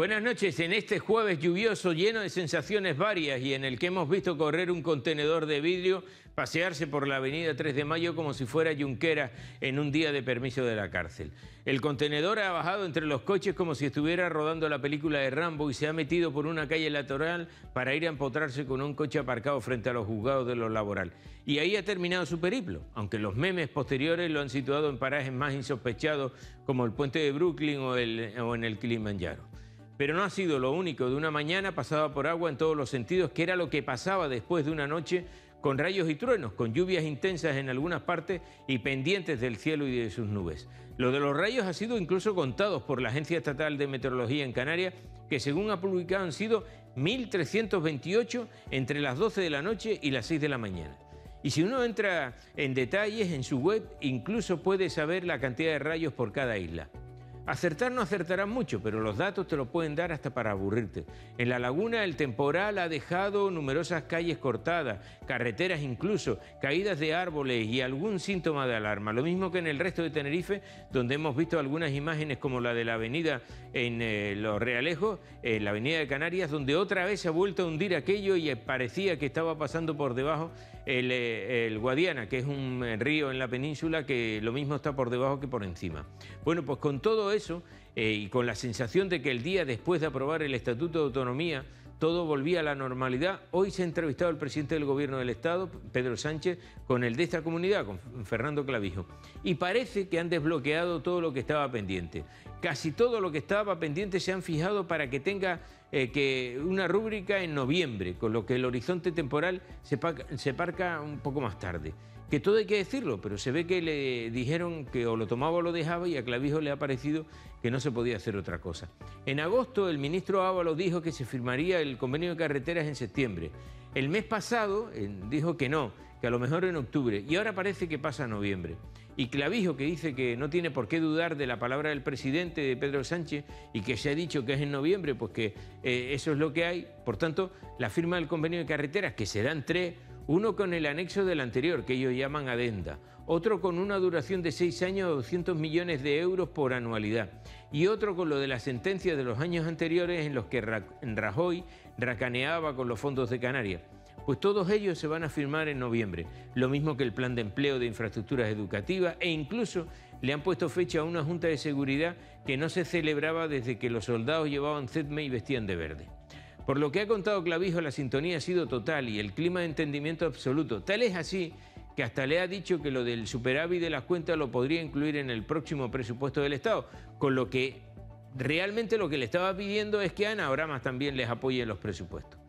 Buenas noches. En este jueves lluvioso, lleno de sensaciones varias y en el que hemos visto correr un contenedor de vidrio, pasearse por la avenida 3 de Mayo como si fuera Yunquera en un día de permiso de la cárcel. El contenedor ha bajado entre los coches como si estuviera rodando la película de Rambo y se ha metido por una calle lateral para ir a empotrarse con un coche aparcado frente a los juzgados de lo laboral. Y ahí ha terminado su periplo, aunque los memes posteriores lo han situado en parajes más insospechados como el puente de Brooklyn o, el, o en el Kilimanjaro. Pero no ha sido lo único de una mañana pasada por agua en todos los sentidos, que era lo que pasaba después de una noche con rayos y truenos, con lluvias intensas en algunas partes y pendientes del cielo y de sus nubes. Lo de los rayos ha sido incluso contados por la Agencia Estatal de Meteorología en Canarias, que según ha publicado han sido 1.328 entre las 12 de la noche y las 6 de la mañana. Y si uno entra en detalles en su web, incluso puede saber la cantidad de rayos por cada isla. Acertar no acertará mucho, pero los datos te lo pueden dar hasta para aburrirte. En la laguna el temporal ha dejado numerosas calles cortadas, carreteras incluso, caídas de árboles y algún síntoma de alarma. Lo mismo que en el resto de Tenerife, donde hemos visto algunas imágenes como la de la avenida en eh, Los Realejos, eh, la avenida de Canarias, donde otra vez se ha vuelto a hundir aquello y parecía que estaba pasando por debajo eh, el, Guadiana, que es un eh, río en la península que lo mismo está por debajo que por encima. Bueno, pues con todo eso eh, y con la sensación de que el día después de aprobar el Estatuto de Autonomía todo volvía a la normalidad, hoy se ha entrevistado el presidente del Gobierno del Estado, Pedro Sánchez, con el de esta comunidad, con Fernando Clavijo. Y parece que han desbloqueado todo lo que estaba pendiente casi todo lo que estaba pendiente se han fijado para que tenga eh, que una rúbrica en noviembre, con lo que el horizonte temporal se, parca un poco más tarde. Que todo hay que decirlo, pero se ve que le dijeron que o lo tomaba o lo dejaba y a Clavijo le ha parecido que no se podía hacer otra cosa. En agosto el ministro Ábalos dijo que se firmaría el convenio de carreteras en septiembre. El mes pasado dijo que no, que a lo mejor en octubre, y ahora parece que pasa a noviembre y Clavijo que dice que no tiene por qué dudar de la palabra del presidente de Pedro Sánchez y que se ha dicho que es en noviembre, pues que eh, eso es lo que hay. Por tanto, la firma del convenio de carreteras, que serán tres, uno con el anexo del anterior, que ellos llaman adenda, otro con una duración de seis años de 200 millones de euros por anualidad, y otro con lo de las sentencias de los años anteriores en los que Rajoy racaneaba con los fondos de Canarias pues todos ellos se van a firmar en noviembre, lo mismo que el plan de empleo de infraestructuras educativas e incluso le han puesto fecha a una junta de seguridad que no se celebraba desde que los soldados llevaban sedme y vestían de verde. Por lo que ha contado Clavijo, la sintonía ha sido total y el clima de entendimiento absoluto. Tal es así que hasta le ha dicho que lo del superávit de las cuentas lo podría incluir en el próximo presupuesto del Estado, con lo que realmente lo que le estaba pidiendo es que Ana también les apoye los presupuestos.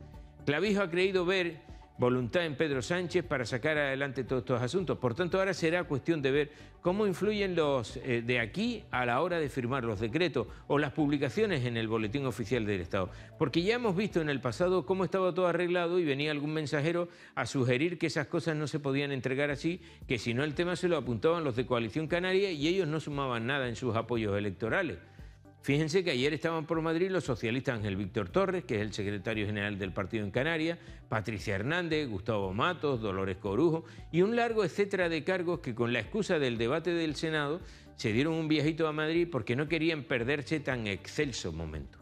Clavijo ha creído ver voluntad en Pedro Sánchez para sacar adelante todos estos asuntos. Por tanto, ahora será cuestión de ver cómo influyen los eh, de aquí a la hora de firmar los decretos o las publicaciones en el Boletín Oficial del Estado. Porque ya hemos visto en el pasado cómo estaba todo arreglado y venía algún mensajero a sugerir que esas cosas no se podían entregar así, que si no el tema se lo apuntaban los de Coalición Canaria y ellos no sumaban nada en sus apoyos electorales. Fíjense que ayer estaban por Madrid los socialistas Ángel Víctor Torres, que es el secretario general del partido en Canarias, Patricia Hernández, Gustavo Matos, Dolores Corujo y un largo etcétera de cargos que con la excusa del debate del Senado se dieron un viajito a Madrid porque no querían perderse tan excelso momento.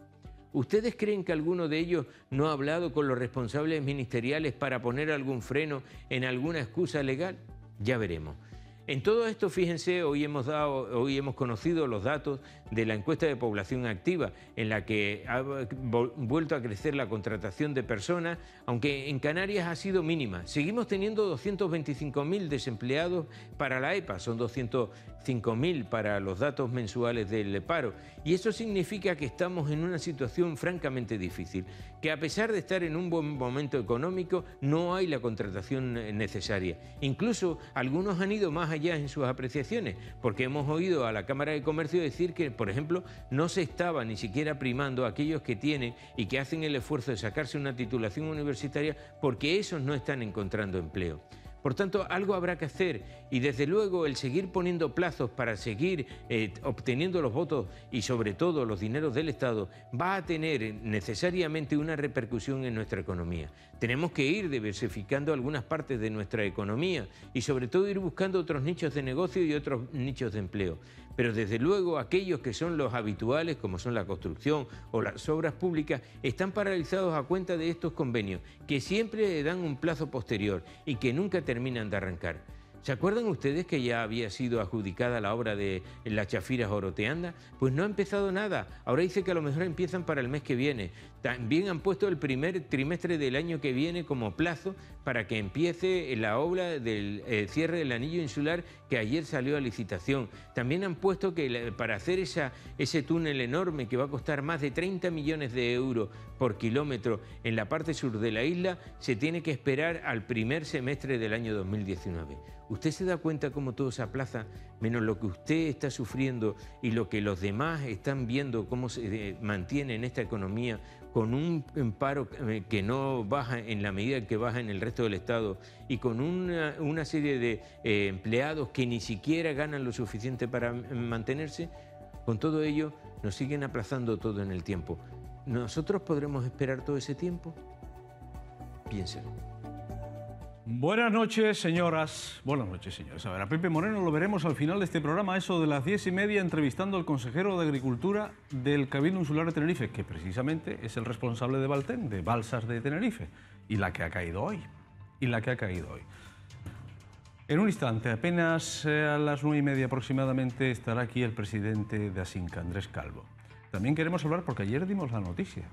¿Ustedes creen que alguno de ellos no ha hablado con los responsables ministeriales para poner algún freno en alguna excusa legal? Ya veremos. En todo esto, fíjense, hoy hemos, hoy hemos conocido los datos de la encuesta de población activa, en la que ha vuelto a crecer la contratación de personas, aunque en Canarias ha sido mínima. Seguimos teniendo 225.000 desempleados para la EPA, son 205.000 para los datos mensuales del paro. Y eso significa que estamos en una situación francamente difícil, que a pesar de estar en un buen momento económico, no hay la contratación necesaria. Incluso algunos han ido más allá en sus apreciaciones, porque hemos oído a la Cámara de Comercio decir que por ejemplo, no se estaba ni siquiera primando a aquellos que tienen y que hacen el esfuerzo de sacarse una titulación universitaria porque esos no están encontrando empleo. Por tanto, algo habrá que hacer y desde luego el seguir poniendo plazos para seguir eh, obteniendo los votos y sobre todo los dineros del Estado va a tener necesariamente una repercusión en nuestra economía. Tenemos que ir diversificando algunas partes de nuestra economía y sobre todo ir buscando otros nichos de negocio y otros nichos de empleo pero desde luego aquellos que son los habituales, como son la construcción o las obras públicas, están paralizados a cuenta de estos convenios, que siempre dan un plazo posterior y que nunca terminan de arrancar. ¿Se acuerdan ustedes que ya había sido adjudicada la obra de las chafiras Joroteanda? Pues no ha empezado nada. Ahora dice que a lo mejor empiezan para el mes que viene. También han puesto el primer trimestre del año que viene como plazo para que empiece la obra del eh, cierre del anillo insular que ayer salió a licitación. También han puesto que para hacer ese túnel enorme que va a costar más de 30 millones de euros por kilómetro en la parte sur de la isla, se tiene que esperar al primer semestre del año 2019. Usted se da cuenta cómo todo se aplaza, menos lo que usted está sufriendo y lo que los demás están viendo, cómo se eh, mantiene en esta economía con un paro eh, que no baja en la medida que baja en el resto del Estado y con una, serie de eh, empleados que ni siquiera ganan lo suficiente para mantenerse, con todo ello nos siguen aplazando todo en el tiempo. ¿Nosotros podremos esperar todo ese tiempo? Piénselo. Buenas noches, señoras. Buenas noches, señores. A ver, a Pepe Moreno lo veremos al final de este programa, eso de las diez y media, entrevistando al consejero de Agricultura del Cabildo Insular de Tenerife, que precisamente es el responsable de Baltén, de Balsas de Tenerife, y la que ha caído hoy. Y la que ha caído hoy. En un instante, apenas eh, a las nueve y media aproximadamente, estará aquí el presidente de Asinca, Andrés Calvo. También queremos hablar, porque ayer dimos la noticia,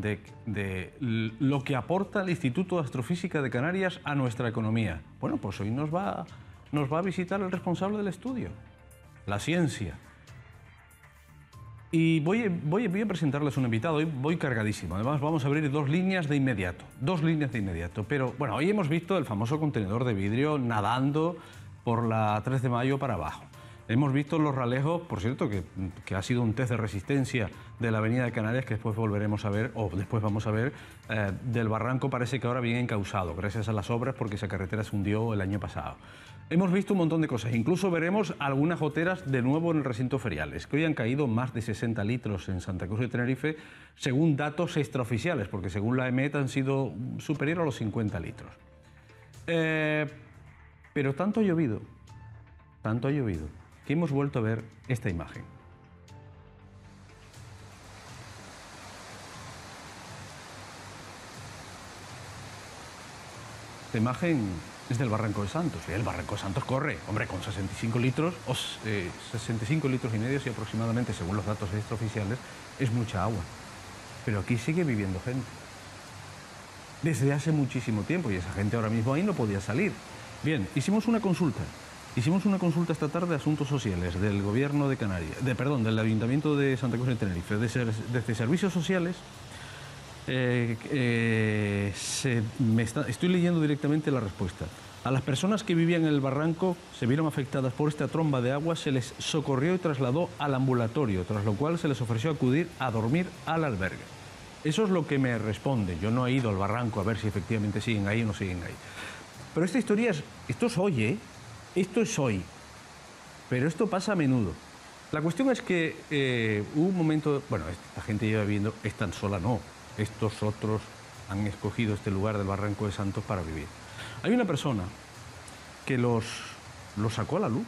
de, lo que aporta el Instituto de Astrofísica de Canarias a nuestra economía. Bueno, pues hoy nos va, nos va a visitar el responsable del estudio, la ciencia. Y voy, voy, voy, a presentarles un invitado, hoy voy cargadísimo. Además, vamos a abrir dos líneas de inmediato. Dos líneas de inmediato. Pero bueno, hoy hemos visto el famoso contenedor de vidrio nadando por la 3 de mayo para abajo. Hemos visto los ralejos, por cierto, que, ha sido un test de resistencia de la Avenida de Canarias, que después volveremos a ver, o después vamos a ver, eh, del barranco parece que ahora viene encausado, gracias a las obras, porque esa carretera se hundió el año pasado. Hemos visto un montón de cosas, incluso veremos algunas goteras de nuevo en el recinto feriales que hoy han caído más de 60 litros en Santa Cruz de Tenerife, según datos extraoficiales, porque según la EMET han sido superior a los 50 litros. Eh, pero tanto ha llovido, tanto ha llovido hemos vuelto a ver esta imagen. Esta imagen es del Barranco de Santos. el Barranco de Santos corre, hombre, con 65 litros, 65 eh, litros y medio, y aproximadamente, según los datos extraoficiales, es mucha agua. Pero aquí sigue viviendo gente. Desde hace muchísimo tiempo, y esa gente ahora mismo ahí no podía salir. Bien, hicimos una consulta Hicimos una consulta esta tarde de Asuntos Sociales del Gobierno de Canarias, de, perdón, del Ayuntamiento de Santa Cruz de Tenerife. Desde, Servicios Sociales eh, eh, estoy leyendo directamente la respuesta. A las personas que vivían en el barranco se vieron afectadas por esta tromba de agua, se les socorrió y trasladó al ambulatorio, tras lo cual se les ofreció acudir a dormir al albergue. Eso es lo que me responde. Yo no he ido al barranco a ver si efectivamente siguen ahí o no siguen ahí. Pero esta historia, es, esto se oye, esto es hoy, pero esto pasa a menudo. La cuestión es que eh, hubo un momento, bueno, la gente lleva viviendo, es tan sola no, estos otros han escogido este lugar del Barranco de Santos para vivir. Hay una persona que los, sacó a la luz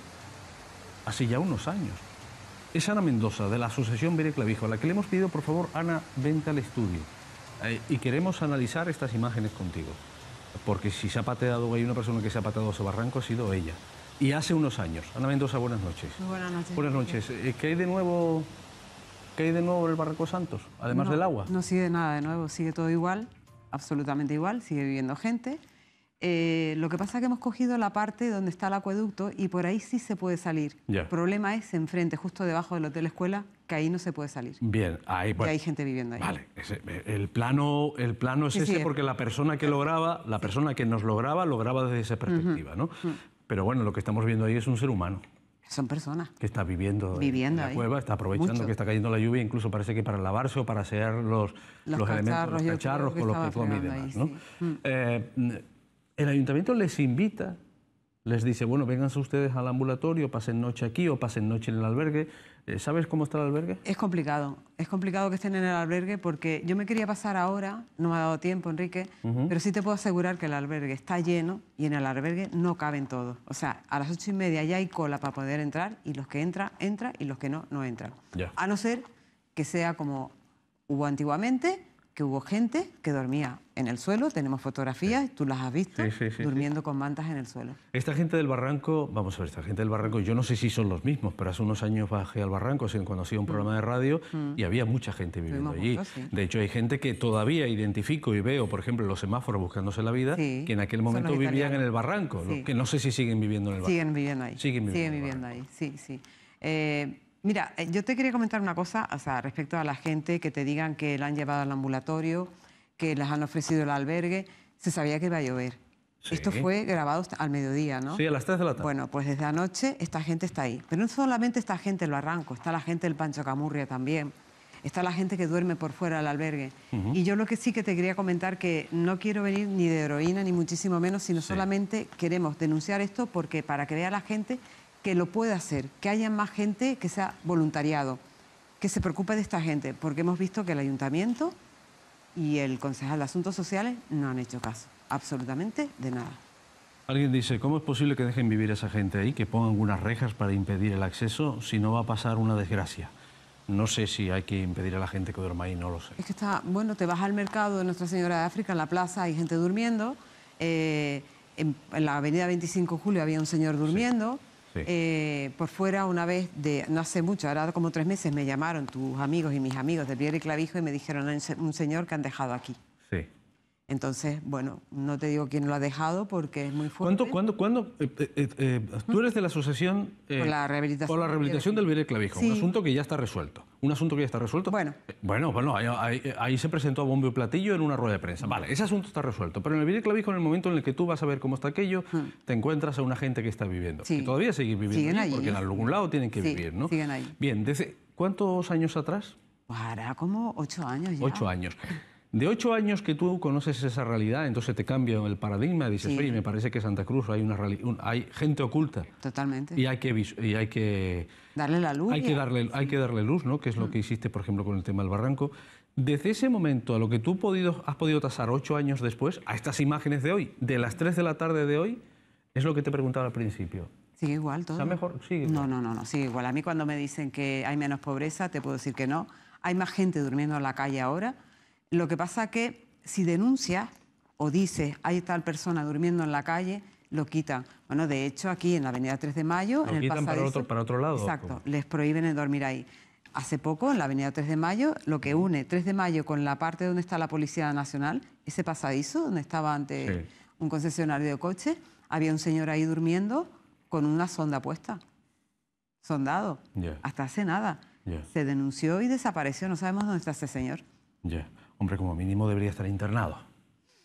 hace ya unos años. Es Ana Mendoza, de la Asociación Vere Clavijo, a la que le hemos pedido, por favor, Ana, vente al estudio eh, y queremos analizar estas imágenes contigo porque si se ha pateado, hay una persona que se ha pateado ese barranco, ha sido ella. Y hace unos años. Ana Mendoza, buenas noches. Buenas noches. Buenas noches. Eh, ¿Qué hay de nuevo? hay de nuevo en el Barranco Santos, además del agua? No sigue nada de nuevo, sigue todo igual, absolutamente igual, sigue viviendo gente, eh, lo que pasa es que hemos cogido la parte donde está el acueducto y por ahí sí se puede salir. El problema es enfrente, justo debajo del hotel escuela, que ahí no se puede salir. Bien, ahí hay gente viviendo ahí. Vale, eh, el plano, el plano es ese porque la persona que lograba, la persona que nos lograba, lograba desde esa perspectiva, ¿no? Pero bueno, lo que estamos viendo ahí es un ser humano. Son personas. Que está viviendo, viviendo en la cueva, está aprovechando que está cayendo la lluvia, incluso parece que para lavarse o para hacer los, elementos, los cacharros con los que y demás el ayuntamiento les invita, les dice, bueno, vénganse ustedes al ambulatorio, pasen noche aquí o pasen noche en el albergue. Eh, ¿Sabes cómo está el albergue? Es complicado, es complicado que estén en el albergue porque yo me quería pasar ahora, no me ha dado tiempo, Enrique, pero sí te puedo asegurar que el albergue está lleno y en el albergue no caben todos. O sea, a las ocho y media ya hay cola para poder entrar y los que entran, entran y los que no, no entran. A no ser que sea como hubo antiguamente, que hubo gente que dormía en el suelo, tenemos fotografías, tú las has visto, durmiendo con mantas en el suelo. Esta gente del barranco, vamos a ver, esta gente del barranco, yo no sé si son los mismos, pero hace unos años bajé al barranco cuando hacía un mm. programa de radio mm. y había mucha gente viviendo allí. de hecho, hay gente que todavía identifico y veo, por ejemplo, los semáforos buscándose la vida, que en aquel momento vivían en el barranco, que no sé si siguen viviendo en el barranco. Siguen viviendo ahí. Siguen viviendo, ahí, sí, sí. Eh, Mira, eh, yo te quería comentar una cosa, o sea, respecto a la gente que te digan que la han llevado al ambulatorio, que les han ofrecido el albergue, se sabía que iba a llover. Esto fue grabado al mediodía, ¿no? Sí, a las 3 de la tarde. Bueno, pues desde anoche esta gente está ahí. Pero no solamente esta gente lo arranco, está la gente del Pancho Camurria también. Está la gente que duerme por fuera del albergue. Y yo lo que sí que te quería comentar que no quiero venir ni de heroína, ni muchísimo menos, sino solamente queremos denunciar esto porque para que vea la gente que lo pueda hacer, que haya más gente que sea voluntariado, que se preocupe de esta gente, porque hemos visto que el ayuntamiento y el concejal de Asuntos Sociales no han hecho caso, absolutamente de nada. Alguien dice, ¿cómo es posible que dejen vivir a esa gente ahí, que pongan unas rejas para impedir el acceso si no va a pasar una desgracia? No sé si hay que impedir a la gente que duerma ahí, no lo sé. Es que está, bueno, te vas al mercado de Nuestra Señora de África, en la plaza hay gente durmiendo, eh, en, la avenida 25 de Julio había un señor durmiendo. Eh, por fuera una vez, de, no hace mucho, ahora como tres meses, me llamaron tus amigos y mis amigos de Pierre y Clavijo y me dijeron un señor que han dejado aquí. Entonces, bueno, no te digo quién lo ha dejado porque es muy fuerte. ¿Cuándo? ¿Cuándo? Eh, eh, eh, tú eres de la asociación... por la rehabilitación. Por la rehabilitación del virrey clavijo. Un asunto que ya está resuelto. Un asunto que ya está resuelto. Bueno. bueno, bueno, ahí, se presentó a bombeo platillo en una rueda de prensa. Vale, ese asunto está resuelto. Pero en el virrey clavijo, en el momento en el que tú vas a ver cómo está aquello, te encuentras a una gente que está viviendo. Sí. Que todavía sigue viviendo porque en algún lado tienen que vivir, ¿no? siguen ahí. Bien, ¿desde cuántos años atrás? Para como ocho años ya. Ocho años. De ocho años que tú conoces esa realidad, entonces te cambia el paradigma, dices, sí. oye, me parece que Santa Cruz hay, gente oculta. Totalmente. Y hay que... darle la luz. Hay que darle, luz, ¿no? Que es lo mm. que hiciste, por ejemplo, con el tema del barranco. Desde ese momento a lo que tú has podido tasar ocho años después, a estas imágenes de hoy, de las tres de la tarde de hoy, es lo que te preguntaba al principio. Sigue igual todo. ¿Está mejor? No, no, no, no, sigue igual. A mí cuando me dicen que hay menos pobreza, te puedo decir que no. Hay más gente durmiendo en la calle ahora lo que pasa es que si denuncias o dices, hay tal persona durmiendo en la calle, lo quitan. Bueno, de hecho, aquí en la Avenida 3 de Mayo... en el quitan para otro, lado. Exacto, les prohíben el dormir ahí. Hace poco, en la avenida 3 de Mayo, lo que une 3 de Mayo con la parte donde está la Policía Nacional, ese pasadizo donde estaba ante un concesionario de coches, había un señor ahí durmiendo con una sonda puesta, sondado, hasta hace nada. Se denunció y desapareció, no sabemos dónde está ese señor. Hombre, como mínimo debería estar internado.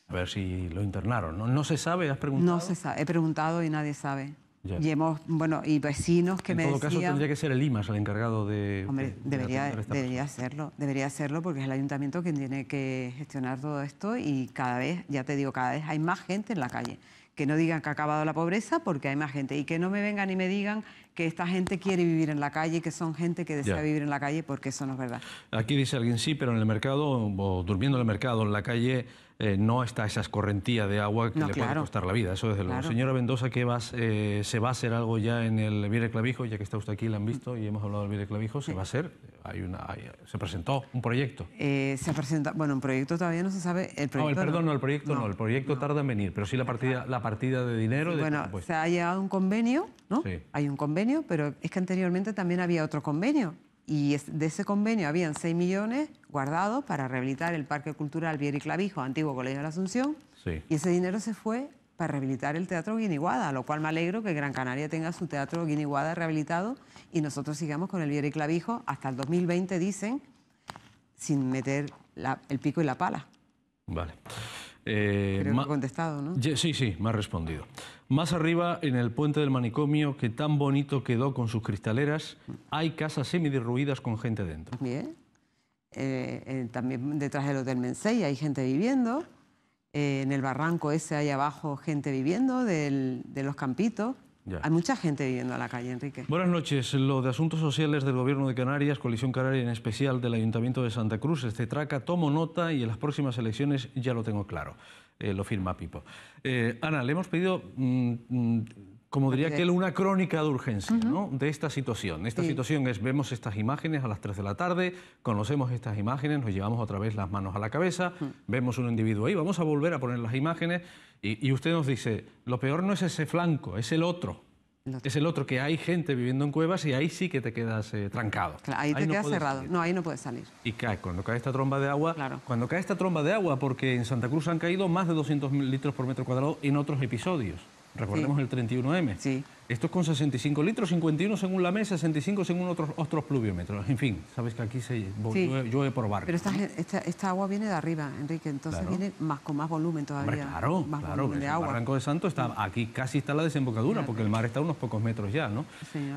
A ver si lo internaron. ¿No, no se sabe? ¿Has preguntado? No se sabe. He preguntado y nadie sabe. Ya. Y hemos, bueno, y vecinos que me decían... En todo caso tendría que ser el IMAS el encargado de... Hombre, debería, debería hacerlo, debería hacerlo porque es el ayuntamiento quien tiene que gestionar todo esto y cada vez, ya te digo, cada vez hay más gente en la calle que no digan que ha acabado la pobreza porque hay más gente y que no me vengan y me digan que esta gente quiere vivir en la calle, que son gente que desea vivir en la calle porque eso no es verdad. Aquí dice alguien sí, pero en el mercado, o durmiendo en el mercado, en la calle, eh, no está esa escorrentía de agua que le puede costar la vida, eso desde luego. Señora Mendoza, vas, eh, ¿se va a hacer algo ya en el Clavijo? Ya que está usted aquí, la han visto y hemos hablado del Clavijo. ¿se va a hacer? Hay una, ¿Se presentó un proyecto? Eh, se presenta, bueno, un proyecto todavía no se sabe. El proyecto no, el, perdón, no, el proyecto no, el proyecto tarda en venir, pero sí la partida, la partida de dinero. bueno, pues se ha llegado un convenio, ¿no? Hay un convenio, pero es que anteriormente también había otro convenio y de ese convenio habían 6 millones guardados para rehabilitar el Parque Cultural Vier y Clavijo, antiguo Colegio de la Asunción. Y ese dinero se fue para rehabilitar el Teatro Guiniguada, lo cual me alegro que Gran Canaria tenga su Teatro Guiniguada rehabilitado y nosotros sigamos con el Vier y Clavijo hasta el 2020, dicen, sin meter el pico y la pala. Vale. Eh, contestado, ¿no? Sí, sí, me ha respondido. Más arriba, en el puente del manicomio, que tan bonito quedó con sus cristaleras, hay casas semidirruidas con gente dentro. Bien. Eh, eh, también detrás del Hotel Mensei hay gente viviendo. Eh, en el barranco ese hay abajo gente viviendo de los campitos. Hay mucha gente viviendo a la calle, Enrique. Buenas noches. Lo de Asuntos Sociales del Gobierno de Canarias, Coalición Canaria en especial del Ayuntamiento de Santa Cruz, este traca, tomo nota y en las próximas elecciones ya lo tengo claro. Eh, lo firma Pipo. Eh, Ana, le hemos pedido, mm, mm, como diría que una crónica de urgencia ¿no? de esta situación. Esta situación es, vemos estas imágenes a las 3 de la tarde, conocemos estas imágenes, nos llevamos otra vez las manos a la cabeza, vemos un individuo ahí, vamos a volver a poner las imágenes y, usted nos dice, lo peor no es ese flanco, es el otro. Es el otro, que hay gente viviendo en cuevas y ahí sí que te quedas eh, trancado. ahí, te quedas cerrado. No, ahí no puedes salir. Y cae, cuando cae esta tromba de agua, claro. cuando cae esta tromba de agua, porque en Santa Cruz han caído más de 200 litros por metro cuadrado en otros episodios. Recordemos el 31M. Sí. Esto es con 65 litros, 51 según la mesa, 65 según otros, otros pluviómetros. En fin, sabes que aquí se llueve por barco. Pero esta, agua viene de arriba, Enrique, entonces viene más, con más volumen todavía. claro, claro. Volumen de El Barranco de Santo está aquí, casi está la desembocadura, porque el mar está a unos pocos metros ya, ¿no?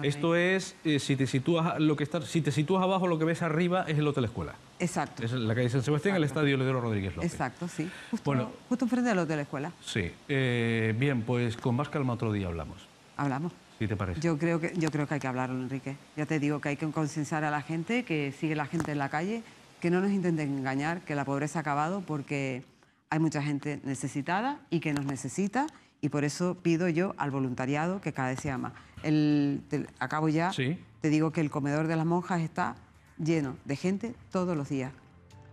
Esto es, eh, si, te sitúas, lo que está, si te sitúas abajo, lo que ves arriba es el Hotel Escuela. Exacto. Es la calle San Sebastián, el Estadio Ledero Rodríguez López. Exacto, sí. Justo, justo enfrente del Hotel Escuela. Sí. Eh, bien, pues con más calma otro día hablamos hablamos. ¿Sí te parece? Yo creo que, yo creo que hay que hablar, Enrique. Ya te digo que hay que concienciar a la gente, que sigue la gente en la calle, que no nos intenten engañar, que la pobreza ha acabado porque hay mucha gente necesitada y que nos necesita y por eso pido yo al voluntariado que cada vez se ama El, acabo ya, ¿Sí? te digo que el comedor de las monjas está lleno de gente todos los días.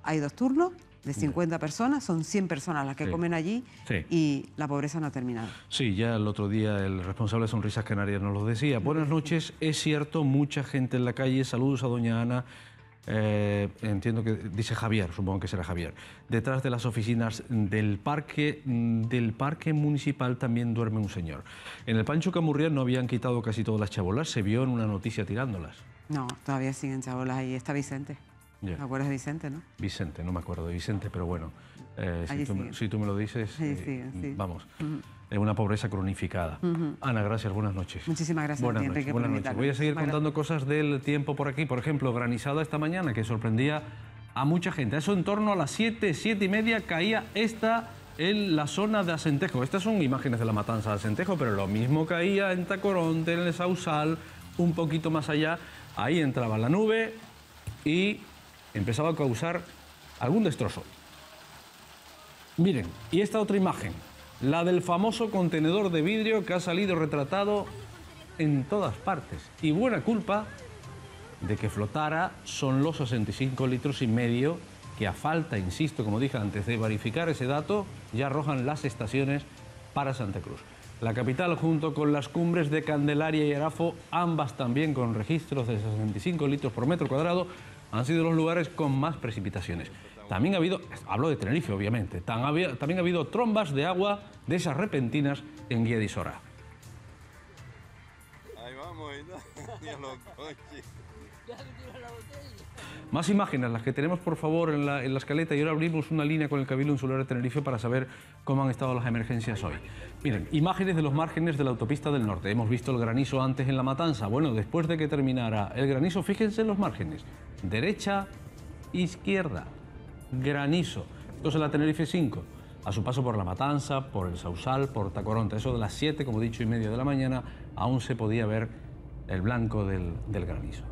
Hay dos turnos de 50 personas, son 100 personas las que comen allí y la pobreza no ha terminado. Sí, ya el otro día el responsable de Sonrisas Canarias nos lo decía. Buenas noches, es cierto, mucha gente en la calle. Saludos a doña Ana. Eh, entiendo que dice Javier, supongo que será Javier. Detrás de las oficinas del parque, mm, del parque municipal también duerme un señor. En el Pancho Camurrián no habían quitado casi todas las chabolas, se vio en una noticia tirándolas. No, todavía siguen chabolas ahí, está Vicente. ¿Te acuerdas ah, de Vicente, no? Vicente, no me acuerdo de Vicente, pero bueno, eh, si, tú, me lo dices, eh, sí. vamos, es una pobreza cronificada. Ana, gracias, buenas noches. Muchísimas gracias, buenas noches, buenas Voy a seguir contando cosas del tiempo por aquí, por ejemplo, granizada esta mañana que sorprendía a mucha gente. Eso en torno a las 7, 7 y media caía esta en la zona de Acentejo. Estas son imágenes de la matanza de Asentejo, pero lo mismo caía en Tacoronte, en el Sausal, un poquito más allá. Ahí entraba la nube y empezaba a causar algún destrozo. Miren, y esta otra imagen, la del famoso contenedor de vidrio que ha salido retratado en todas partes. Y buena culpa de que flotara son los 65 litros y medio que a falta, insisto, como dije antes, de verificar ese dato, ya arrojan las estaciones para Santa Cruz. La capital junto con las cumbres de Candelaria y Arafo, ambas también con registros de 65 litros por metro cuadrado, han sido los lugares con más precipitaciones. También ha habido, hablo de Tenerife obviamente, también ha habido trombas de agua de esas repentinas en Guía de Ahí vamos, ¿no? Más imágenes, las que tenemos por favor en la, escaleta y ahora abrimos una línea con el Cabildo Insular de Tenerife para saber cómo han estado las emergencias hoy. Miren, imágenes de los márgenes de la autopista del norte. Hemos visto el granizo antes en La Matanza. Bueno, después de que terminara el granizo, fíjense en los márgenes. Derecha, izquierda, granizo. Entonces la Tenerife 5 a su paso por La Matanza, por El Sausal, por Tacoronta. Eso de las 7, como dicho, y media de la mañana, aún se podía ver el blanco del granizo.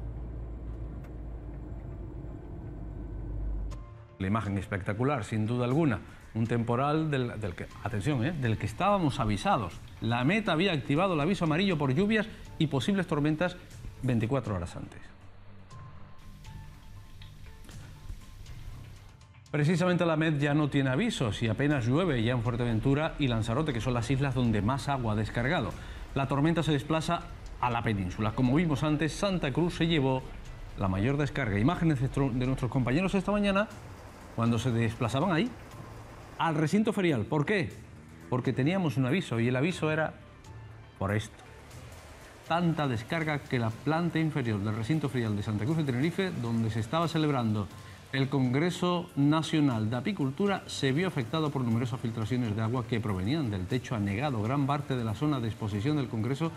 La imagen espectacular, sin duda alguna. Un temporal del, que, atención, eh, del que estábamos avisados. La met había activado el aviso amarillo por lluvias y posibles tormentas 24 horas antes. Precisamente la MED ya no tiene avisos y apenas llueve ya en Fuerteventura y Lanzarote, que son las islas donde más agua ha descargado. La tormenta se desplaza a la península. Como vimos antes, Santa Cruz se llevó la mayor descarga. Imágenes de nuestros compañeros esta mañana cuando se desplazaban ahí, al recinto ferial. ¿Por qué? Porque teníamos un aviso y el aviso era por esto. Tanta descarga que la planta inferior del recinto ferial de Santa Cruz de Tenerife, donde se estaba celebrando el Congreso Nacional de Apicultura, se vio afectado por numerosas filtraciones de agua que provenían del techo anegado. Gran parte de la zona de exposición del Congreso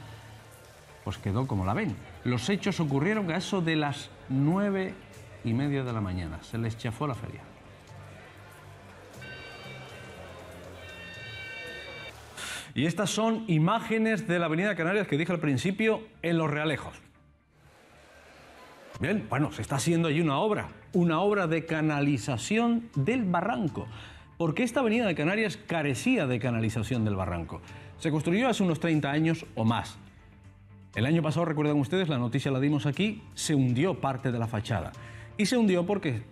pues quedó como la ven. Los hechos ocurrieron a eso de las nueve y media de la mañana. Se les chafó la feria. Y estas son imágenes de la Avenida Canarias que dije al principio en Los Realejos. Bien, bueno, se está haciendo allí una obra, una obra de canalización del barranco, porque esta avenida de Canarias carecía de canalización del barranco. Se construyó hace unos 30 años o más. El año pasado, recuerdan ustedes, la noticia la dimos aquí, se hundió parte de la fachada. Y se hundió porque,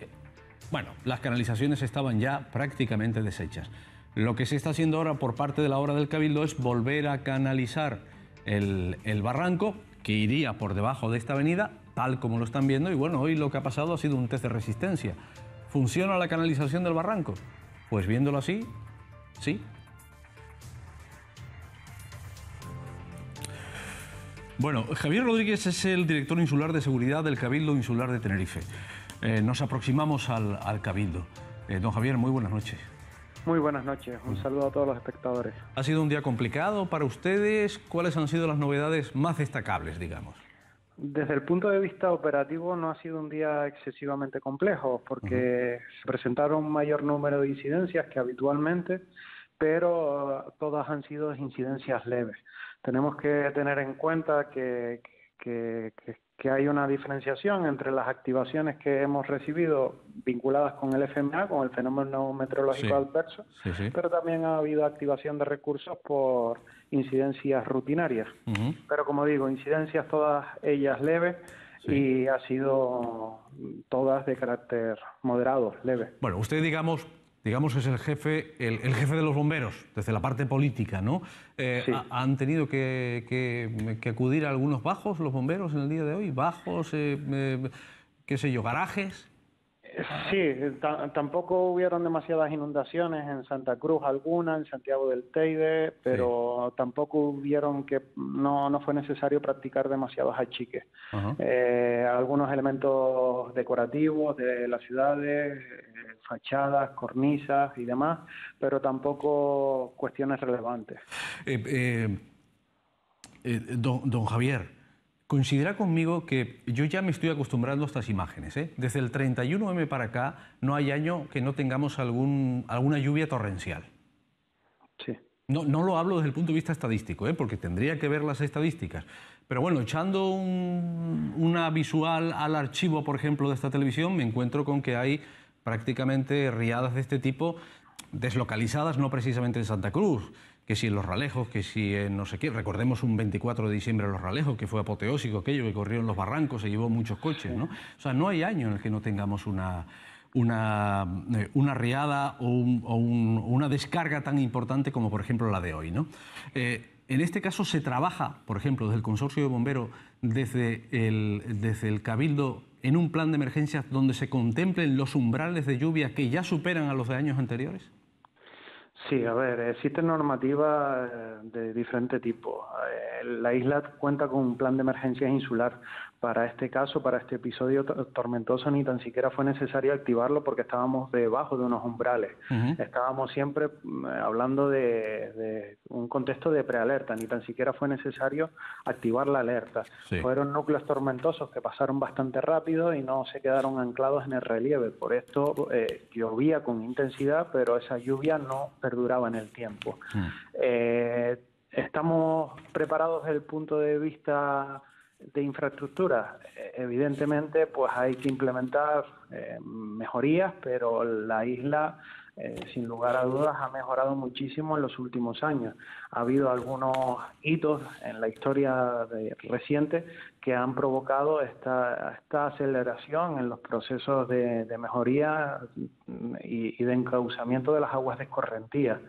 bueno, las canalizaciones estaban ya prácticamente deshechas. Lo que se está haciendo ahora por parte de la obra del Cabildo es volver a canalizar el, barranco que iría por debajo de esta avenida, tal como lo están viendo. Y bueno, hoy lo que ha pasado ha sido un test de resistencia. ¿Funciona la canalización del barranco? Pues viéndolo así, sí. Bueno, Javier Rodríguez es el director insular de seguridad del Cabildo Insular de Tenerife. Eh, nos aproximamos al, Cabildo. Eh, don Javier, muy buenas noches. Muy buenas noches, un saludo a todos los espectadores. Ha sido un día complicado para ustedes. ¿Cuáles han sido las novedades más destacables, digamos? Desde el punto de vista operativo no ha sido un día excesivamente complejo porque se presentaron mayor número de incidencias que habitualmente, pero todas han sido incidencias leves. Tenemos que tener en cuenta que, que hay una diferenciación entre las activaciones que hemos recibido vinculadas con el FMA, con el fenómeno meteorológico adverso, pero también ha habido activación de recursos por incidencias rutinarias. Pero como digo, incidencias todas ellas leves, y ha sido todas de carácter moderado, leve. Bueno, usted digamos digamos, es el jefe, el, jefe de los bomberos, desde la parte política, ¿no? Eh, ¿Han tenido que, acudir a algunos bajos los bomberos en el día de hoy? ¿Bajos, eh, eh qué sé yo, garajes? Sí, tampoco hubieron demasiadas inundaciones en Santa Cruz, alguna, en Santiago del Teide, pero tampoco hubieron que no, fue necesario practicar demasiados achiques. Eh, algunos elementos decorativos de las ciudades, eh, fachadas, cornisas y demás, pero tampoco cuestiones relevantes. Eh, don Javier, Considera conmigo que yo ya me estoy acostumbrando a estas imágenes. ¿eh? Desde el 31M para acá no hay año que no tengamos alguna lluvia torrencial. No, lo hablo desde el punto de vista estadístico, ¿eh? porque tendría que ver las estadísticas. Pero bueno, echando una visual al archivo, por ejemplo, de esta televisión, me encuentro con que hay prácticamente riadas de este tipo deslocalizadas, no precisamente en Santa Cruz, que si en los ralejos, que si en no sé qué. Recordemos un 24 de diciembre en los ralejos, que fue apoteósico aquello, que corrió en los barrancos, se llevó muchos coches. ¿no? O sea, no hay año en el que no tengamos una, eh, riada o, una descarga tan importante como por ejemplo la de hoy. ¿no? Eh, en este caso se trabaja, por ejemplo, desde el Consorcio de Bomberos, desde el, desde el Cabildo, en un plan de emergencias donde se contemplen los umbrales de lluvia que ya superan a los de años anteriores. Sí, a ver, existen normativas eh, de diferente tipo. Eh, la isla cuenta con un plan de emergencias insular, para este caso, para este episodio tormentoso, ni tan siquiera fue necesario activarlo porque estábamos debajo de unos umbrales. Estábamos siempre mm, hablando de, un contexto de prealerta, ni tan siquiera fue necesario activar la alerta. Fueron núcleos tormentosos que pasaron bastante rápido y no se quedaron anclados en el relieve. Por esto eh, llovía con intensidad, pero esa lluvia no perduraba en el tiempo. Mm. Eh, estamos preparados desde el punto de vista de infraestructura, e, evidentemente, pues hay que implementar eh, mejorías, pero la isla, eh, sin lugar a dudas, ha mejorado muchísimo en los últimos años. Ha habido algunos hitos en la historia reciente que han provocado esta, aceleración en los procesos de, mejoría y, de encauzamiento de las aguas de escorrentía.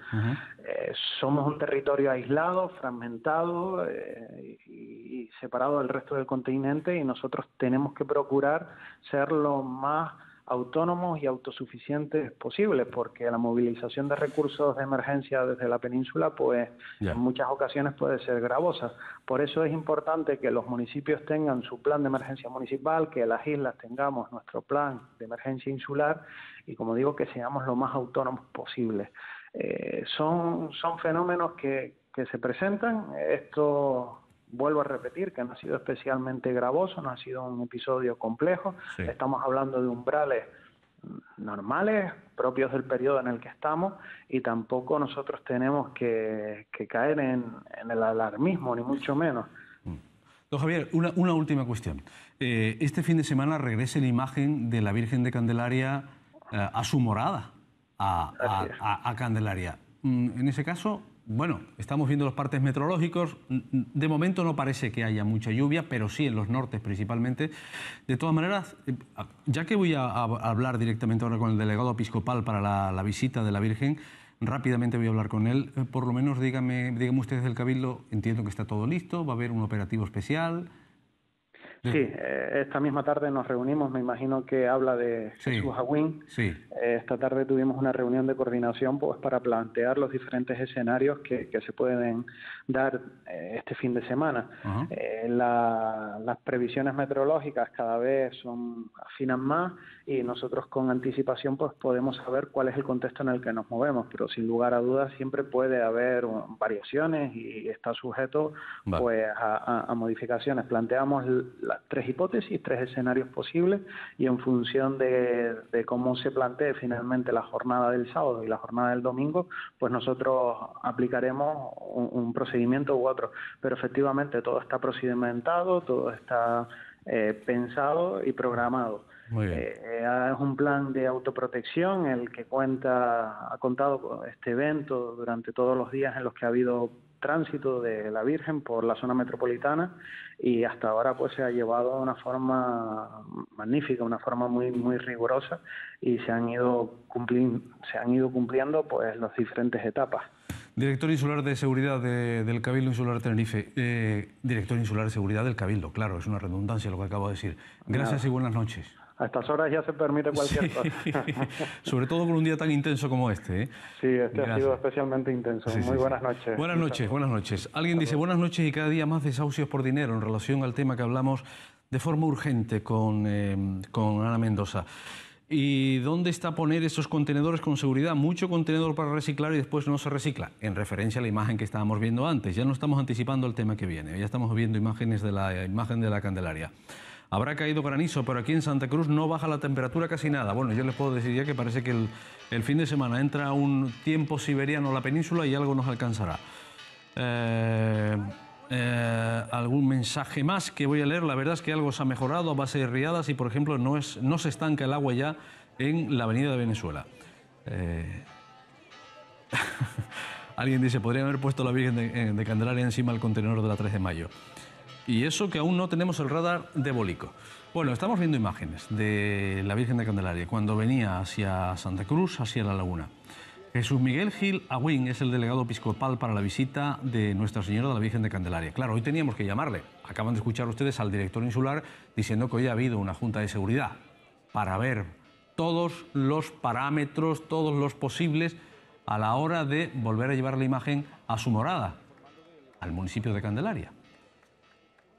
Eh, somos un territorio aislado, fragmentado eh, y separado del resto del continente y nosotros tenemos que procurar ser lo más autónomos y autosuficientes posibles, porque la movilización de recursos de emergencia desde la península, pues en muchas ocasiones puede ser gravosa. Por eso es importante que los municipios tengan su plan de emergencia municipal, que las islas tengamos nuestro plan de emergencia insular y, como digo, que seamos lo más autónomos posible. Eh, son, son fenómenos que, que se presentan. Esto vuelvo a repetir que no ha sido especialmente gravoso, no ha sido un episodio complejo. Estamos hablando de umbrales normales, propios del periodo en el que estamos, y tampoco nosotros tenemos que, caer en, el alarmismo, ni mucho menos. Mm. Don Javier, una, última cuestión. Eh, este fin de semana regresa la imagen de la Virgen de Candelaria eh, a su morada, a Candelaria. Mm, en ese caso, bueno, estamos viendo los partes meteorológicos. De momento no parece que haya mucha lluvia, pero sí en los nortes principalmente. De todas maneras, eh, ya que voy a, hablar directamente ahora con el delegado episcopal para la, visita de la Virgen, rápidamente voy a hablar con él. Eh, por lo menos dígame, ustedes del Cabildo, entiendo que está todo listo, va a haber un operativo especial. Sí, eh, esta misma tarde nos reunimos, me imagino que habla de sí, Sí. Eh, esta tarde tuvimos una reunión de coordinación pues, para plantear los diferentes escenarios que, que se pueden dar eh, este fin de semana. Eh, las previsiones meteorológicas cada vez son afinan más y nosotros con anticipación pues podemos saber cuál es el contexto en el que nos movemos, pero sin lugar a dudas siempre puede haber variaciones y está sujeto pues a, modificaciones. Planteamos las tres hipótesis, tres escenarios posibles y en función de, cómo se plantee finalmente la jornada del sábado y la jornada del domingo, pues nosotros aplicaremos un, un u otro. Pero efectivamente todo está procedimentado, todo está eh, pensado y programado. Eh, eh, ah, es un plan de autoprotección el que cuenta ha contado este evento durante todos los días en los que ha habido tránsito de la Virgen por la zona metropolitana y hasta ahora pues se ha llevado de una forma magnífica, una forma muy muy rigurosa y se han ido se han ido cumpliendo pues las diferentes etapas. Director Insular de Seguridad del Cabildo Insular de Tenerife. Eh, director Insular de Seguridad del Cabildo, claro, es una redundancia lo que acabo de decir. Gracias y buenas noches. A estas horas ya se permite cualquier cosa. Sobre todo con un día tan intenso como este. ¿eh? Sí, este ha sido especialmente intenso. Muy buenas noches. Buenas noches, buenas noches. Alguien dice buenas noches y cada día más desahucios por dinero en relación al tema que hablamos de forma urgente con, eh, con Ana Mendoza. ¿Y dónde está poner esos contenedores con seguridad? Mucho contenedor para reciclar y después no se recicla, en referencia a la imagen que estábamos viendo antes. Ya no estamos anticipando el tema que viene, ya estamos viendo imágenes de la imagen de la Candelaria. Habrá caído granizo, pero aquí en Santa Cruz no baja la temperatura casi nada. Bueno, yo les puedo decir ya que parece que el, fin de semana entra un tiempo siberiano a la península y algo nos alcanzará. Eh... Eh, algún mensaje más que voy a leer. La verdad es que algo se ha mejorado a base de riadas y, por ejemplo, no, es, no se estanca el agua ya en la avenida de Venezuela. Eh, alguien dice, podría haber puesto la Virgen eh, de, Candelaria encima del contenedor de la 3 de mayo. Y eso que aún no tenemos el radar de Bolico. Bueno, estamos viendo imágenes de la Virgen de Candelaria cuando venía hacia Santa Cruz, hacia la laguna. Jesús Miguel Gil Aguín es el delegado episcopal para la visita de Nuestra Señora de la Virgen de Candelaria. Claro, hoy teníamos que llamarle. Acaban de escuchar ustedes al director insular diciendo que hoy ha habido una junta de seguridad para ver todos los parámetros, todos los posibles a la hora de volver a llevar la imagen a su morada, al municipio de Candelaria.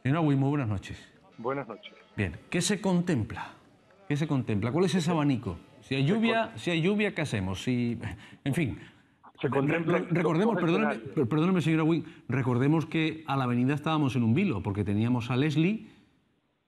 Señor Aguín, muy buenas noches. Buenas noches. Bien, ¿qué se contempla? ¿Qué se contempla? ¿Cuál es ese abanico? Si hay lluvia, si hay lluvia ¿qué hacemos? Si, en fin. Se recordemos, perdóneme, perdóneme, señora recordemos que a la avenida estábamos en un vilo, porque teníamos a Leslie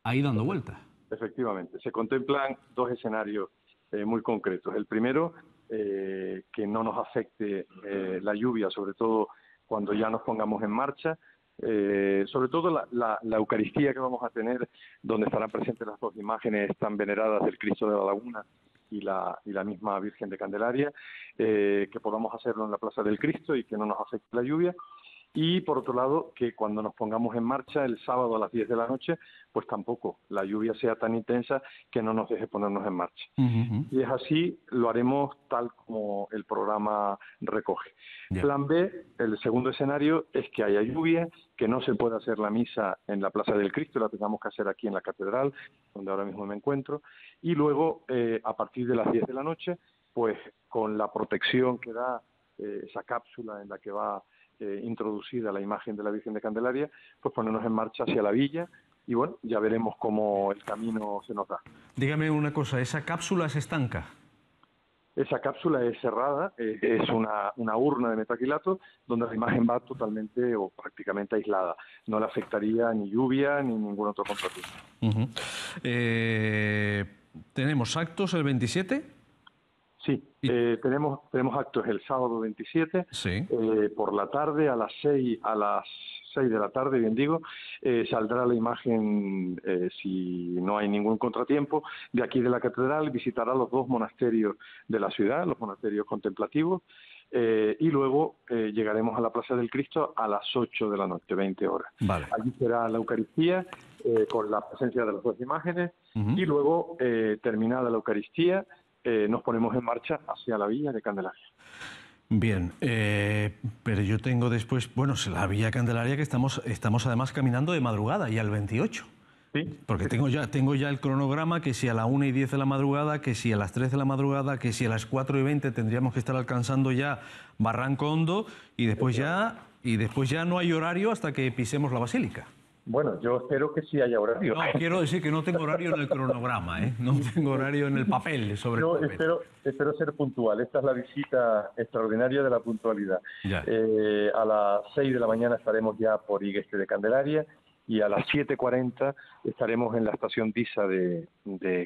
ahí dando vueltas. Efectivamente, se contemplan dos escenarios eh, muy concretos. El primero, eh, que no nos afecte eh, la lluvia, sobre todo cuando ya nos pongamos en marcha, sobre todo la, la, Eucaristía que vamos a tener, donde estarán presentes las dos imágenes tan veneradas del Cristo de la Laguna y la, misma Virgen de Candelaria, eh, que podamos hacerlo en la Plaza del Cristo y que no nos afecte la lluvia y por otro lado que cuando nos pongamos en marcha el sábado a las 10 de la noche, pues tampoco la lluvia sea tan intensa que no nos deje ponernos en marcha. Y es así, lo haremos tal como el programa recoge. Plan B, el segundo escenario, es que haya lluvia, que no se pueda hacer la misa en la Plaza del Cristo, la tengamos que hacer aquí en la catedral, donde ahora mismo me encuentro, y luego eh, a partir de las 10 de la noche, pues con la protección que da eh, esa cápsula en la que va eh, introducida la imagen de la Virgen de Candelaria, pues ponernos en marcha hacia la villa y bueno, ya veremos cómo el camino se nos da. Dígame una cosa, ¿esa cápsula es estanca? Esa cápsula es cerrada, eh, es una, urna de metaquilato donde la imagen va totalmente o prácticamente aislada. No le afectaría ni lluvia ni ningún otro contratiempo. Eh, Tenemos actos el 27. Sí, eh, tenemos, tenemos actos el sábado 27, eh, por la tarde, a las 6, a las 6 de la tarde, bien digo, eh, saldrá la imagen, si no hay ningún contratiempo, de aquí de la catedral, visitará los dos monasterios de la ciudad, los monasterios contemplativos, y luego llegaremos a la Plaza del Cristo a las 8 de la noche, 20 horas. Allí será la Eucaristía con la presencia de las dos imágenes, y luego, terminada la Eucaristía, eh, nos ponemos en marcha hacia la villa de Candelaria. Bien, eh, pero yo tengo después, bueno, la villa Candelaria que estamos, estamos además caminando de madrugada y al 28. Porque tengo ya, tengo ya el cronograma que si a la 1 y 10 de la madrugada, que si a las 3 de la madrugada, que si a las 4 y 20 tendríamos que estar alcanzando ya Barranco Hondo y después ya, y después ya no hay horario hasta que pisemos la basílica. Bueno, yo espero que sí haya horario. No, quiero decir que no tengo horario en el cronograma, ¿eh? no tengo horario en el papel. Sobre no, Espero, espero ser puntual. Esta es la visita extraordinaria de la puntualidad. Eh, a las 6 de la mañana estaremos ya por Igueste de Candelaria y a las 7.40 estaremos en la estación DISA de,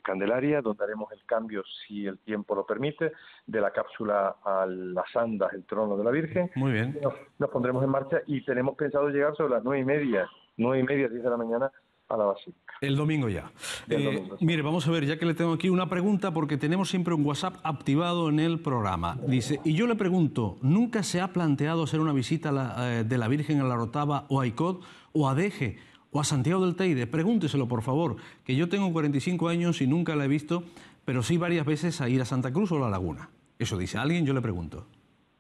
Candelaria, donde haremos el cambio, si el tiempo lo permite, de la cápsula a las andas, el trono de la Virgen. Muy bien. Nos, nos pondremos en marcha y tenemos pensado llegar sobre las nueve y media 9 y media, 10 de la mañana a la basílica. El domingo ya. Eh, mire, vamos a ver, ya que le tengo aquí una pregunta, porque tenemos siempre un WhatsApp activado en el programa. Dice, y yo le pregunto, ¿nunca se ha planteado hacer una visita eh, de la Virgen a la Rotava o a Icod o a Deje? O a Santiago del Teide, pregúnteselo por favor, que yo tengo 45 años y nunca la he visto, pero sí varias veces a ir a Santa Cruz o a La Laguna. Eso dice alguien, yo le pregunto.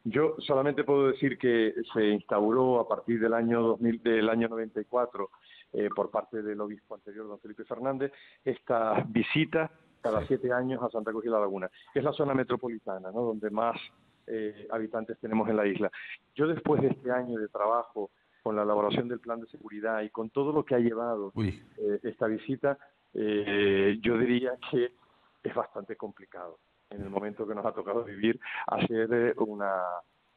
Yo solamente puedo decir que se instauró a partir del año del año 94 eh, por parte del obispo anterior, don Felipe Fernández, esta visita cada siete años a Santa Cruz y la Laguna. Es la zona metropolitana, Donde más eh, habitantes tenemos en la isla. Yo después de este año de trabajo con la elaboración del plan de seguridad y con todo lo que ha llevado eh, esta visita, yo diría que es bastante complicado en el momento que nos ha tocado vivir, hacer eh, una,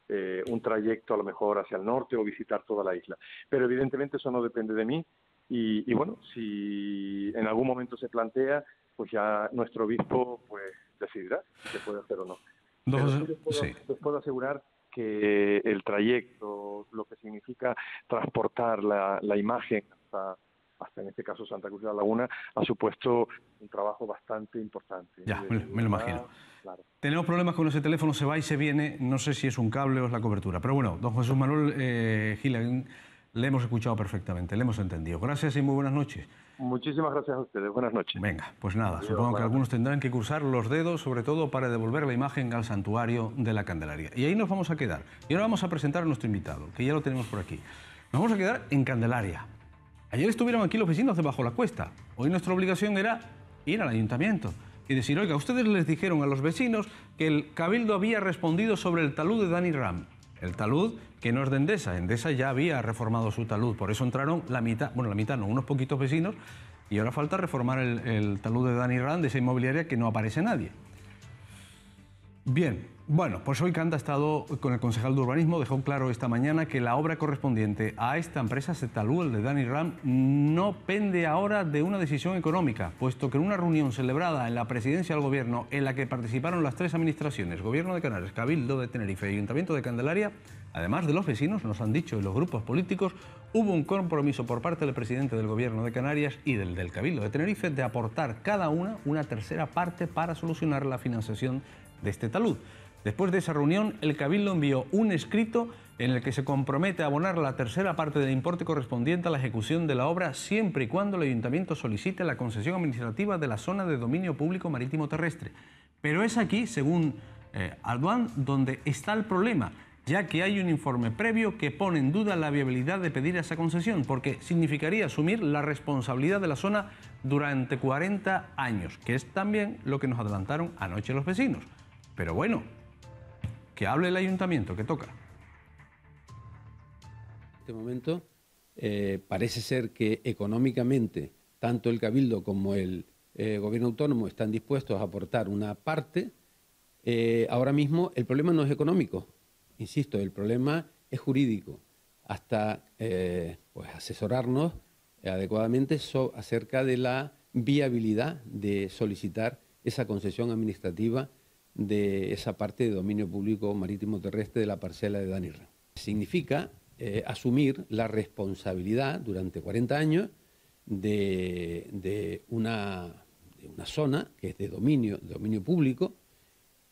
eh, un trayecto a lo mejor hacia el norte o visitar toda la isla. Pero evidentemente eso no depende de mí y, bueno, si en algún momento se plantea, pues ya nuestro obispo pues decidirá si se puede hacer o no. no sí les, puedo, asegurar que el trayecto, lo que significa transportar la, la imagen hasta hasta en este caso Santa Cruz de la Laguna, ha supuesto un trabajo bastante importante. Ya, me, lo imagino. Tenemos problemas con ese teléfono, se va y se viene, no sé si es un cable o es la cobertura. Pero bueno, don Jesús Manuel eh, eh le hemos escuchado perfectamente, le hemos entendido. Gracias y muy buenas noches. Muchísimas gracias a ustedes, buenas noches. Venga, pues nada, supongo que algunos tendrán que cursar los dedos, sobre todo para devolver la imagen al santuario de la Candelaria. Y ahí nos vamos a quedar. Y ahora vamos a presentar a nuestro invitado, que ya lo tenemos por aquí. Nos vamos a quedar en Candelaria, Ayer estuvieron aquí los vecinos debajo de la cuesta. Hoy nuestra obligación era ir al ayuntamiento y decir, oiga, ustedes les dijeron a los vecinos que el cabildo había respondido sobre el talud de Dani Ram. El talud que no es de Endesa. Endesa ya había reformado su talud, por eso entraron la mitad, bueno, la mitad no, unos poquitos vecinos, y ahora falta reformar el, el talud de Dani Ram, de esa inmobiliaria que no aparece nadie. Bien, bueno, pues hoy Canta ha estado con el concejal de urbanismo, dejó claro esta mañana que la obra correspondiente a esta empresa Cetalú, el de Dani Ram, no pende ahora de una decisión económica, puesto que en una reunión celebrada en la presidencia del gobierno en la que participaron las tres administraciones, gobierno de Canarias, Cabildo de Tenerife y Ayuntamiento de Candelaria, además de los vecinos, nos han dicho, y los grupos políticos, hubo un compromiso por parte del presidente del gobierno de Canarias y del del Cabildo de Tenerife de aportar cada una una tercera parte para solucionar la financiación de este talud. Después de esa reunión, el Cabildo envió un escrito en el que se compromete a abonar la tercera parte del importe correspondiente a la ejecución de la obra siempre y cuando el ayuntamiento solicite la concesión administrativa de la zona de dominio público marítimo terrestre. Pero es aquí, según eh, donde está el problema, ya que hay un informe previo que pone en duda la viabilidad de pedir esa concesión, porque significaría asumir la responsabilidad de la zona durante 40 años, que es también lo que nos adelantaron anoche los vecinos. Pero bueno, que hable el ayuntamiento, que toca. En este momento eh, parece ser que económicamente tanto el Cabildo como el eh, Gobierno Autónomo están dispuestos a aportar una parte. Eh, ahora mismo el problema no es económico, insisto, el problema es jurídico. Hasta pues asesorarnos adecuadamente acerca de la viabilidad de solicitar esa concesión administrativa de esa parte de dominio público marítimo terrestre de la parcela de Danirra. Significa eh, asumir la responsabilidad durante 40 años de, una, una, zona que es de dominio, dominio público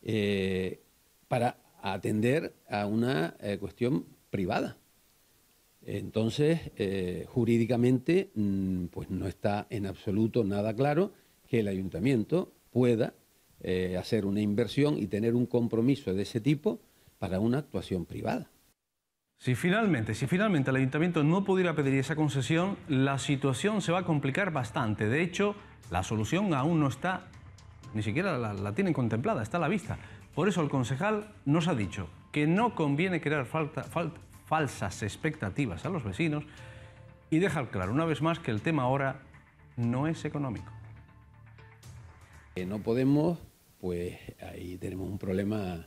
eh, para atender a una eh, cuestión privada. Entonces, jurídicamente, mm, pues no está en absoluto nada claro que el ayuntamiento pueda eh, hacer una inversión y tener un compromiso de ese tipo para una actuación privada. Si finalmente, si finalmente el ayuntamiento no pudiera pedir esa concesión, la situación se va a complicar bastante. De hecho, la solución aún no está, ni siquiera la, tienen contemplada, está a la vista. Por eso el concejal nos ha dicho que no conviene crear falsas expectativas a los vecinos y dejar claro una vez más que el tema ahora no es económico. no podemos pues ahí tenemos un problema,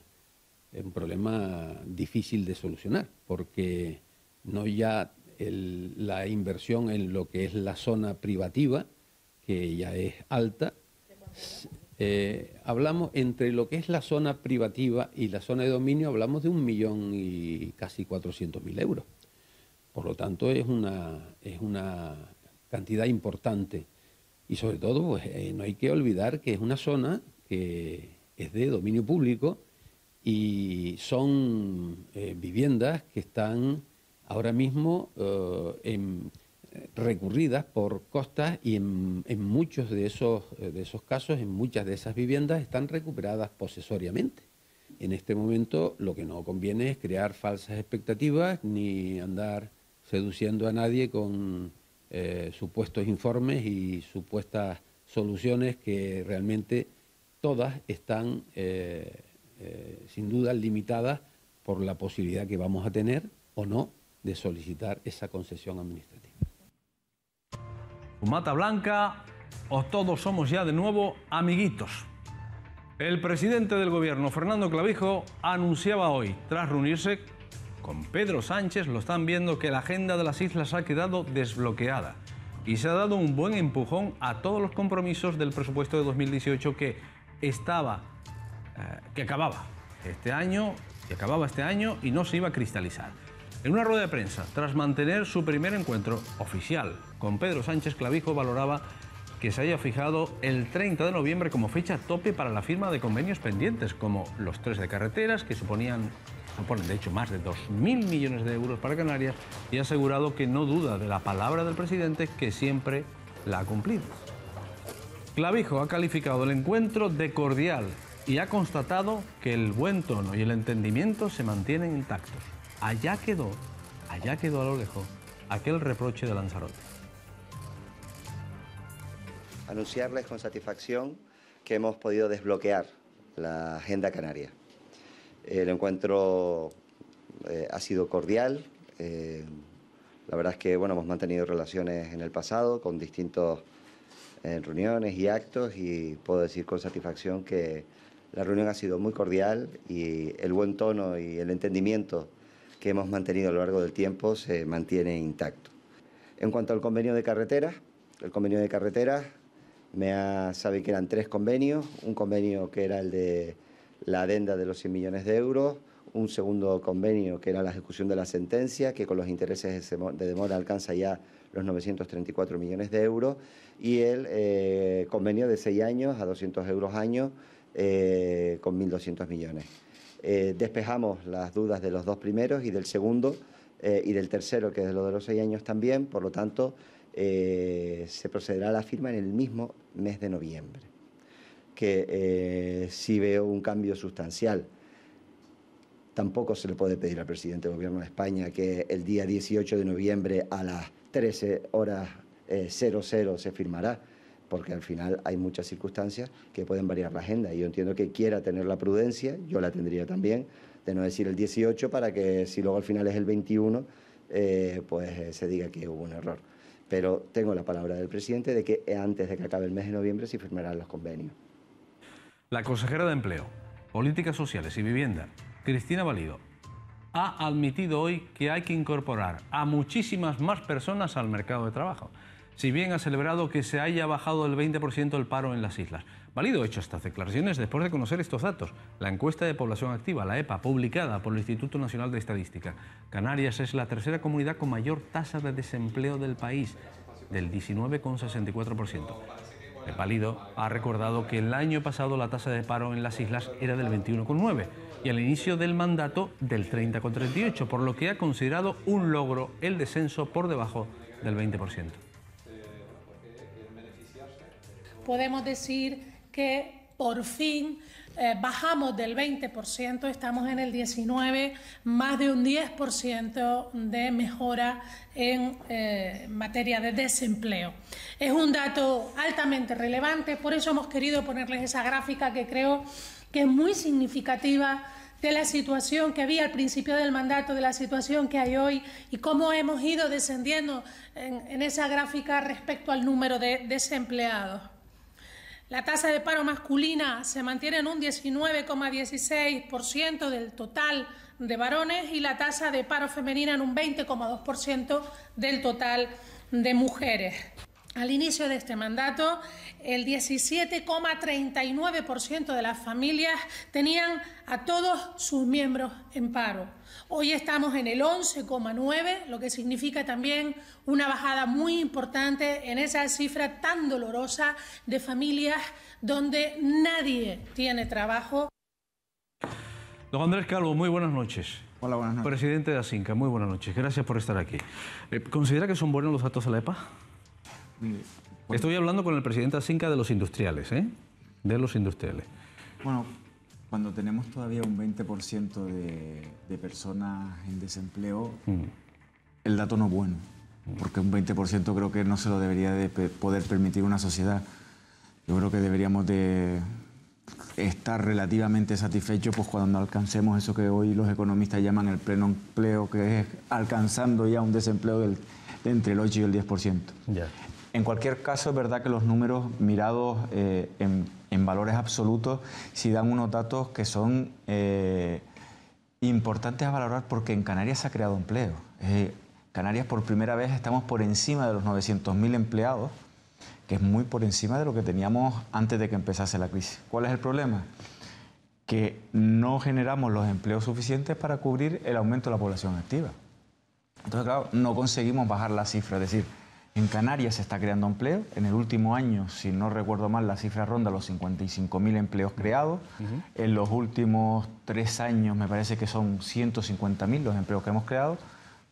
un problema difícil de solucionar, porque no ya la inversión en lo que es la zona privativa, que ya es alta, eh, hablamos entre lo que es la zona privativa y la zona de dominio, hablamos de un millón y casi cuatrocientos mil euros. Por lo tanto, es una, es una cantidad importante. Y sobre todo, pues, eh, no hay que olvidar que es una zona que es de dominio público y son eh, viviendas que están ahora mismo eh, recurridas por costas y en, muchos de esos, eh, de esos casos, en muchas de esas viviendas están recuperadas posesoriamente. En este momento lo que no conviene es crear falsas expectativas ni andar seduciendo a nadie con supuestos informes y supuestas soluciones que realmente todas están eh, eh, sin duda limitadas por la posibilidad que vamos a tener o no de solicitar esa concesión administrativa. Mata Blanca o todos somos ya de nuevo amiguitos. El presidente del gobierno, Fernando Clavijo, anunciaba hoy, tras reunirse con Pedro Sánchez, lo están viendo que la agenda de las islas ha quedado desbloqueada y se ha dado un buen empujón a todos los compromisos del presupuesto de 2018 que estaba, eh, que acababa este año, que acababa este año y no se iba a cristalizar. En una rueda de prensa, tras mantener su primer encuentro oficial con Pedro Sánchez Clavijo, valoraba que se haya fijado el 30 de noviembre como fecha tope para la firma de convenios pendientes, como los tres de carreteras, que suponían, suponen de hecho más de 2.000 millones de euros para Canarias, y ha asegurado que no duda de la palabra del presidente, que siempre la ha cumplido. Clavijo ha calificado el encuentro de cordial y ha constatado que el buen tono y el entendimiento se mantienen intactos. Allá quedó, allá quedó a lo lejos, aquel reproche de Lanzarote. Anunciarles con satisfacción que hemos podido desbloquear la agenda canaria. El encuentro eh, ha sido cordial. Eh, la verdad es que bueno, hemos mantenido relaciones en el pasado con distintos en reuniones y actos y puedo decir con satisfacción que la reunión ha sido muy cordial y el buen tono y el entendimiento que hemos mantenido a lo largo del tiempo se mantiene intacto. En cuanto al convenio de carreteras, el convenio de carreteras me ha, sabido que eran tres convenios, un convenio que era el de la adenda de los 100 millones de euros, un segundo convenio que era la ejecución de la sentencia, que con los intereses de demora alcanza ya los 934 millones de euros, y el eh, convenio de seis años a 200 euros año eh, con 1.200 millones. Eh, despejamos las dudas de los dos primeros y del segundo y del tercero, que es lo de los seis años también, por lo tanto, se procederá a la firma en el mismo mes de noviembre, que sí veo un cambio sustancial Tampoco se le puede pedir al presidente del gobierno de España que el día 18 de noviembre a las 13 horas 00 eh, se firmará, porque al final hay muchas circunstancias que pueden variar la agenda. Y yo entiendo que quiera tener la prudencia, yo la tendría también, de no decir el 18 para que si luego al final es el 21, eh, pues eh, se diga que hubo un error. Pero tengo la palabra del presidente de que antes de que acabe el mes de noviembre se firmarán los convenios. La consejera de Empleo, Políticas Sociales y Vivienda, Cristina Valido ha admitido hoy que hay que incorporar a muchísimas más personas al mercado de trabajo, si bien ha celebrado que se haya bajado el 20% el paro en las islas. Valido ha hecho estas declaraciones después de conocer estos datos. La encuesta de población activa, la EPA, publicada por el Instituto Nacional de Estadística. Canarias es la tercera comunidad con mayor tasa de desempleo del país, del 19,64%. Valido ha recordado que el año pasado la tasa de paro en las islas era del 21,9% y al inicio del mandato del 30 38... por lo que ha considerado un logro el descenso por debajo del 20%. Podemos decir que por fin eh, bajamos del 20%, estamos en el 19%, más de un 10% de mejora en eh, materia de desempleo. Es un dato altamente relevante, por eso hemos querido ponerles esa gráfica que creo que es muy significativa de la situación que había al principio del mandato, de la situación que hay hoy y cómo hemos ido descendiendo en, esa gráfica respecto al número de desempleados. La tasa de paro masculina se mantiene en un 19,16% del total de varones y la tasa de paro femenina en un 20,2% del total de mujeres. Al inicio de este mandato, el 17,39% de las familias tenían a todos sus miembros en paro. Hoy estamos en el 11,9, lo que significa también una bajada muy importante en esa cifra tan dolorosa de familias donde nadie tiene trabajo. Don Andrés Calvo, muy buenas noches. Hola, buenas noches. Presidente de ASINCA, muy buenas noches. Gracias por estar aquí. Eh, ¿Considera que son buenos los datos de la EPA? Estoy hablando con el presidente Asinca de los industriales, ¿eh? De los industriales. Bueno, cuando tenemos todavía un 20% de, de, personas en desempleo, mm. el dato no es bueno, mm. porque un 20% creo que no se lo debería de poder permitir una sociedad. Yo creo que deberíamos de estar relativamente satisfechos pues, cuando alcancemos eso que hoy los economistas llaman el pleno empleo, que es alcanzando ya un desempleo del, entre el 8 y el 10%. ya en cualquier caso, es verdad que los números mirados eh, en, valores absolutos sí dan unos datos que son eh, importantes a valorar porque en Canarias se ha creado empleo. Canarias por primera vez estamos por encima de los 900.000 empleados, que es muy por encima de lo que teníamos antes de que empezase la crisis. ¿Cuál es el problema? Que no generamos los empleos suficientes para cubrir el aumento de la población activa. Entonces, claro, no conseguimos bajar la cifra, es decir, en Canarias se está creando empleo. En el último año, si no recuerdo mal, la cifra ronda los 55.000 empleos creados. En los últimos tres años me parece que son 150.000 los empleos que hemos creado,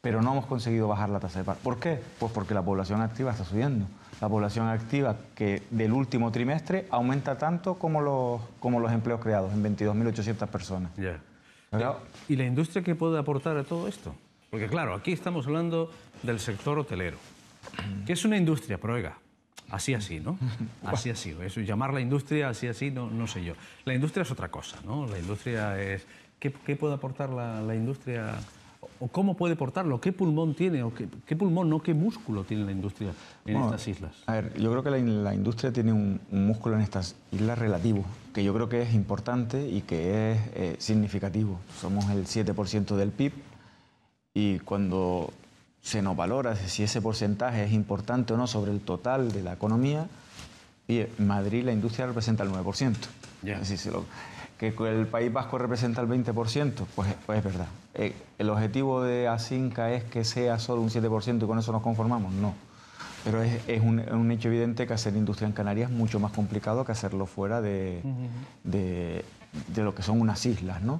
pero no hemos conseguido bajar la tasa de paro. ¿Por qué? Pues porque la población activa está subiendo. La población activa que del último trimestre aumenta tanto como los, empleos creados, en 22.800 personas. ¿Y la industria qué puede aportar a todo esto? Porque claro, aquí estamos hablando del sector hotelero que es una industria, Proega? así así, ¿no? Así así, eso, la industria así así, no, no sé yo. La industria es otra cosa, ¿no? La industria es... ¿Qué, qué puede aportar la, la, industria? ¿O cómo puede aportarlo? ¿Qué pulmón tiene? ¿O qué, qué pulmón, no qué músculo tiene la industria en estas islas? A ver, yo creo que la, industria tiene un, músculo en estas islas relativo, que yo creo que es importante y que es eh, significativo. Somos el 7% del PIB y cuando se nos valora si ese porcentaje es importante o no sobre el total de la economía. Y en Madrid la industria representa el 9%. que el País Vasco representa el 20%, pues, pues, es verdad. Eh, el objetivo de ASINCA es que sea solo un 7% y con eso nos conformamos, no. Pero es, un, hecho evidente que hacer industria en Canarias es mucho más complicado que hacerlo fuera de, de lo que son unas islas, ¿no?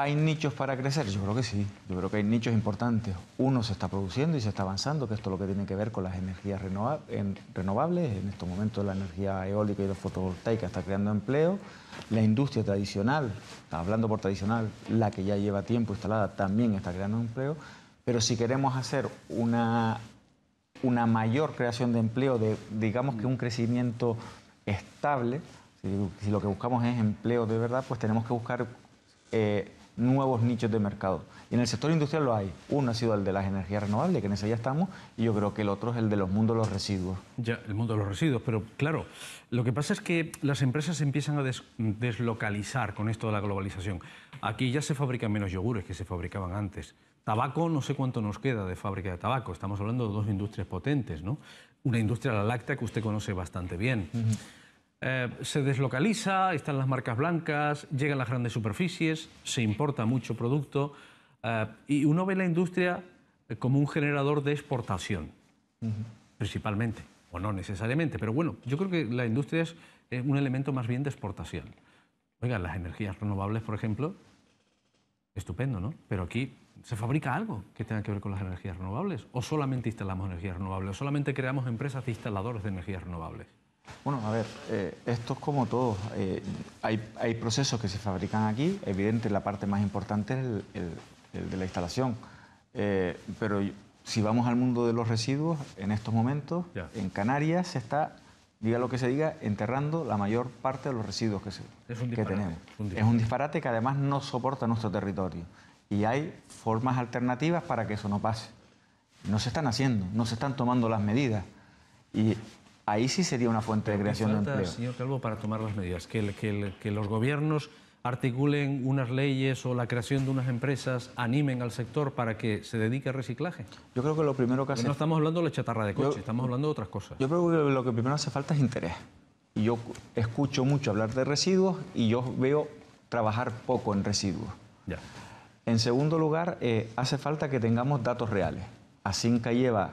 Hay nichos para crecer, yo creo que sí, yo creo que hay nichos importantes. Uno se está produciendo y se está avanzando, que esto es lo que tiene que ver con las energías renovables, en estos momentos la energía eólica y la fotovoltaica está creando empleo, la industria tradicional, hablando por tradicional, la que ya lleva tiempo instalada también está creando empleo, pero si queremos hacer una, una mayor creación de empleo, de, digamos que un crecimiento estable, si, lo que buscamos es empleo de verdad, pues tenemos que buscar... Eh, nuevos nichos de mercado. Y en el sector industrial lo hay. Uno ha sido el de las energías renovables, que en ese ya estamos, y yo creo que el otro es el de los mundos de los residuos. Ya, el mundo de los residuos, pero claro, lo que pasa es que las empresas empiezan a deslocalizar con esto de la globalización. Aquí ya se fabrican menos yogures que se fabricaban antes. Tabaco, no sé cuánto nos queda de fábrica de tabaco. Estamos hablando de dos industrias potentes, ¿no? Una industria, la láctea, que usted conoce bastante bien. Eh, se deslocaliza, están las marcas blancas, llegan las grandes superficies, se importa mucho producto eh, y uno ve la industria eh, como un generador de exportación, principalmente, o no necesariamente, pero bueno, yo creo que la industria es, un elemento más bien de exportación. Oiga, las energías renovables, por ejemplo, estupendo, ¿no? Pero aquí se fabrica algo que tenga que ver con las energías renovables, o solamente instalamos energías renovables, o solamente creamos empresas de instaladores de energías renovables. Bueno, a ver, eh, esto es como todo. Eh, hay, hay, procesos que se fabrican aquí. Evidente, la parte más importante es el, de la instalación. Eh, pero si vamos al mundo de los residuos, en estos momentos, en Canarias se está, diga lo que se diga, enterrando la mayor parte de los residuos que, se, que tenemos. Es un, es un disparate que además no soporta nuestro territorio. Y hay formas alternativas para que eso no pase. No se están haciendo, no se están tomando las medidas. Y ahí sí sería una fuente de creación de empleo. Señor Calvo, para tomar las medidas, que, que, los gobiernos articulen unas leyes o la creación de unas empresas animen al sector para que se dedique al reciclaje? Yo creo que lo primero que hace... No estamos hablando de la chatarra de coche, estamos hablando de otras cosas. Yo creo que lo que primero hace falta es interés. Y yo escucho mucho hablar de residuos y yo veo trabajar poco en residuos. Ya. En segundo lugar, eh, hace falta que tengamos datos reales. Asinca lleva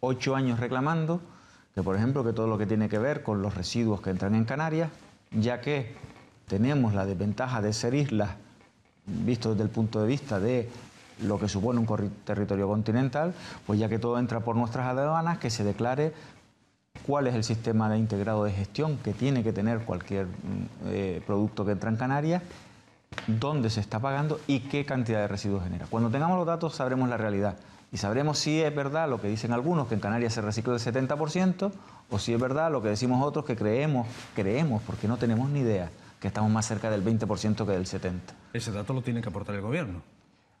ocho años reclamando por ejemplo que todo lo que tiene que ver con los residuos que entran en Canarias, ya que tenemos la desventaja de ser islas, visto desde el punto de vista de lo que supone un territorio continental, pues ya que todo entra por nuestras aduanas, que se declare cuál es el sistema de integrado de gestión que tiene que tener cualquier mm, eh, producto que entra en Canarias, dónde se está pagando y qué cantidad de residuos genera. Cuando tengamos los datos sabremos la realidad y sabremos si es verdad lo que dicen algunos, que en Canarias se recicla el 70%, o si es verdad lo que decimos otros, que creemos, creemos, porque no tenemos ni idea, que estamos más cerca del 20% que del 70%. Ese dato lo tiene que aportar el gobierno.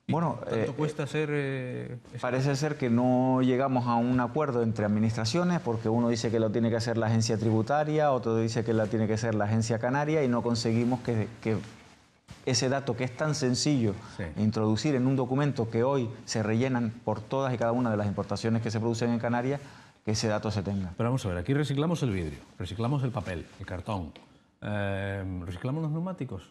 Bueno, eh, cuesta hacer? Eh, parece ser que no llegamos a un acuerdo entre administraciones porque uno dice que lo tiene que hacer la agencia tributaria, otro dice que la tiene que hacer la agencia canaria y no conseguimos que ese dato que es tan sencillo introducir en un documento que hoy se rellenan por todas y cada una de las importaciones que se producen en Canarias, que ese dato se tenga. Pero vamos a ver, aquí reciclamos el vidrio, reciclamos el papel, el cartón, eh, reciclamos los neumáticos.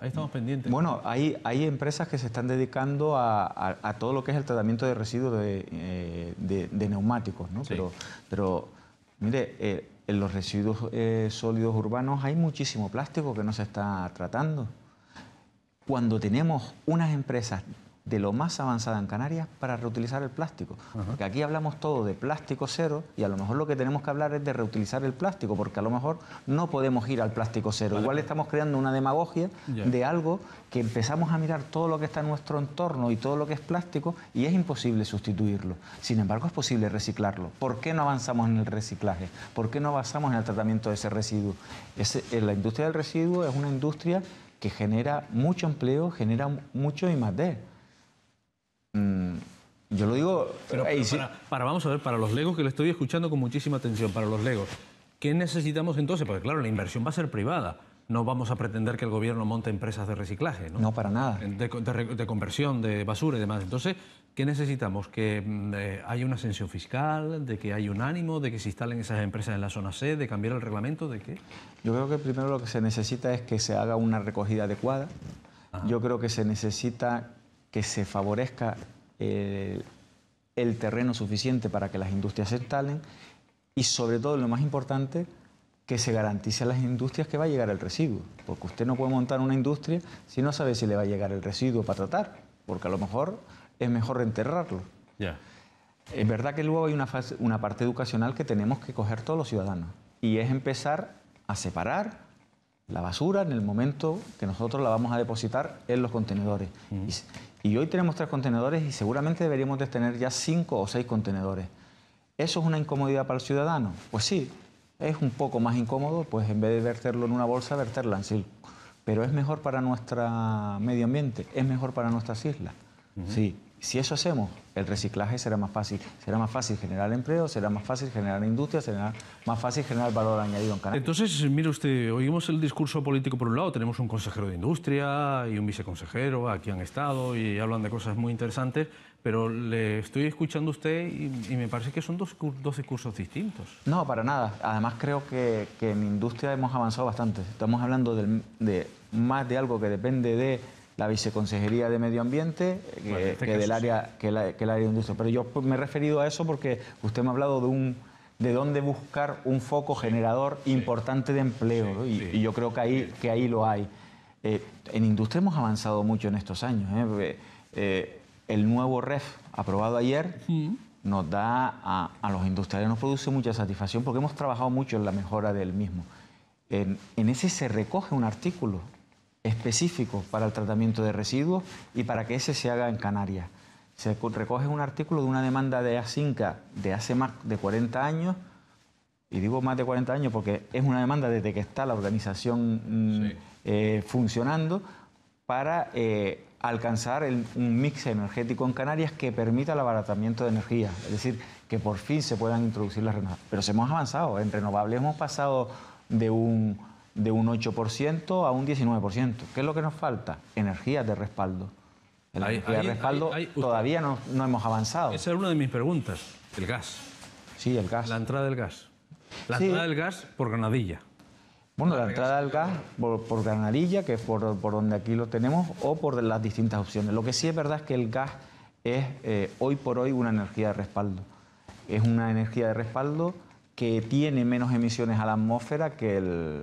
Ahí estamos pendientes. Bueno, hay, hay empresas que se están dedicando a, todo lo que es el tratamiento de residuos de, eh, neumáticos, ¿no? Pero, pero, mire, eh, en los residuos sólidos urbanos hay muchísimo plástico que no se está tratando cuando tenemos unas empresas de lo más avanzada en Canarias para reutilizar el plástico. Porque aquí hablamos todo de plástico cero y a lo mejor lo que tenemos que hablar es de reutilizar el plástico, porque a lo mejor no podemos ir al plástico cero. Igual estamos creando una demagogia de algo que empezamos a mirar todo lo que está en nuestro entorno y todo lo que es plástico y es imposible sustituirlo. Sin embargo, es posible reciclarlo. ¿Por qué no avanzamos en el reciclaje? ¿Por qué no avanzamos en el tratamiento de ese residuo? Eh, la industria del residuo es una industria que genera mucho empleo, genera mucho I+.D. Mm, yo lo digo... Pero, para, vamos a ver, para los legos, que le estoy escuchando con muchísima atención, para los legos, ¿qué necesitamos entonces? Porque claro, la inversión va a ser privada no vamos a pretender que el gobierno monte empresas de reciclaje, ¿no? No, para nada. De, de, conversión de basura y demás. Entonces, ¿Qué necesitamos? Que mm, hay eh, haya una ascensión fiscal, de que haya un ánimo, de que se instalen esas empresas en la zona C, de cambiar el reglamento, de qué? Yo creo que primero lo que se necesita es que se haga una recogida adecuada. Yo creo que se necesita que se favorezca eh, el terreno suficiente para que las industrias se instalen y sobre todo lo más importante, que se garantice a las industrias que va a llegar el residuo, porque usted no puede montar una industria si no sabe si le va a llegar el residuo para tratar, porque a lo mejor es mejor enterrarlo. Es verdad que luego hay una, parte educacional que tenemos que coger todos los ciudadanos y es empezar a separar la basura en el momento que nosotros la vamos a depositar en los contenedores. y, hoy tenemos tres contenedores y seguramente deberíamos de tener ya cinco o seis contenedores. ¿Eso es una incomodidad para el ciudadano? Pues sí, es un poco más incómodo, pues en vez de verterlo en una bolsa, verterlo en silo. Pero es mejor para nuestro medio ambiente, es mejor para nuestras islas. Sí, si eso hacemos, el reciclaje será más fácil. Será más fácil generar empleo, será más fácil generar industria, será más fácil generar valor añadido en Canarias. Entonces, mire usted, oímos el discurso político por un lado, tenemos un consejero de industria y un viceconsejero, aquí han estado y hablan de cosas muy interesantes, pero le estoy escuchando a usted y, me parece que son dos, dos, discursos distintos. No, para nada. Además, creo que, que en industria hemos avanzado bastante. Estamos hablando de más de algo que depende de la Viceconsejería de Medio Ambiente eh, que, este del área, que, el área de industria. Pero yo me he referido a eso porque usted me ha hablado de un de dónde buscar un foco generador importante de empleo. y, yo creo que ahí, que ahí lo hay. Eh, en industria hemos avanzado mucho en estos años. ¿eh? el nuevo REF aprobado ayer nos da a, los industriales, nos produce mucha satisfacción porque hemos trabajado mucho en la mejora del mismo. En, en ese se recoge un artículo específico para el tratamiento de residuos y para que ese se haga en Canarias. Se recoge un artículo de una demanda de ASINCA de hace más de 40 años, y digo más de 40 años porque es una demanda desde que está la organización mm, eh, funcionando, para eh, alcanzar un mix energético en Canarias que permita el abaratamiento de energía, es decir, que por fin se puedan introducir las renovables. Pero se hemos avanzado, en renovables hemos pasado de un de un 8% a un 19%. ¿Qué es lo que nos falta? Energía de respaldo. ...el de respaldo todavía no, no, hemos avanzado. Esa es una de mis preguntas, el gas. Sí, el gas. La entrada del gas. La entrada del gas por Granadilla. Bueno, la, entrada del gas por, Granadilla, que es por, donde aquí lo tenemos, o por las distintas opciones. Lo que sí es verdad es que el gas es eh, hoy por hoy una energía de respaldo. Es una energía de respaldo que tiene menos emisiones a la atmósfera que el,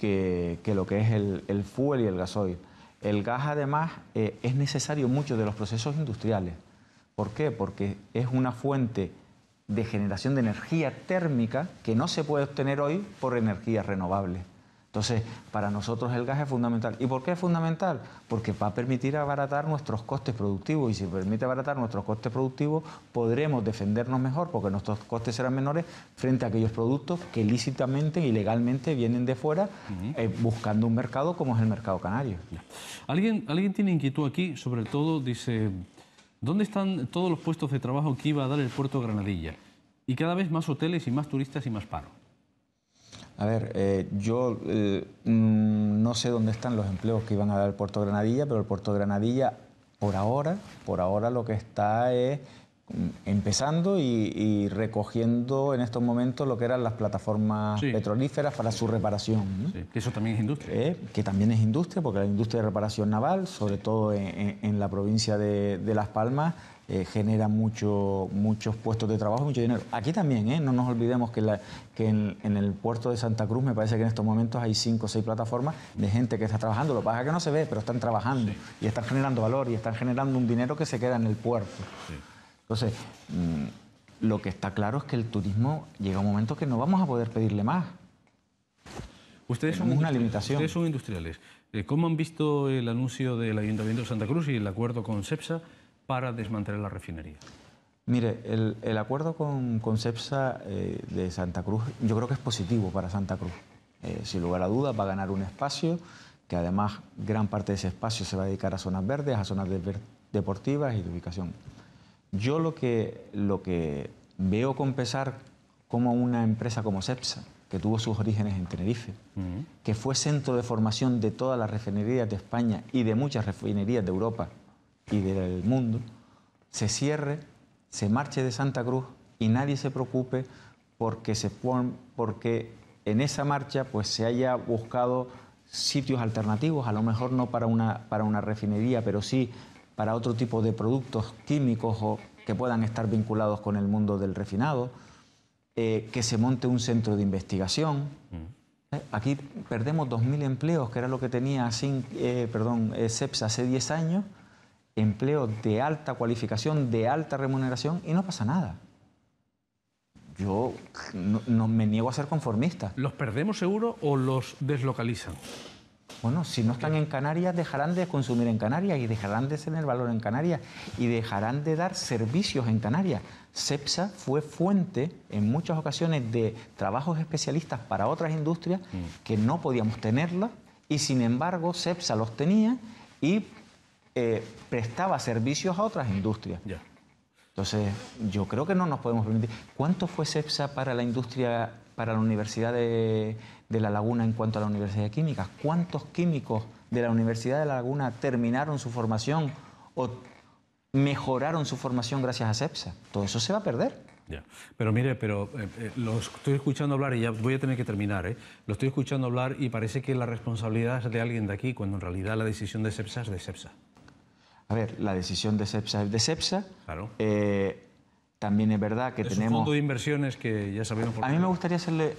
que, lo que es el, fuel y el gasoil. El gas además eh, es necesario mucho de los procesos industriales. ¿Por qué? Porque es una fuente de generación de energía térmica que no se puede obtener hoy por energías renovables. Entonces, para nosotros el gas es fundamental. ¿Y por qué es fundamental? Porque va a permitir abaratar nuestros costes productivos y si permite abaratar nuestros costes productivos, podremos defendernos mejor porque nuestros costes serán menores frente a aquellos productos que lícitamente ilegalmente, vienen de fuera eh, buscando un mercado como es el mercado canario. ¿Alguien, alguien tiene inquietud aquí, sobre todo dice, ¿dónde están todos los puestos de trabajo que iba a dar el puerto Granadilla? Y cada vez más hoteles y más turistas y más paro. A ver, eh, yo eh, mm, no sé dónde están los empleos que iban a dar el Puerto Granadilla, pero el Puerto Granadilla, por ahora, por ahora lo que está es mm, empezando y, recogiendo en estos momentos lo que eran las plataformas petrolíferas para su reparación. que eso también es industria. Eh, que también es industria, porque la industria de reparación naval, sobre todo en, la provincia de, Las Palmas, genera mucho, muchos puestos de trabajo, mucho dinero. Aquí también, no nos olvidemos que la, en, el puerto de Santa Cruz me parece que en estos momentos hay cinco o seis plataformas de gente que está trabajando. Lo que pasa es que no se ve, pero están trabajando y están generando valor y están generando un dinero que se queda en el puerto. Entonces, mm, lo que está claro es que el turismo llega a un momento que no vamos a poder pedirle más. Ustedes son, una limitación. ustedes son industriales. Eh, ¿Cómo han visto el anuncio del Ayuntamiento de Santa Cruz y el acuerdo con CEPSA para desmantelar la refinería? Mire, el, acuerdo con, CEPSA eh, de Santa Cruz yo creo que es positivo para Santa Cruz. Eh, sin lugar a dudas va a ganar un espacio, que además gran parte de ese espacio se va a dedicar a zonas verdes, a zonas deportivas y de ubicación. Yo lo que, lo que veo con pesar como una empresa como CEPSA, que tuvo sus orígenes en Tenerife, que fue centro de formación de todas las refinerías de España y de muchas refinerías de Europa y del mundo, se cierre se marche de Santa Cruz y nadie se preocupe porque, se, porque en esa marcha pues, se haya buscado sitios alternativos, a lo mejor no para una, para una refinería, pero sí para otro tipo de productos químicos o que puedan estar vinculados con el mundo del refinado, eh, que se monte un centro de investigación. Mm. Eh, aquí perdemos 2.000 empleos, que era lo que tenía sin, eh, perdón, CEPS hace 10 años, empleo de alta cualificación, de alta remuneración y no pasa nada. Yo no, me niego a ser conformista. ¿Los perdemos seguro o los deslocalizan? Bueno, si no están en Canarias, dejarán de consumir en Canarias y dejarán de tener valor en Canarias y dejarán de dar servicios en Canarias. CEPSA fue fuente en muchas ocasiones de trabajos especialistas para otras industrias mm. que no podíamos tenerlas y sin embargo CEPSA los tenía y eh, prestaba servicios a otras industrias. Entonces, yo creo que no nos podemos permitir. ¿Cuánto fue CEPSA para la industria, para la Universidad de, La Laguna en cuanto a la Universidad de Química? ¿Cuántos químicos de la Universidad de La Laguna terminaron su formación o mejoraron su formación gracias a CEPSA? Todo eso se va a perder. Ya. Pero mire, pero eh, eh, lo estoy escuchando hablar y ya voy a tener que terminar. Lo estoy escuchando hablar y parece que la responsabilidad es de alguien de aquí, cuando en realidad la decisión de CEPSA es de CEPSA a ver, la decisión de CEPSA es de CEPSA. Claro. Eh, también es verdad que es tenemos... Un fondo de inversiones que ya sabemos por A mí me gustaría hacerle,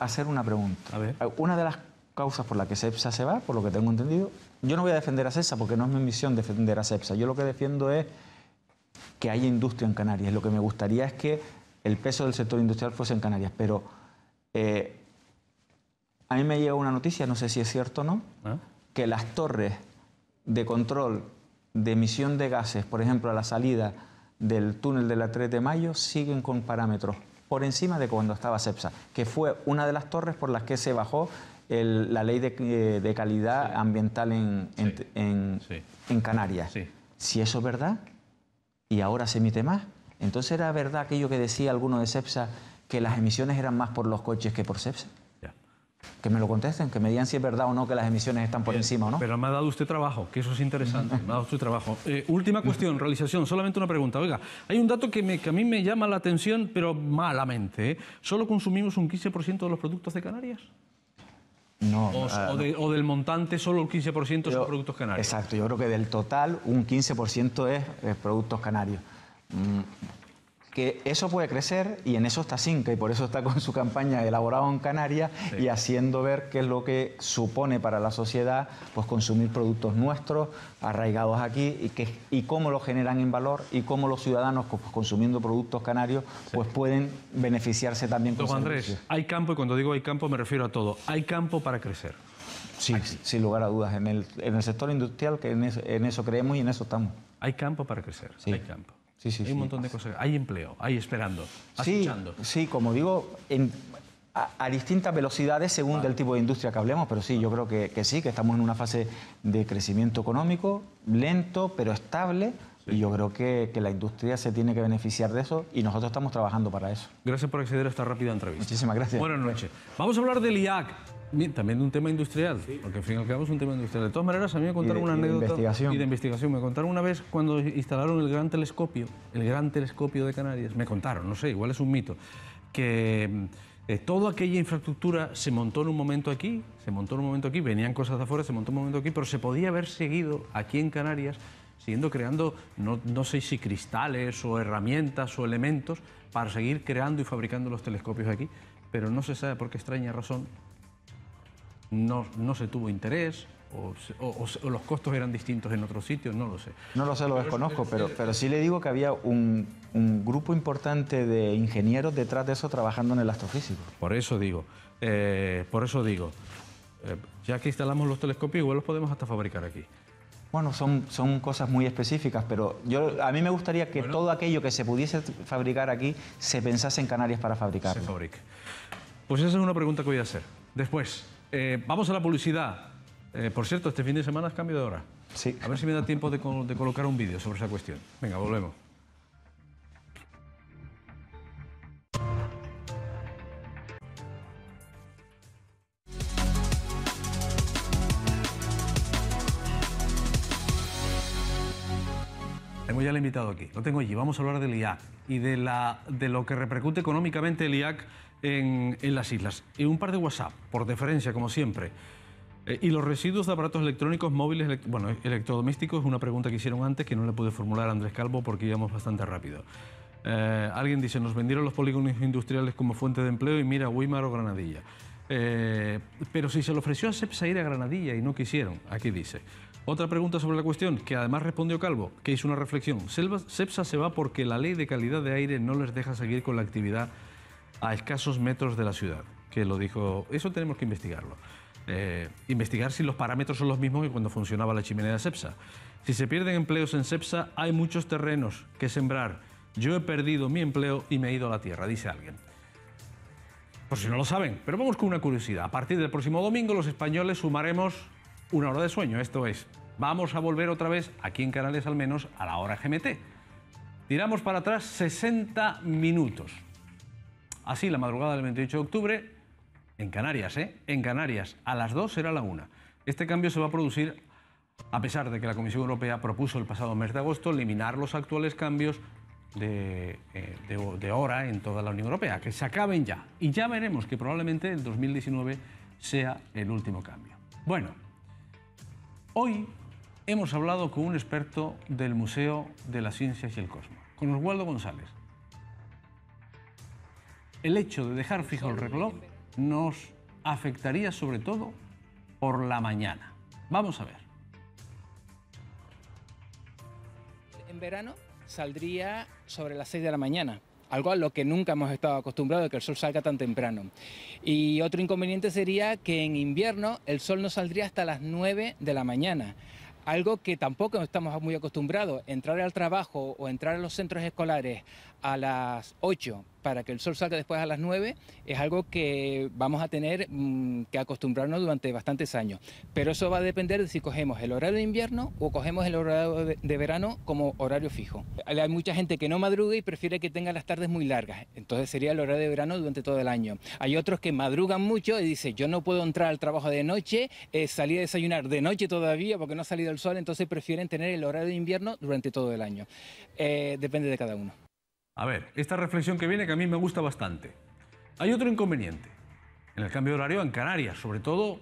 hacer una pregunta. A ver. Eh, una de las causas por las que CEPSA se va, por lo que tengo entendido, yo no voy a defender a CEPSA porque no es mi misión defender a CEPSA. Yo lo que defiendo es que haya industria en Canarias. Lo que me gustaría es que el peso del sector industrial fuese en Canarias. Pero eh, a mí me llega una noticia, no sé si es cierto o no, ah. que las torres de control de emisión de gases, por ejemplo, a la salida del túnel de la 3 de mayo, siguen con parámetros por encima de cuando estaba CEPSA, que fue una de las torres por las que se bajó la ley de, eh, calidad ambiental en, en Canarias. Si eso es verdad, y ahora se emite más, entonces era verdad aquello que decía alguno de CEPSA, que las emisiones eran más por los coches que por CEPSA que me lo contesten, que me digan si es verdad o no que las emisiones están por eh, encima o no. Pero me ha dado usted trabajo, que eso es interesante, me ha dado usted trabajo. Eh, última cuestión, realización, solamente una pregunta. Oiga, hay un dato que, a mí me llama la atención, pero malamente. ¿eh? ¿Solo consumimos un 15% de los productos de Canarias? No, o, ah, del montante solo el 15% son productos canarios. Exacto, yo creo que del total un 15% es, productos canarios. Mm, que eso puede crecer y en eso está SINCA y por eso está con su campaña elaborado en Canarias y haciendo ver qué es lo que supone para la sociedad pues consumir productos nuestros arraigados aquí y que y cómo lo generan en valor y cómo los ciudadanos pues, consumiendo productos canarios pues pueden beneficiarse también Don Andrés, hay campo y cuando digo hay campo me refiero a todo. Hay campo para crecer. Sí, sin lugar a dudas en el, en el sector industrial que en eso, en eso creemos y en eso estamos. Hay campo para crecer. Sí. Hay campo. Sí, sí, hay un montón de cosas. Hay empleo, hay esperando, escuchando. Sí, como digo, a, distintas velocidades según el tipo de industria que hablemos, pero sí, yo creo que, sí, que estamos en una fase de crecimiento económico lento, pero estable. Y yo creo que, que, la industria se tiene que beneficiar de eso y nosotros estamos trabajando para eso. Gracias por acceder a esta rápida entrevista. Muchísimas gracias. Buenas noches. Vamos a hablar del IAC. También de un tema industrial, porque al fin y al un tema industrial. De todas maneras, a mí me contaron una anécdota de investigación. de investigación. Me contaron una vez cuando instalaron el gran telescopio, el gran telescopio de Canarias, me contaron, no sé, igual es un mito, que eh, toda aquella infraestructura se montó en un momento aquí, se montó en un momento aquí, venían cosas de afuera, se montó en un momento aquí, pero se podía haber seguido aquí en Canarias, siguiendo creando, no, no sé si cristales o herramientas o elementos, para seguir creando y fabricando los telescopios aquí, pero no se sabe por qué extraña razón no, se tuvo interés, o, los costos eran distintos en otros sitios, no lo sé. No lo sé, lo desconozco, pero, pero sí le digo que había un, grupo importante de ingenieros detrás de eso trabajando en el astrofísico. Por eso digo, eh, por eso digo, eh, ya que instalamos los telescopios, igual los podemos hasta fabricar aquí. Bueno, son, son cosas muy específicas, pero yo a mí me gustaría que todo aquello que se pudiese fabricar aquí se pensase en Canarias para fabricarlo. Pues esa es una pregunta que voy a hacer. Después, eh, vamos a la publicidad. Eh, por cierto, este fin de semana es cambio de hora. Sí. A ver si me da tiempo de, colocar un vídeo sobre esa cuestión. Venga, volvemos. Tengo ya al invitado aquí, lo tengo allí. Vamos a hablar del IAC y de lo que repercute económicamente el IAC en, las islas. Y un par de WhatsApp, por deferencia, como siempre. Eh, y los residuos de aparatos electrónicos, móviles, bueno, electrodomésticos, Es una pregunta que hicieron antes que no le pude formular Andrés Calvo porque íbamos bastante rápido. Eh, alguien dice, nos vendieron los polígonos industriales como fuente de empleo y mira Weimar o Granadilla. Eh, pero si se le ofreció a Cepsa ir a Granadilla y no quisieron, aquí dice. Otra pregunta sobre la cuestión, que además respondió Calvo, que hizo una reflexión. Cepsa se va porque la ley de calidad de aire no les deja seguir con la actividad a escasos metros de la ciudad, que lo dijo, eso tenemos que investigarlo. Eh, investigar si los parámetros son los mismos que cuando funcionaba la chimenea de CEPSA. Si se pierden empleos en CEPSA, hay muchos terrenos que sembrar. Yo he perdido mi empleo y me he ido a la tierra, dice alguien. Por si no lo saben, pero vamos con una curiosidad. A partir del próximo domingo los españoles sumaremos una hora de sueño, esto es, vamos a volver otra vez, aquí en Canales al menos, a la hora GMT. Tiramos para atrás 60 minutos. Así, la madrugada del 28 de octubre, en Canarias, ¿eh? En Canarias, a las 2 será la 1. Este cambio se va a producir a pesar de que la Comisión Europea propuso el pasado mes de agosto eliminar los actuales cambios de, eh, de hora en toda la Unión Europea, que se acaben ya. Y ya veremos que probablemente el 2019 sea el último cambio. Bueno, hoy hemos hablado con un experto del Museo de las Ciencias y el Cosmos, con Oswaldo González el hecho de dejar fijo el reloj nos afectaría sobre todo por la mañana. Vamos a ver. En verano saldría sobre las 6 de la mañana, algo a lo que nunca hemos estado acostumbrados, que el sol salga tan temprano. Y otro inconveniente sería que en invierno el sol no saldría hasta las 9 de la mañana, algo que tampoco estamos muy acostumbrados. Entrar al trabajo o entrar a los centros escolares a las 8 para que el sol salga después a las 9 es algo que vamos a tener mm, que acostumbrarnos durante bastantes años. Pero eso va a depender de si cogemos el horario de invierno o cogemos el horario de, verano como horario fijo. Hay mucha gente que no madruga y prefiere que tenga las tardes muy largas, entonces sería el horario de verano durante todo el año. Hay otros que madrugan mucho y dicen, yo no puedo entrar al trabajo de noche, eh, salir a desayunar de noche todavía porque no ha salido el sol, entonces prefieren tener el horario de invierno durante todo el año. Eh, depende de cada uno. A ver, esta reflexión que viene que a mí me gusta bastante. Hay otro inconveniente. En el cambio de horario en Canarias, sobre todo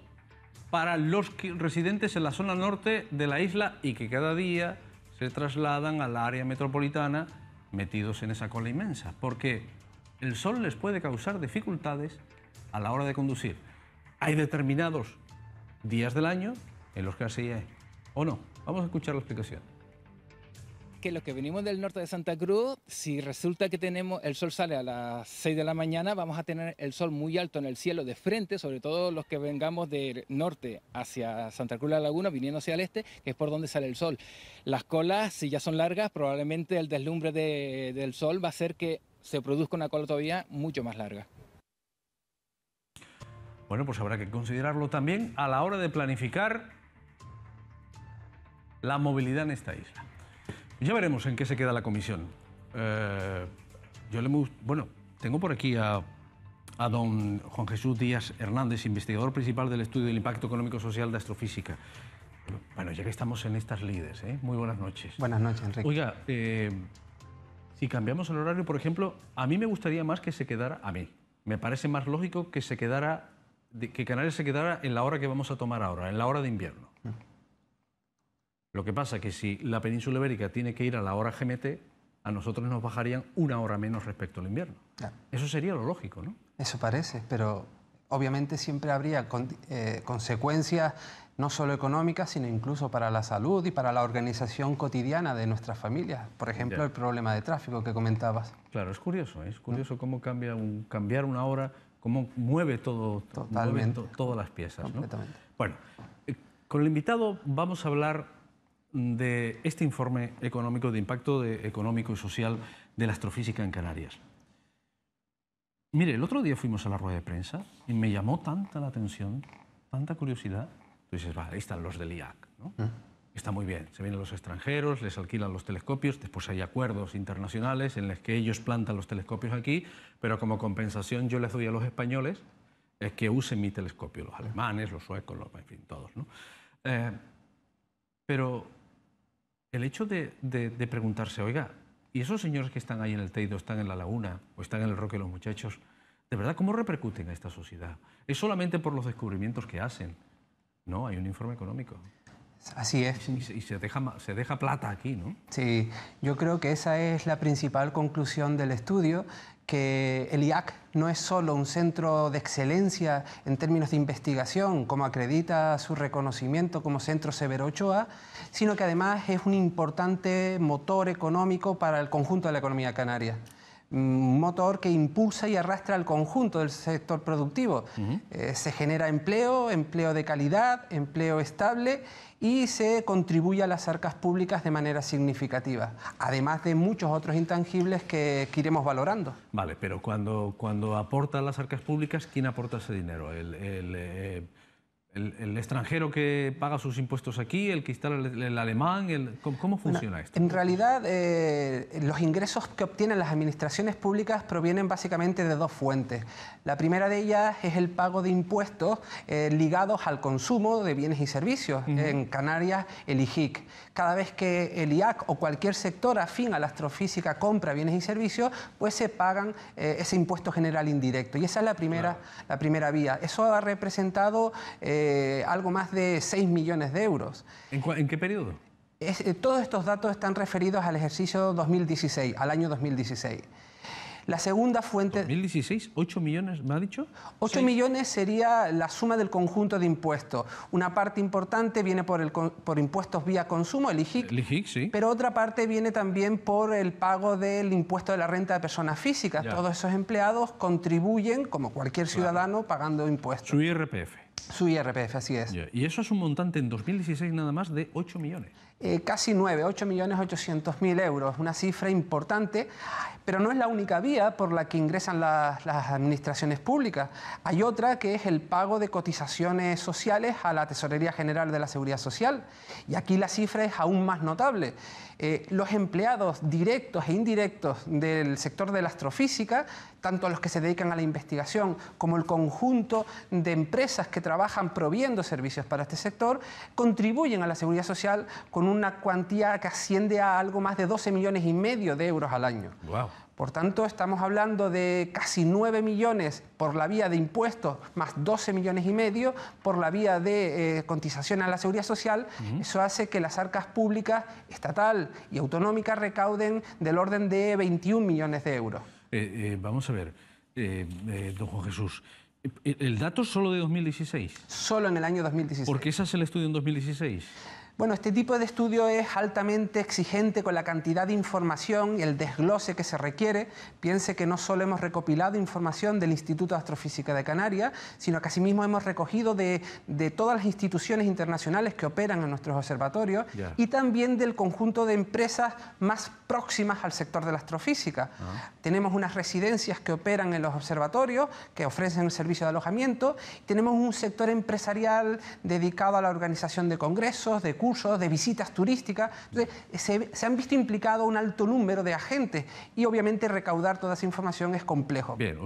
para los residentes en la zona norte de la isla y que cada día se trasladan al área metropolitana metidos en esa cola inmensa, porque el sol les puede causar dificultades a la hora de conducir. Hay determinados días del año en los que así es, o no. Vamos a escuchar la explicación que los que venimos del norte de Santa Cruz, si resulta que tenemos el sol sale a las 6 de la mañana, vamos a tener el sol muy alto en el cielo de frente, sobre todo los que vengamos del norte hacia Santa Cruz la Laguna, viniendo hacia el este, que es por donde sale el sol. Las colas, si ya son largas, probablemente el deslumbre del sol va a hacer que se produzca una cola todavía mucho más larga. Bueno, pues habrá que considerarlo también a la hora de planificar la movilidad en esta isla. Ya veremos en qué se queda la comisión. Eh, yo le bueno, tengo por aquí a, don Juan Jesús Díaz Hernández, investigador principal del estudio del impacto económico social de astrofísica. Bueno, ya que estamos en estas líderes ¿eh? muy buenas noches. Buenas noches, Enrique. Oiga, eh, si cambiamos el horario, por ejemplo, a mí me gustaría más que se quedara, a mí, me parece más lógico que se quedara, que Canarias se quedara en la hora que vamos a tomar ahora, en la hora de invierno. Lo que pasa es que si la península ibérica tiene que ir a la hora GMT, a nosotros nos bajarían una hora menos respecto al invierno. Eso sería lo lógico, ¿no? Eso parece, pero obviamente siempre habría eh, consecuencias no solo económicas, sino incluso para la salud y para la organización cotidiana de nuestras familias. Por ejemplo, el problema de tráfico que comentabas. Claro, es curioso, ¿eh? es curioso cómo cambia un, cambiar una hora, cómo mueve todo, Totalmente. todas las piezas. Bueno, eh, con el invitado vamos a hablar de este informe económico de impacto económico y social de la astrofísica en Canarias. Mire, el otro día fuimos a la rueda de prensa y me llamó tanta la atención, tanta curiosidad. Tú dices, vale, ahí están los del IAC, ¿no? Ah. Está muy bien, se vienen los extranjeros, les alquilan los telescopios, después hay acuerdos internacionales en los que ellos plantan los telescopios aquí, pero como compensación yo les doy a los españoles que usen mi telescopio, los alemanes, los suecos, los, en fin, todos. ¿no? Eh, pero el hecho de, preguntarse, oiga, ¿y esos señores que están ahí en el Teido, están en la laguna o están en el Roque los muchachos, de verdad cómo repercuten a esta sociedad? Es solamente por los descubrimientos que hacen. No, hay un informe económico. Así es. Y, se, deja, se deja plata aquí, ¿no? Sí, yo creo que esa es la principal conclusión del estudio, que el IAC no es solo un centro de excelencia en términos de investigación, como acredita su reconocimiento como centro Severo Ochoa, sino que además es un importante motor económico para el conjunto de la economía canaria un motor que impulsa y arrastra al conjunto del sector productivo. Eh, se genera empleo, empleo de calidad, empleo estable y se contribuye a las arcas públicas de manera significativa, además de muchos otros intangibles que, iremos valorando. Vale, pero cuando, cuando aportan las arcas públicas, ¿quién aporta ese dinero? ¿El, eh, el, extranjero que paga sus impuestos aquí, el que instala el, alemán, ¿cómo, funciona esto? En realidad, eh, los ingresos que obtienen las administraciones públicas provienen básicamente de dos fuentes. La primera de ellas es el pago de impuestos eh, ligados al consumo de bienes y servicios, en Canarias el IGIC, cada vez que el IAC o cualquier sector afín a la astrofísica compra bienes y servicios, pues se pagan eh, ese impuesto general indirecto. Y esa es la primera, la primera vía. Eso ha representado eh, algo más de 6 millones de euros. ¿En, qué periodo? Eh, todos estos datos están referidos al ejercicio 2016, al año 2016. La segunda fuente... 2016, 8 millones, ¿me ha dicho? 8 millones sería la suma del conjunto de impuestos. Una parte importante viene por, el, por impuestos vía consumo, el IGIC, el sí. pero otra parte viene también por el pago del impuesto de la renta de personas físicas. Todos esos empleados contribuyen, como cualquier ciudadano, pagando impuestos. Su IRPF. Su IRPF, así es. Y eso es un montante en 2016 nada más de 8 millones. Eh, casi 9, 8 millones 800 mil euros, una cifra importante pero no es la única vía por la que ingresan las, administraciones públicas. Hay otra que es el pago de cotizaciones sociales a la Tesorería General de la Seguridad Social. Y aquí la cifra es aún más notable. Eh, los empleados directos e indirectos del sector de la astrofísica, tanto los que se dedican a la investigación como el conjunto de empresas que trabajan proviendo servicios para este sector, contribuyen a la seguridad social con una cuantía que asciende a algo más de 12 millones y medio de euros al año. Por tanto, estamos hablando de casi 9 millones por la vía de impuestos, más 12 millones y medio por la vía de eh, cotización a la seguridad social. Eso hace que las arcas públicas, estatal y autonómica, recauden del orden de 21 millones de euros. Eh, eh, vamos a ver, don Juan Jesús. ¿El dato solo de 2016? Solo en el año 2016. Porque se es el estudio en 2016. Bueno, este tipo de estudio es altamente exigente con la cantidad de información y el desglose que se requiere. Piense que no solo hemos recopilado información del Instituto de Astrofísica de Canarias, sino que asimismo hemos recogido de, todas las instituciones internacionales que operan en nuestros observatorios y también del conjunto de empresas más próximas al sector de la astrofísica. Ah. Tenemos unas residencias que operan en los observatorios, que ofrecen el servicio de alojamiento. Tenemos un sector empresarial dedicado a la organización de congresos, de cursos de visitas turísticas. se, han visto implicado un alto número de agentes y obviamente recaudar toda esa información es complejo. Bien,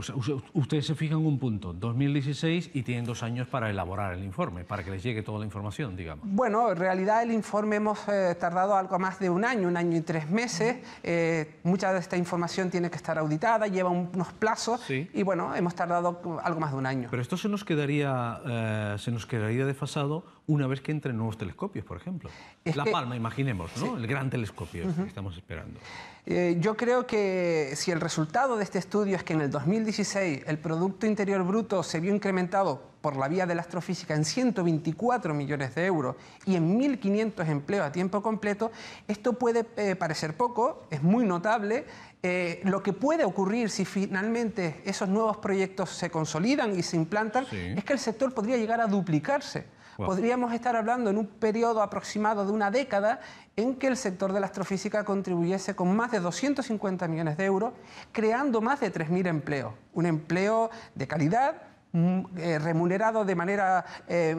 ustedes se fijan un punto, 2016 y tienen dos años para elaborar el informe, para que les llegue toda la información, digamos. Bueno, en realidad el informe hemos eh, tardado algo más de un año, un año y tres meses. Eh, mucha de esta información tiene que estar auditada, lleva unos plazos y bueno, hemos tardado algo más de un año. Pero esto se nos quedaría, eh, se nos quedaría desfasado una vez que entren nuevos telescopios, por ejemplo. La Palma, imaginemos, ¿no? El gran telescopio que estamos esperando. Eh, yo creo que si el resultado de este estudio es que en el 2016 el Producto Interior Bruto se vio incrementado por la vía de la astrofísica en 124 millones de euros y en 1.500 empleos a tiempo completo, esto puede eh, parecer poco, es muy notable. Eh, lo que puede ocurrir si finalmente esos nuevos proyectos se consolidan y se implantan es que el sector podría llegar a duplicarse. Podríamos estar hablando en un periodo aproximado de una década en que el sector de la astrofísica contribuyese con más de 250 millones de euros, creando más de 3.000 empleos. Un empleo de calidad Mm, eh, remunerado de manera eh,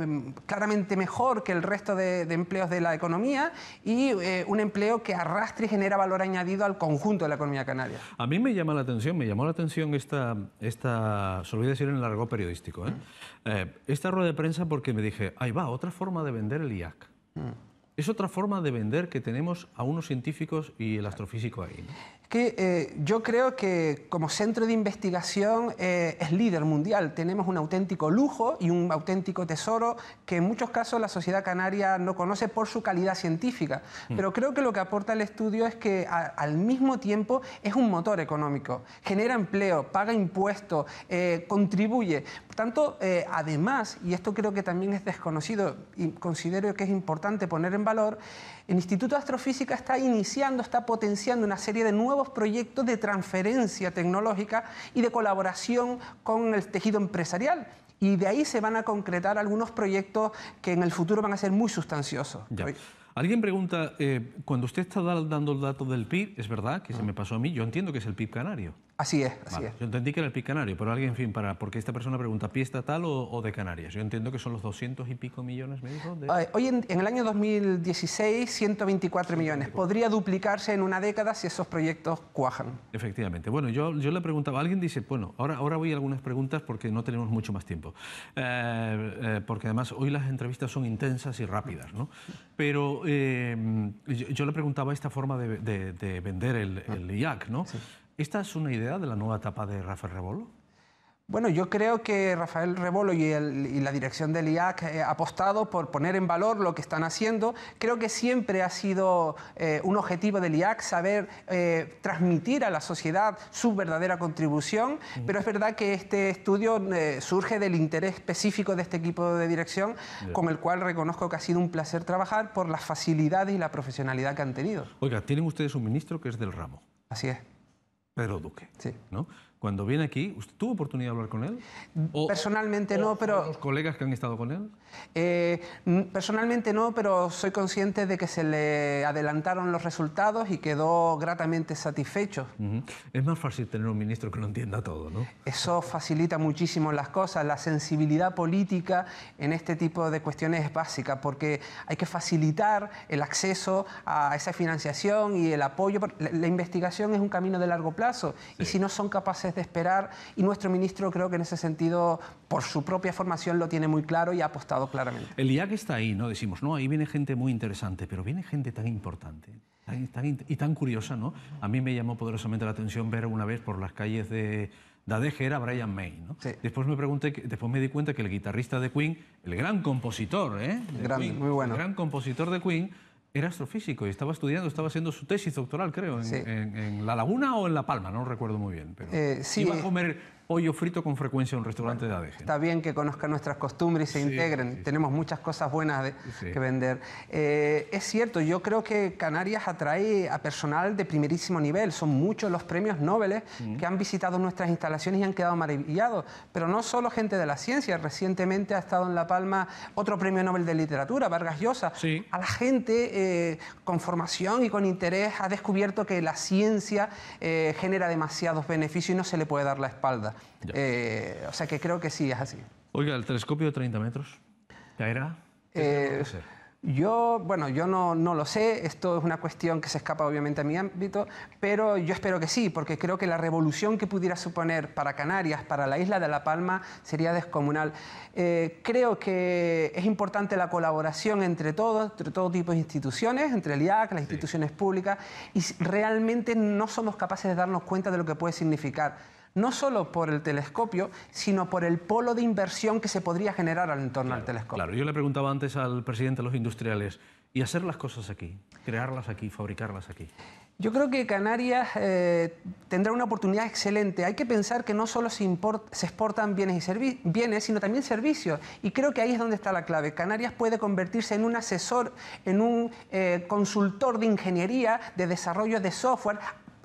claramente mejor que el resto de, empleos de la economía y eh, un empleo que arrastre y genera valor añadido al conjunto de la economía canaria. A mí me llama la atención, me llamó la atención esta, esta decir en el largo periodístico, esta rueda de prensa porque me dije, ahí va, otra forma de vender el IAC. Mm. Es otra forma de vender que tenemos a unos científicos y el astrofísico ahí. Eh, yo creo que como centro de investigación eh, es líder mundial. Tenemos un auténtico lujo y un auténtico tesoro que en muchos casos la sociedad canaria no conoce por su calidad científica. Mm. Pero creo que lo que aporta el estudio es que al mismo tiempo es un motor económico, genera empleo, paga impuestos, eh, contribuye. Por tanto, además, y esto creo que también es desconocido y considero que es importante poner en valor, el Instituto de Astrofísica está iniciando, está potenciando una serie de nuevos proyectos de transferencia tecnológica y de colaboración con el tejido empresarial. Y de ahí se van a concretar algunos proyectos que en el futuro van a ser muy sustanciosos. Alguien pregunta, eh, cuando usted está dando el dato del PIB, es verdad que se me pasó a mí, yo entiendo que es el PIB canario. Así es, así es. Yo entendí que era el PIB canario, pero alguien, en fin, para, porque esta persona pregunta, ¿PIB estatal o, de Canarias? Yo entiendo que son los 200 y pico millones, me dijo. Hoy en, el año 2016, 124 millones. Podría duplicarse en una década si esos proyectos cuajan. Efectivamente. Bueno, yo, yo le preguntaba, alguien dice, bueno, ahora, ahora voy a algunas preguntas porque no tenemos mucho más tiempo. Eh, eh, porque además hoy las entrevistas son intensas y rápidas, ¿no? Pero eh, yo, le preguntaba esta forma de, vender el, ah. IAC, ¿no? ¿Esta es una idea de la nueva etapa de Rafael Rebolo? Bueno, yo creo que Rafael Rebolo y, la dirección del IAC eh, han apostado por poner en valor lo que están haciendo. Creo que siempre ha sido eh, un objetivo del IAC saber eh, transmitir a la sociedad su verdadera contribución, mm. pero es verdad que este estudio surge del interés específico de este equipo de dirección, con el cual reconozco que ha sido un placer trabajar por la facilidad y la profesionalidad que han tenido. Oiga, tienen ustedes un ministro que es del ramo. Así es. Pero Duque. Sí. ¿no? cuando viene aquí, ¿usted tuvo oportunidad de hablar con él? Mm, personalmente no, pero... ¿Los colegas que han estado con él? Eh, mm, personalmente no, pero soy consciente de que se le adelantaron los resultados y quedó gratamente satisfecho. Es más fácil tener un ministro que lo entienda todo, ¿no? Eso facilita muchísimo las cosas. La sensibilidad política en este tipo de cuestiones es básica, porque hay que facilitar el acceso a esa financiación y el apoyo. La, investigación es un camino de largo plazo y si no son capaces de esperar y nuestro ministro creo que en ese sentido, por su propia formación, lo tiene muy claro y ha apostado claramente. El IAC está ahí, ¿no? Decimos, no, ahí viene gente muy interesante, pero viene gente tan importante. y tan curiosa, ¿no? A mí me llamó poderosamente la atención ver una vez por las calles de, Dadejera era Brian May. ¿no? Después, me pregunté, después me di cuenta que el guitarrista de Queen, el gran compositor, ¿eh? muy bueno. El gran compositor de Queen, era astrofísico y estaba estudiando, estaba haciendo su tesis doctoral, creo, en, La Laguna o en La Palma, no recuerdo muy bien. Pero eh, sí, iba a eh, comer pollo frito con frecuencia en un restaurante de aves. Está bien que conozcan nuestras costumbres y se integren. Tenemos muchas cosas buenas que vender. Eh, es cierto, yo creo que Canarias atrae a personal de primerísimo nivel. Son muchos los premios Nobel eh, que han visitado nuestras instalaciones y han quedado maravillados. Pero no solo gente de la ciencia. Recientemente ha estado en La Palma otro premio Nobel de Literatura, Vargas Llosa. A la gente eh, con formación y con interés ha descubierto que la ciencia genera demasiados beneficios y no se le puede dar la espalda. Eh, o sea que creo que sí es así. Oiga, el telescopio de 30 metros, ¿caerá? Eh, yo, bueno, yo no, no, lo sé, esto es una cuestión que se escapa obviamente a mi ámbito, pero yo espero que sí, porque creo que la revolución que pudiera suponer para Canarias, para la isla de La Palma, sería descomunal. Eh, creo que es importante la colaboración entre todos, entre todo tipo de instituciones, entre el IAC, las instituciones públicas, y realmente no somos capaces de darnos cuenta de lo que puede significar no solo por el telescopio, sino por el polo de inversión que se podría generar al entorno del telescopio. Claro, yo le preguntaba antes al presidente de los industriales, ¿y hacer las cosas aquí? ¿Crearlas aquí? ¿Fabricarlas aquí? Yo creo que Canarias eh, tendrá una oportunidad excelente. Hay que pensar que no solo se, se exportan bienes, y bienes, sino también servicios. Y creo que ahí es donde está la clave. Canarias puede convertirse en un asesor, en un eh, consultor de ingeniería, de desarrollo de software,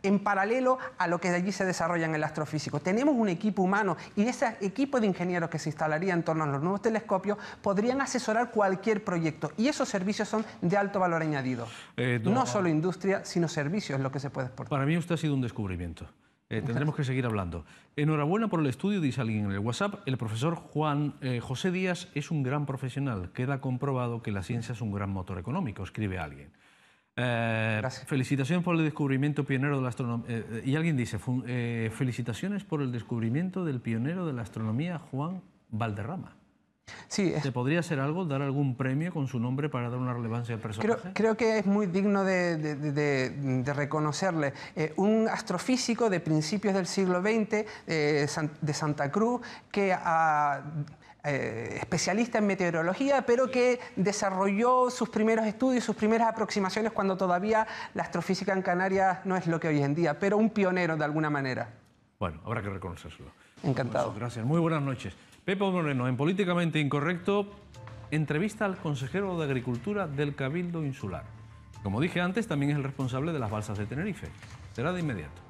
en paralelo a lo que allí se desarrolla en el astrofísico. Tenemos un equipo humano y ese equipo de ingenieros que se instalaría en torno a los nuevos telescopios podrían asesorar cualquier proyecto y esos servicios son de alto valor añadido. Eh, no solo industria, sino servicios es lo que se puede exportar. Para mí usted ha sido un descubrimiento. Eh, tendremos que seguir hablando. Enhorabuena por el estudio, dice alguien en el WhatsApp. El profesor Juan eh, José Díaz es un gran profesional. Queda comprobado que la ciencia es un gran motor económico, escribe alguien. Eh, felicitaciones por el descubrimiento pionero de la astronomía. Eh, eh, y alguien dice, felicitaciones por el descubrimiento del pionero de la astronomía, Juan Valderrama. Sí, ¿se ¿Te podría hacer algo, dar algún premio con su nombre para dar una relevancia al personaje? Creo, que es muy digno de, reconocerle. un astrofísico de principios del siglo XX de Santa Cruz que ha... Eh, especialista en meteorología, pero que desarrolló sus primeros estudios, sus primeras aproximaciones cuando todavía la astrofísica en Canarias no es lo que hoy en día, pero un pionero de alguna manera. Bueno, habrá que reconocérselo. Encantado. Pues, gracias, muy buenas noches. Pepo Moreno, en Políticamente Incorrecto, entrevista al consejero de Agricultura del Cabildo Insular. Como dije antes, también es el responsable de las balsas de Tenerife. Será de inmediato.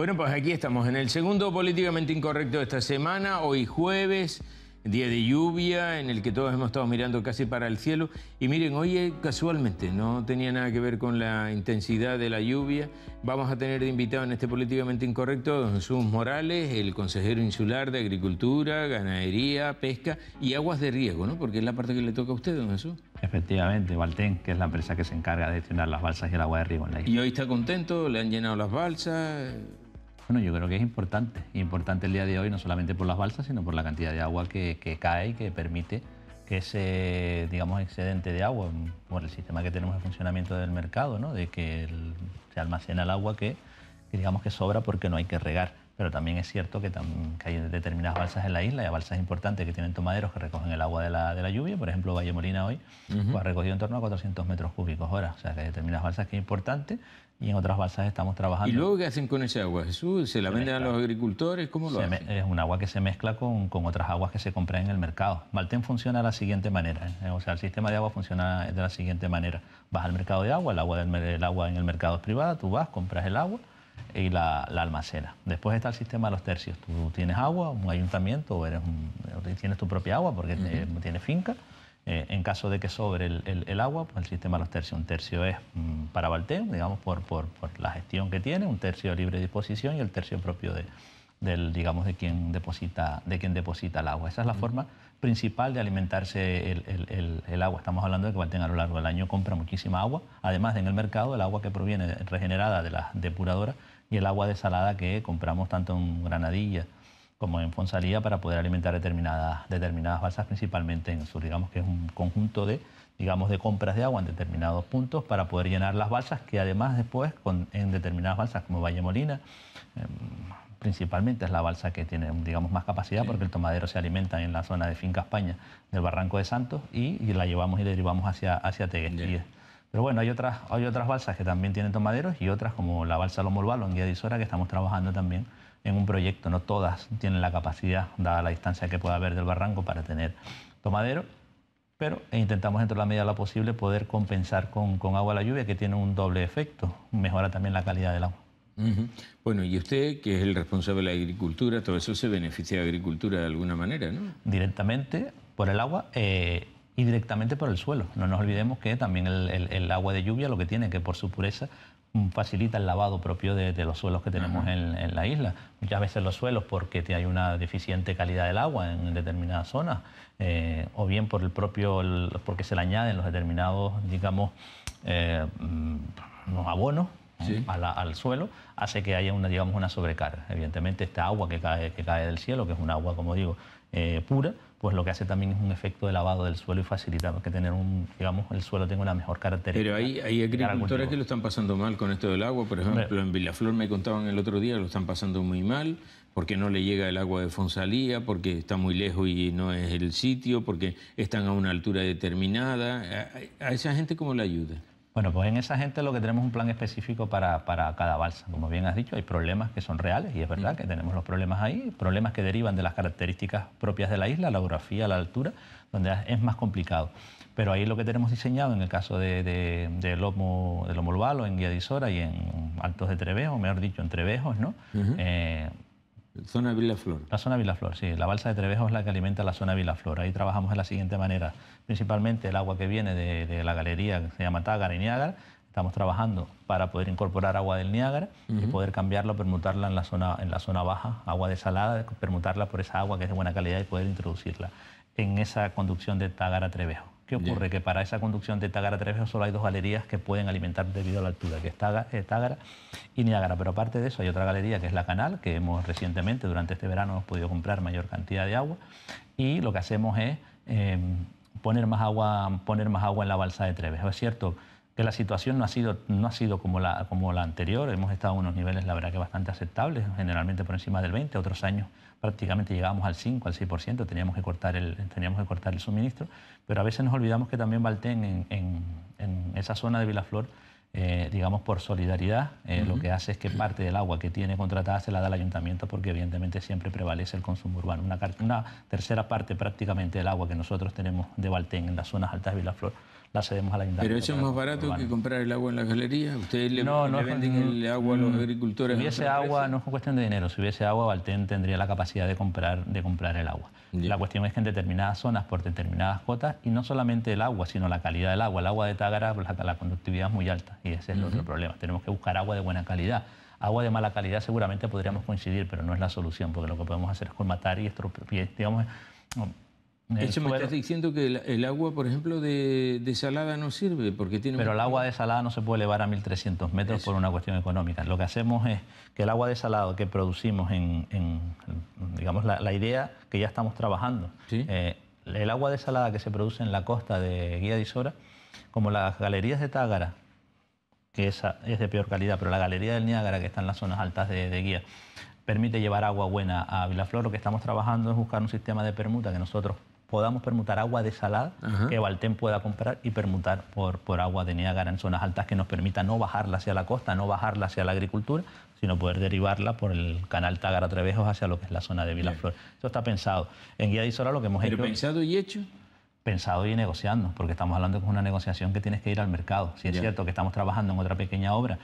Bueno, pues aquí estamos en el segundo políticamente incorrecto de esta semana, hoy jueves, día de lluvia en el que todos hemos estado mirando casi para el cielo. Y miren, hoy eh, casualmente no tenía nada que ver con la intensidad de la lluvia. Vamos a tener de invitado en este políticamente incorrecto don Jesús Morales, el consejero insular de Agricultura, Ganadería, Pesca y Aguas de Riego, ¿no? Porque es la parte que le toca a usted, don Jesús. Efectivamente, Valten, que es la empresa que se encarga de llenar las balsas y el agua de riego en la isla. Y hoy está contento, le han llenado las balsas. Bueno, yo creo que es importante, importante el día de hoy, no solamente por las balsas, sino por la cantidad de agua que, cae y que permite que ese, digamos, excedente de agua, por el sistema que tenemos de funcionamiento del mercado, de que se almacena el agua que, digamos que sobra porque no hay que regar. Pero también es cierto que, hay determinadas balsas en la isla, hay balsas importantes que tienen tomaderos que recogen el agua de la, lluvia. Por ejemplo, Valle Molina hoy ha recogido en torno a 400 metros cúbicos hora. O sea, que hay determinadas balsas que es importante y en otras balsas estamos trabajando. ¿Y luego qué hacen con ese agua, Jesús? ¿Se la venden a los agricultores? ¿Cómo lo hacen? Es un agua que se mezcla con, otras aguas que se compran en el mercado. Maltén funciona de la siguiente manera. ¿eh? O sea, el sistema de agua funciona de la siguiente manera. Vas al mercado de agua, el agua, del, agua en el mercado es privada, tú vas, compras el agua y la, la almacenas. Después está el sistema de los tercios. Tú tienes agua, un ayuntamiento, o eres tienes tu propia agua porque tienes finca eh, en caso de que sobre el, agua, pues el sistema de los tercios, un tercio es mm, para Valten, digamos, por, la gestión que tiene, un tercio de libre disposición y el tercio propio de, quien deposita, de quien deposita el agua. Esa es la forma principal de alimentarse el, agua. Estamos hablando de que Valten a lo largo del año compra muchísima agua, además en el mercado el agua que proviene regenerada de las depuradoras y el agua desalada que compramos tanto en Granadilla, como en Fonsalía para poder alimentar determinadas, determinadas balsas, principalmente en el sur. Digamos que es un conjunto de, digamos, de compras de agua en determinados puntos para poder llenar las balsas, que además después con, en determinadas balsas como Valle Molina, em, principalmente es la balsa que tiene digamos, más capacidad porque el tomadero se alimenta en la zona de Finca España del Barranco de Santos y, la llevamos y la derivamos hacia, hacia Pero bueno, hay otras, hay otras balsas que también tienen tomaderos y otras como la balsa lomolvalón en Guía Isora, que estamos trabajando también en un proyecto. No todas tienen la capacidad, dada la distancia que pueda haber del barranco, para tener tomadero, pero intentamos, dentro la medida de lo posible, poder compensar con, agua la lluvia, que tiene un doble efecto, mejora también la calidad del agua. Bueno, y usted, que es el responsable de la agricultura, todo eso se beneficia de la agricultura de alguna manera, ¿no? Directamente por el agua eh, y directamente por el suelo. No nos olvidemos que también el, el, agua de lluvia lo que tiene, que por su pureza Mm, facilita el lavado propio de, los suelos que tenemos en, la isla. Muchas veces los suelos porque hay una deficiente calidad del agua en determinadas zonas, eh, o bien por el propio, porque se le añaden los determinados, digamos, eh, mm, abonos al suelo, hace que haya una, digamos, una sobrecarga. Evidentemente, esta agua que cae, que cae del cielo, que es un agua, como digo, eh, pura, pues lo que hace también es un efecto de lavado del suelo y facilita que tener un, digamos, el suelo tenga una mejor característica. Pero hay, agricultores que lo están pasando mal con esto del agua, por ejemplo, en Villaflor me contaban el otro día, lo están pasando muy mal, porque no le llega el agua de Fonsalía, porque está muy lejos y no es el sitio, porque están a una altura determinada. ¿A, esa gente cómo le ayuda? Bueno, pues en esa gente lo que tenemos es un plan específico para, cada balsa. Como bien has dicho, hay problemas que son reales y es verdad mm. que tenemos los problemas ahí, problemas que derivan de las características propias de la isla, la geografía, la altura, donde es más complicado. Pero ahí lo que tenemos diseñado en el caso de, de, de lomo, de en Guía de Isora y en Altos de Trevejo, mejor dicho, en Trevejos, ¿no? Eh, zona Vilaflor. La zona Vilaflor, sí. La balsa de Trevejo es la que alimenta la zona Vilaflor. Ahí trabajamos de la siguiente manera principalmente el agua que viene de, la galería que se llama Tágara y Niágara. Estamos trabajando para poder incorporar agua del Niágara y poder cambiarla, permutarla en la, zona, en la zona baja, agua desalada, permutarla por esa agua que es de buena calidad y poder introducirla en esa conducción de Tágara-Trevejo. ¿Qué ocurre? Que para esa conducción de Tágara-Trevejo solo hay dos galerías que pueden alimentar debido a la altura, que es eh, Tágara y Niágara. Pero aparte de eso hay otra galería que es la Canal, que hemos recientemente, durante este verano, hemos podido comprar mayor cantidad de agua. Y lo que hacemos es... Em, poner más agua, poner más agua en la balsa de Treves. Es cierto que la situación no ha sido, no ha sido como, la, como la anterior, hemos estado a unos niveles, la verdad, que bastante aceptables, generalmente por encima del 20, otros años prácticamente llegábamos al 5, al 6%, teníamos que cortar el, teníamos que cortar el suministro, pero a veces nos olvidamos que también Baltén, en, en esa zona de Vilaflor, eh, digamos, por solidaridad, eh, lo que hace es que parte del agua que tiene contratada se la da al ayuntamiento porque evidentemente siempre prevalece el consumo urbano. Una, una tercera parte prácticamente del agua que nosotros tenemos de Baltén en las zonas altas de Vilaflor la cedemos al ayuntamiento. Pero eso es más barato que comprar el agua en la galería. Ustedes le, venden el agua a los mm, agricultores. Si hubiese agua, no es cuestión de dinero. Si hubiese agua, Valtén tendría la capacidad de comprar, de comprar el agua. La cuestión es que en determinadas zonas, por determinadas cuotas, y no solamente el agua, sino la calidad del agua. El agua de Tágara, pues, la, la conductividad es muy alta y ese es el otro problema. Tenemos que buscar agua de buena calidad. Agua de mala calidad seguramente podríamos coincidir, pero no es la solución, porque lo que podemos hacer es colmatar y, digamos, de hecho, me estás diciendo que el, agua, por ejemplo, de, salada no sirve porque tiene... Pero el agua de salada no se puede elevar a 1.300 metros por una cuestión económica. Lo que hacemos es que el agua de desalada que producimos en, digamos, la, idea que ya estamos trabajando, eh, el agua de salada que se produce en la costa de Guía de Isora, como las galerías de Tágara, que esa es de peor calidad, pero la galería del Niágara, que está en las zonas altas de, de Guía, permite llevar agua buena a Vilaflor. Lo que estamos trabajando es buscar un sistema de permuta que nosotros podamos permutar agua desalada que Valtén pueda comprar y permutar por, por agua de Niágara en zonas altas que nos permita no bajarla hacia la costa, no bajarla hacia la agricultura, sino poder derivarla por el canal Tágara Trevejos hacia lo que es la zona de Vilaflor. Eso está pensado. En Guía de Isola lo que hemos ¿Pero hecho. pensado y hecho? Pensado y negociando, porque estamos hablando de una negociación que tienes que ir al mercado. Si es cierto que estamos trabajando en otra pequeña obra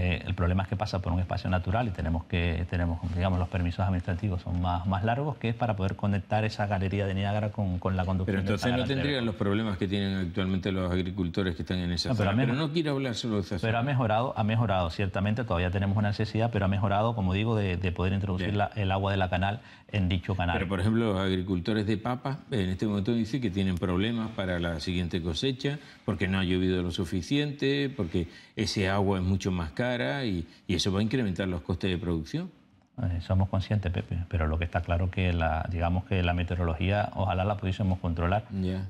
eh, el problema es que pasa por un espacio natural y tenemos que, tenemos, digamos, los permisos administrativos son más, más largos que es para poder conectar esa galería de Niágara con, con la conducción. Pero entonces no tendrían los problemas que tienen actualmente los agricultores que están en esa zona. Pero, no quiero hablar solo de esa Pero ha mejorado, ha mejorado, ciertamente todavía tenemos una necesidad, pero ha mejorado, como digo, de, poder introducir el agua de la canal en dicho canal. Pero por ejemplo, los agricultores de papas eh, en este momento dicen que tienen problemas para la siguiente cosecha porque no ha llovido lo suficiente, porque ese agua es mucho más cara y, eso va a incrementar los costes de producción. Eh, somos conscientes, Pepe, pero lo que está claro que la, digamos que la meteorología ojalá la pudiésemos controlar.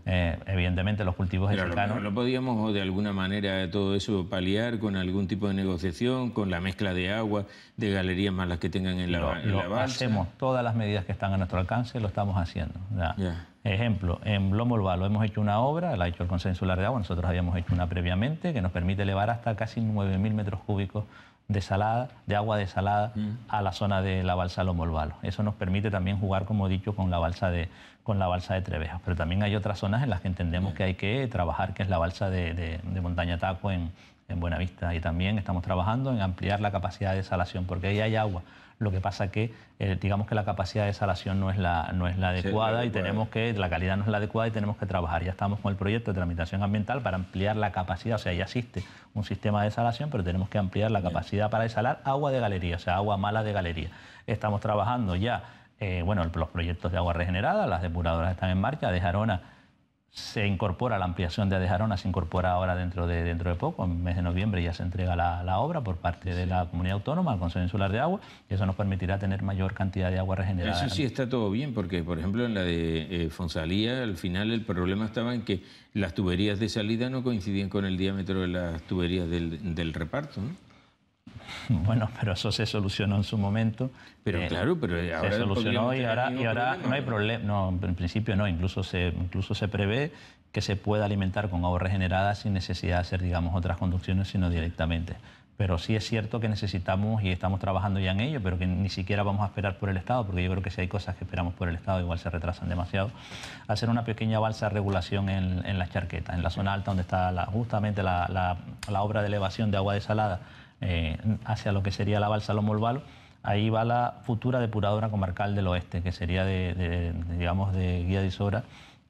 Eh, evidentemente los cultivos pero cercanos... Lo, podíamos de alguna manera todo eso paliar con algún tipo de negociación, con la mezcla de agua, de galerías más las que tengan en la, lo, Hacemos todas las medidas que están a nuestro alcance, lo estamos haciendo. ya Ejemplo, en Lomolvalo hemos hecho una obra, la ha hecho el Consejo Insular de Agua, nosotros habíamos hecho una previamente, que nos permite elevar hasta casi 9.000 metros cúbicos de, salada, de agua desalada mm. a la zona de la balsa Lomolvalo. Eso nos permite también jugar, como he dicho, con la balsa de, con la balsa de Trevejas. Pero también hay otras zonas en las que entendemos que hay que trabajar, que es la balsa de, de, Montaña Taco en, en Buenavista. Y también estamos trabajando en ampliar la capacidad de desalación, porque ahí hay agua lo que pasa que, eh, digamos que la capacidad de exhalación no es la, no es la adecuada y tenemos que, la calidad no es la adecuada y tenemos que trabajar. Ya estamos con el proyecto de tramitación ambiental para ampliar la capacidad, o sea, ya existe un sistema de exhalación pero tenemos que ampliar la capacidad para desalar agua de galería, o sea, agua mala de galería. Estamos trabajando ya, eh, bueno, los proyectos de agua regenerada, las depuradoras están en marcha, de Jarona se incorpora la ampliación de Adejarona, se incorpora ahora dentro de, dentro de poco, en el mes de noviembre ya se entrega la, obra por parte de la comunidad autónoma, al Consejo Insular de Agua, y eso nos permitirá tener mayor cantidad de agua regenerada. Eso sí está todo bien, porque por ejemplo en la de eh, Fonsalía al final el problema estaba en que las tuberías de salida no coincidían con el diámetro de las tuberías del, del reparto. ¿no? Bueno, pero eso se solucionó en su momento. Pero eh, claro, pero ahora se solucionó y ahora, no hay problema. No, en principio no. Incluso se, incluso se prevé que se pueda alimentar con agua regenerada sin necesidad de hacer, digamos, otras conducciones, sino directamente. Pero sí es cierto que necesitamos y estamos trabajando ya en ello, pero que ni siquiera vamos a esperar por el Estado, porque yo creo que si hay cosas que esperamos por el Estado, igual se retrasan demasiado. Hacer una pequeña balsa de regulación en, en las charquetas, en la zona alta donde está justamente la, la obra de elevación de agua desalada eh, hacia lo que sería la balsa Lomo Olvalo. Ahí va la futura depuradora comarcal del oeste, que sería de, digamos, de Guía de Isora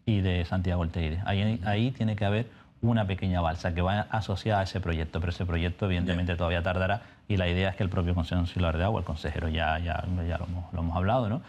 y de Santiago del Ahí, tiene que haber una pequeña balsa que va asociada a ese proyecto, pero ese proyecto evidentemente todavía tardará y la idea es que el propio Consejo Insular de Agua, el consejero ya, ya, ya lo, hemos, hablado, ¿no?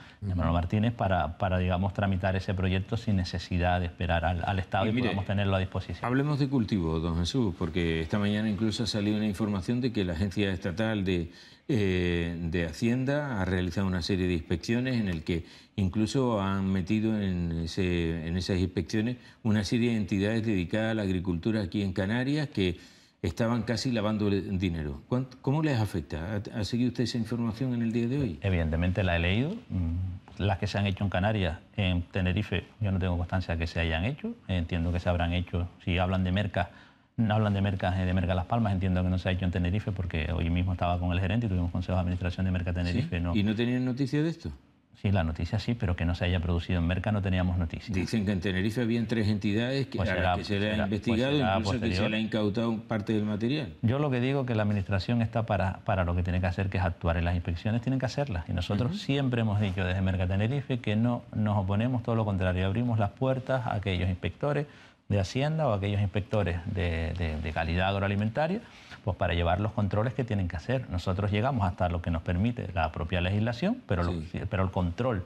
Martínez, para, para, digamos, tramitar ese proyecto sin necesidad de esperar al, Estado y, podamos tenerlo a disposición. Hablemos de cultivo, don Jesús, porque esta mañana incluso ha salido una información de que la Agencia Estatal de, eh, Hacienda ha realizado una serie de inspecciones en el que incluso han metido en, en esas inspecciones una serie de entidades dedicadas a la agricultura aquí en Canarias que estaban casi lavando dinero. ¿Cómo les afecta? ¿Ha seguido usted esa información en el día de hoy? Evidentemente la he leído. Mm, las que se han hecho en Canarias, en Tenerife, yo no tengo constancia de que se hayan hecho. Entiendo que se habrán hecho, si hablan de mercas, no hablan de mercas eh, de Merca Las Palmas, entiendo que no se ha hecho en Tenerife porque hoy mismo estaba con el gerente y tuvimos consejo de administración de Merca Tenerife. ¿Y no tenían noticia de esto? Sí, la noticia sí, pero que no se haya producido en Merca no teníamos noticias. Dicen que en Tenerife habían tres entidades que, pues se le ha pues investigado, y incluso que se le ha incautado parte del material. Yo lo que digo es que la Administración está para, para lo que tiene que hacer, que es actuar, en las inspecciones tienen que hacerlas. Y nosotros siempre hemos dicho desde Merca Tenerife que no nos oponemos, todo lo contrario, abrimos las puertas a aquellos inspectores de Hacienda o aquellos inspectores de, de, calidad agroalimentaria, pues para llevar los controles que tienen que hacer. Nosotros llegamos hasta lo que nos permite la propia legislación, pero, pero el control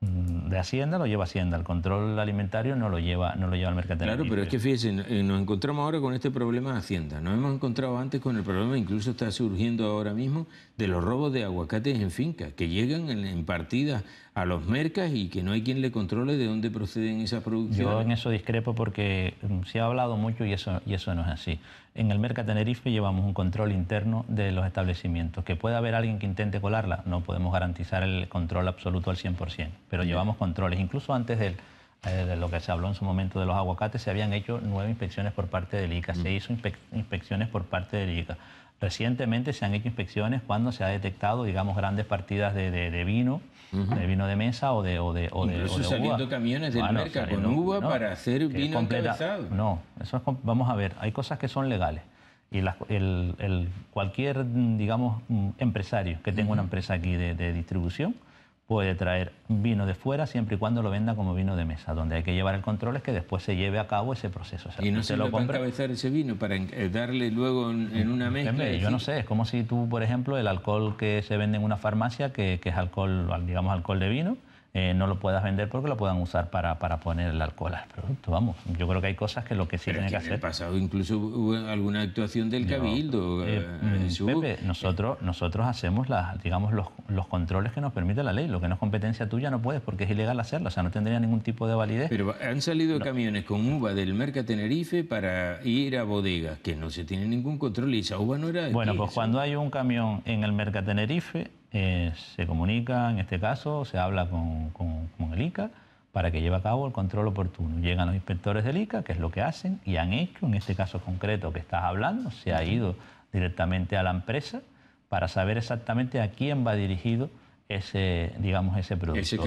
mm, de Hacienda lo lleva Hacienda, el control alimentario no lo lleva, no lo lleva el mercado Claro, pero es que fíjese eh, nos encontramos ahora con este problema de Hacienda, nos hemos encontrado antes con el problema, incluso está surgiendo ahora mismo, de los robos de aguacates en fincas, que llegan en partidas a los mercas y que no hay quien le controle de dónde proceden esas producciones. Yo en eso discrepo porque mm, se ha hablado mucho y eso, y eso no es así. En el Merca Tenerife llevamos un control interno de los establecimientos. Que pueda haber alguien que intente colarla, no podemos garantizar el control absoluto al 100%, pero llevamos controles. Incluso antes eh, de lo que se habló en su momento de los aguacates, se habían hecho nueve inspecciones por parte del ICA, se mm. hizo inspecciones por parte del ICA. Recientemente se han hecho inspecciones cuando se ha detectado, digamos, grandes partidas de vino de vino de mesa o de, o de, o Incluso de, saliendo camiones del mercado con uva para hacer vino completa, No, eso es, vamos a ver, hay cosas que son legales. Y el, el, cualquier, digamos, mm, empresario que tenga una empresa aquí de distribución puede traer vino de fuera siempre y cuando lo venda como vino de mesa. Donde hay que llevar el control es que después se lleve a cabo ese proceso. y no se lo, compra encabezar ese vino para eh, darle luego en, una mesa Yo no sé, es como si tú, por ejemplo, el alcohol que se vende en una farmacia, que, que es alcohol, digamos, alcohol de vino, eh, no lo puedas vender porque lo puedan usar para, para, poner el alcohol al producto. Vamos, yo creo que hay cosas que lo que sí tiene que, hacer. En pasado incluso alguna actuación del Cabildo. Eh, eh, mm, nosotros, nosotros hacemos las, digamos, los, controles que nos permite la ley. Lo que no es competencia tuya no puedes porque es ilegal hacerlo. O sea, no tendría ningún tipo de validez. Pero han salido camiones con uva del Merca Tenerife para ir a bodegas que no se tiene ningún control y esa uva no era. Bueno, pues cuando hay un camión en el Merca Tenerife eh, se comunica, en este caso, se habla con, con, el ICA para que lleve a cabo el control oportuno. Llegan los inspectores del ICA, que es lo que hacen, y han hecho, en este caso concreto que estás hablando, se ha ido directamente a la empresa para saber exactamente a quién va dirigido ese, digamos, ese producto, ese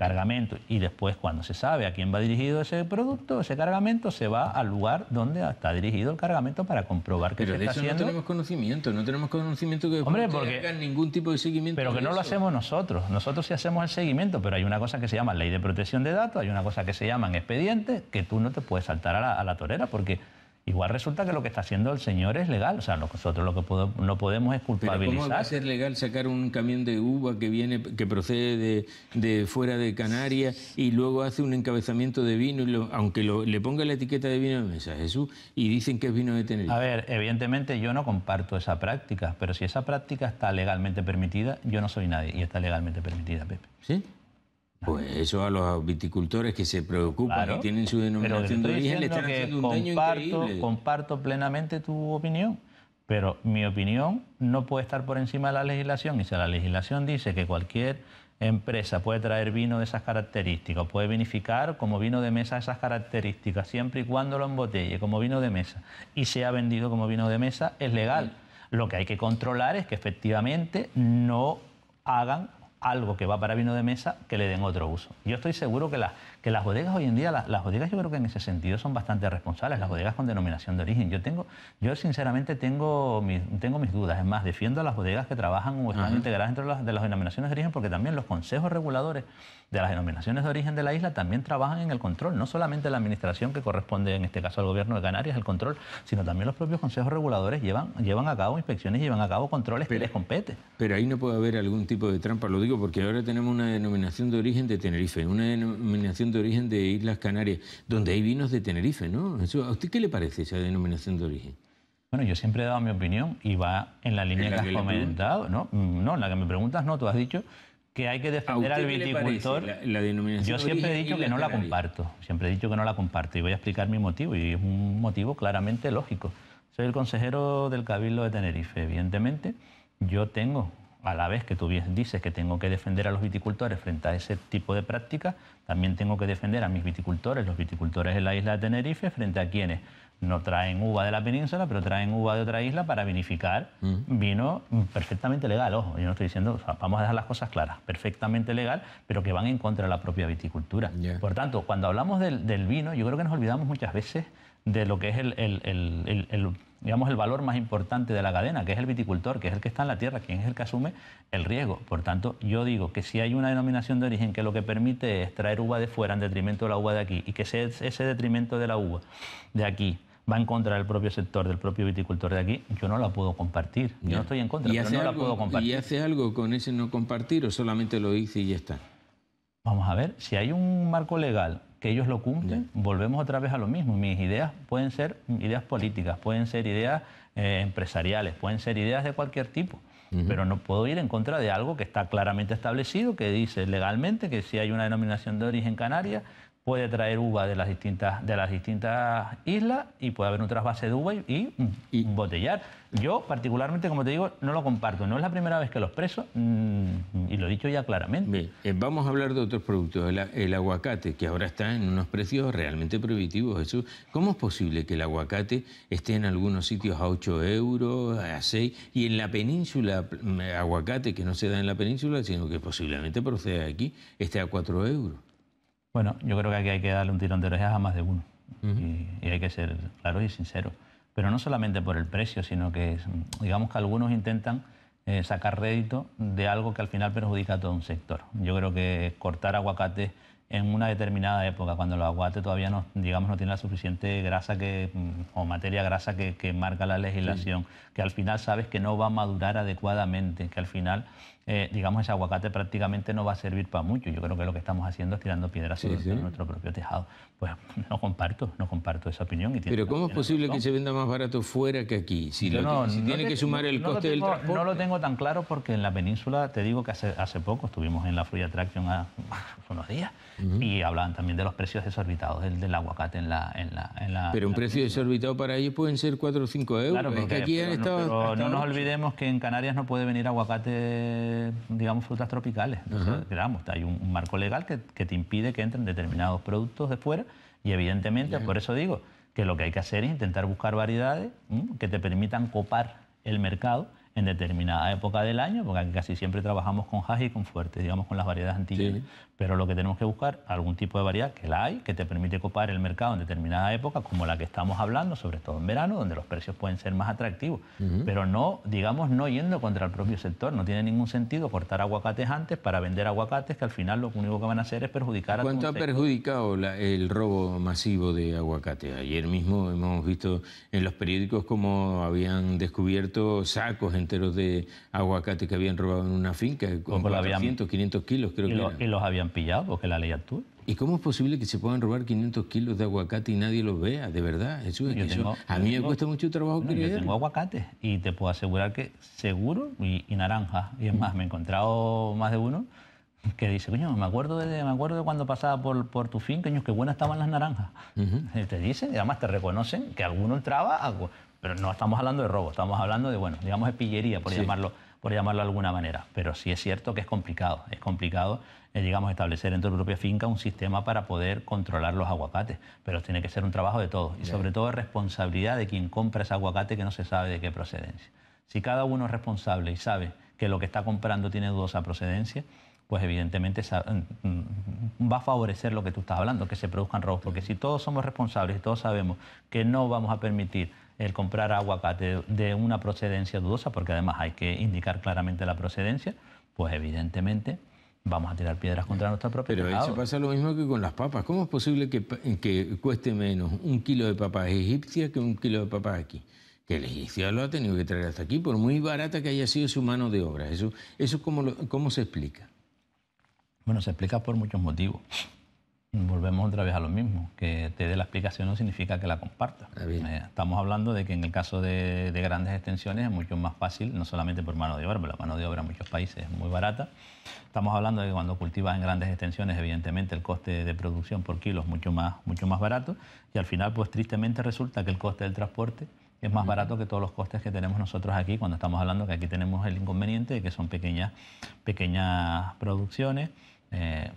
cargamento. Y después, cuando se sabe a quién va dirigido ese producto, ese cargamento se va al lugar donde está dirigido el cargamento para comprobar que se está haciendo. no tenemos conocimiento, no tenemos conocimiento que Hombre, porque, hagan ningún tipo de seguimiento. Pero que no lo hacemos nosotros. Nosotros sí hacemos el seguimiento, pero hay una cosa que se llama ley de protección de datos, hay una cosa que se llama expediente... que tú no te puedes saltar a la, a la torera porque Igual resulta que lo que está haciendo el señor es legal. O sea, nosotros lo que no podemos es culpabilizar. ¿Cómo va a ser legal sacar un camión de uva que viene, que procede de, fuera de Canarias y luego hace un encabezamiento de vino, y aunque le ponga la etiqueta de vino de mesa, Jesús, y dicen que es vino de Tenerife? A ver, evidentemente yo no comparto esa práctica, pero si esa práctica está legalmente permitida, yo no soy nadie y está legalmente permitida, Pepe. ¿Sí? Pues eso a los viticultores que se preocupan y ¿eh? tienen su denominación de origen le están haciendo un comparto, Comparto plenamente tu opinión, pero mi opinión no puede estar por encima de la legislación. Y si la legislación dice que cualquier empresa puede traer vino de esas características, puede vinificar como vino de mesa esas características, siempre y cuando lo embotelle como vino de mesa y sea vendido como vino de mesa, es legal. Lo que hay que controlar es que efectivamente no hagan algo que va para vino de mesa que le den otro uso. Yo estoy seguro que, que las bodegas hoy en día, las, bodegas yo creo que en ese sentido son bastante responsables, las bodegas con denominación de origen. Yo tengo, yo sinceramente tengo mis, tengo mis dudas, es más, defiendo a las bodegas que trabajan o están integradas dentro de las, de las denominaciones de origen porque también los consejos reguladores de las denominaciones de origen de la isla también trabajan en el control, no solamente la administración que corresponde en este caso al gobierno de Canarias, el control, sino también los propios consejos reguladores llevan, llevan a cabo inspecciones, llevan a cabo controles que les compete. Pero ahí no puede haber algún tipo de trampa, lo digo porque ahora tenemos una denominación de origen de Tenerife, una denominación de origen de Islas Canarias, donde hay vinos de Tenerife, ¿no? ¿A usted qué le parece esa denominación de origen? Bueno, yo siempre he dado mi opinión y va en la línea que, has comentado, mm, ¿no? en la que me preguntas, no, tú has dicho que hay que defender al viticultor. yo siempre he dicho que no la comparto, siempre he dicho que no la comparto y voy a explicar mi motivo y es un motivo claramente lógico. Soy el consejero del Cabildo de Tenerife, evidentemente yo tengo a la vez que tú dices que tengo que defender a los viticultores frente a ese tipo de prácticas, también tengo que defender a mis viticultores, los viticultores de la isla de Tenerife, frente a quienes no traen uva de la península, pero traen uva de otra isla para vinificar mm. vino perfectamente legal. Ojo, yo no estoy diciendo, vamos a dejar las cosas claras, perfectamente legal, pero que van en contra de la propia viticultura. Por tanto, cuando hablamos del vino, yo creo que nos olvidamos muchas veces de lo que es el, digamos, el valor más importante de la cadena, que es el viticultor, que es el que está en la tierra, quien es el que asume el riesgo. Por tanto, yo digo que si hay una denominación de origen que lo que permite es traer uva de fuera en detrimento de la uva de aquí, y que ese, ese detrimento de la uva de aquí va en contra del propio sector, del propio viticultor de aquí, yo no la puedo compartir. Yo no estoy en contra, pero no la puedo compartir. ¿Y hace algo con ese no compartir o solamente lo hice y ya está? Vamos a ver, si hay un marco legal que ellos lo cumplen, volvemos otra vez a lo mismo. Mis ideas pueden ser ideas políticas, pueden ser ideas eh, empresariales, pueden ser ideas de cualquier tipo. Pero no puedo ir en contra de algo que está claramente establecido, que dice legalmente que si hay una denominación de origen canaria, puede traer uva de las distintas, de las distintas islas y puede haber un trasvase de uva y, botellar. Yo, particularmente, como te digo, no lo comparto. No es la primera vez que los preso mm, y lo he dicho ya claramente. Bien, eh, vamos a hablar de otros productos. El, aguacate, que ahora está en unos precios realmente prohibitivos, ¿Cómo es posible que el aguacate esté en algunos sitios a 8 euros, a 6, y en la península, mm, aguacate que no se da en la península, sino que posiblemente proceda aquí, esté a 4 euros? Bueno, yo creo que aquí hay que darle un tirón de orejas a más de uno. y, hay que ser claros y sinceros. Pero no solamente por el precio, sino que digamos que algunos intentan eh, sacar rédito de algo que al final perjudica a todo un sector. Yo creo que cortar aguacate en una determinada época, cuando el aguacate todavía no, digamos, no tiene la suficiente grasa que, mm, o materia grasa que, marca la legislación, que al final sabes que no va a madurar adecuadamente, que al final eh, digamos, ese aguacate prácticamente no va a servir para mucho. Yo creo que lo que estamos haciendo es tirando piedras sobre nuestro propio tejado. Pues no comparto, no comparto esa opinión. Y Pero ¿cómo es posible que se venda más barato fuera que aquí? Si, no, si tiene que sumar el coste del transporte. No lo tengo tan claro porque en la península, te digo que hace, hace poco estuvimos en la free Attraction hace unos días y hablaban también de los precios desorbitados del, aguacate en la, la, Pero un precio desorbitado para ellos pueden ser 4 o 5 euros. aquí pero, estado, no, nos olvidemos que en Canarias no puede venir aguacate, digamos, frutas tropicales. hay un, marco legal que, que te impide que entren determinados productos de fuera y evidentemente, por eso digo que lo que hay que hacer es intentar buscar variedades que te permitan copar el mercado en determinada época del año, porque aquí casi siempre trabajamos con hash y con fuertes, digamos con las variedades antiguas. Pero lo que tenemos que buscar, algún tipo de variedad que la hay, que te permite copar el mercado en determinada época, como la que estamos hablando, sobre todo en verano, donde los precios pueden ser más atractivos. Pero no, digamos, no yendo contra el propio sector. No tiene ningún sentido cortar aguacates antes para vender aguacates, que al final lo único que van a hacer es perjudicar a ¿Cuánto ha perjudicado el robo masivo de aguacates? Ayer mismo hemos visto en los periódicos cómo habían descubierto sacos enteros de aguacate que habían robado en una finca, con 400, 500 kilos creo que Y los habían pillado, porque la ley actúa. ¿Y cómo es posible que se puedan robar 500 kilos de aguacate y nadie los vea? De verdad, eso Es que a mí me cuesta mucho trabajo creer. yo tengo aguacate, y te puedo asegurar que seguro y, naranja. Y es más, me he encontrado más de uno que dice, coño, me acuerdo de, me acuerdo cuando pasaba por, tu finca, coño, qué buenas estaban las naranjas. Te dicen, y además te reconocen que alguno entraba a, pero no estamos hablando de robo, estamos hablando de, bueno, digamos de pillería, por, llamarlo, por llamarlo de alguna manera. Pero sí es cierto que es complicado, es complicado, eh, digamos, establecer en tu propia finca un sistema para poder controlar los aguacates. Pero tiene que ser un trabajo de todos y sobre todo responsabilidad de quien compra ese aguacate que no se sabe de qué procedencia. Si cada uno es responsable y sabe que lo que está comprando tiene dudosa procedencia, pues evidentemente mm, mm, va a favorecer lo que tú estás hablando, que se produzcan robos. Porque si todos somos responsables y todos sabemos que no vamos a permitir el comprar aguacate de una procedencia dudosa, porque además hay que indicar claramente la procedencia, pues evidentemente vamos a tirar piedras contra nuestra propia Pero eso pasa lo mismo que con las papas. ¿Cómo es posible que, que cueste menos un kilo de papas egipcias que un kilo de papas aquí? que el egipcio lo ha tenido que traer hasta aquí, por muy barata que haya sido su mano de obra. ¿Eso, eso cómo, cómo se explica? Bueno, se explica por muchos motivos. Volvemos otra vez a lo mismo, que te dé la explicación no significa que la comparta. Eh, estamos hablando de que en el caso de, grandes extensiones es mucho más fácil, no solamente por mano de obra, pero la mano de obra en muchos países es muy barata. Estamos hablando de que cuando cultivas en grandes extensiones, evidentemente el coste de producción por kilo es mucho más, mucho más barato y al final, pues tristemente resulta que el coste del transporte es más barato que todos los costes que tenemos nosotros aquí cuando estamos hablando que aquí tenemos el inconveniente de que son pequeñas, pequeñas producciones. Eh,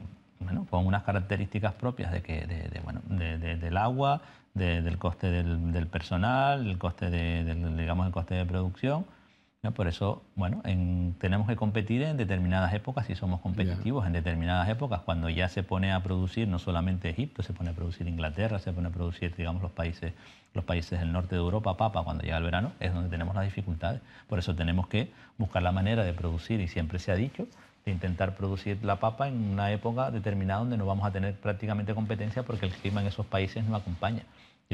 con unas características propias de que, del agua, del coste del, personal, el coste del, digamos, el coste de producción. Por eso, bueno, tenemos que competir en determinadas épocas y somos competitivos en determinadas épocas. Cuando ya se pone a producir no solamente Egipto, se pone a producir Inglaterra, se pone a producir, digamos, los países, los países del norte de Europa, papa, cuando llega el verano, es donde tenemos las dificultades. Por eso tenemos que buscar la manera de producir y siempre se ha dicho intentar producir la papa en una época determinada donde no vamos a tener prácticamente competencia porque el clima en esos países no acompaña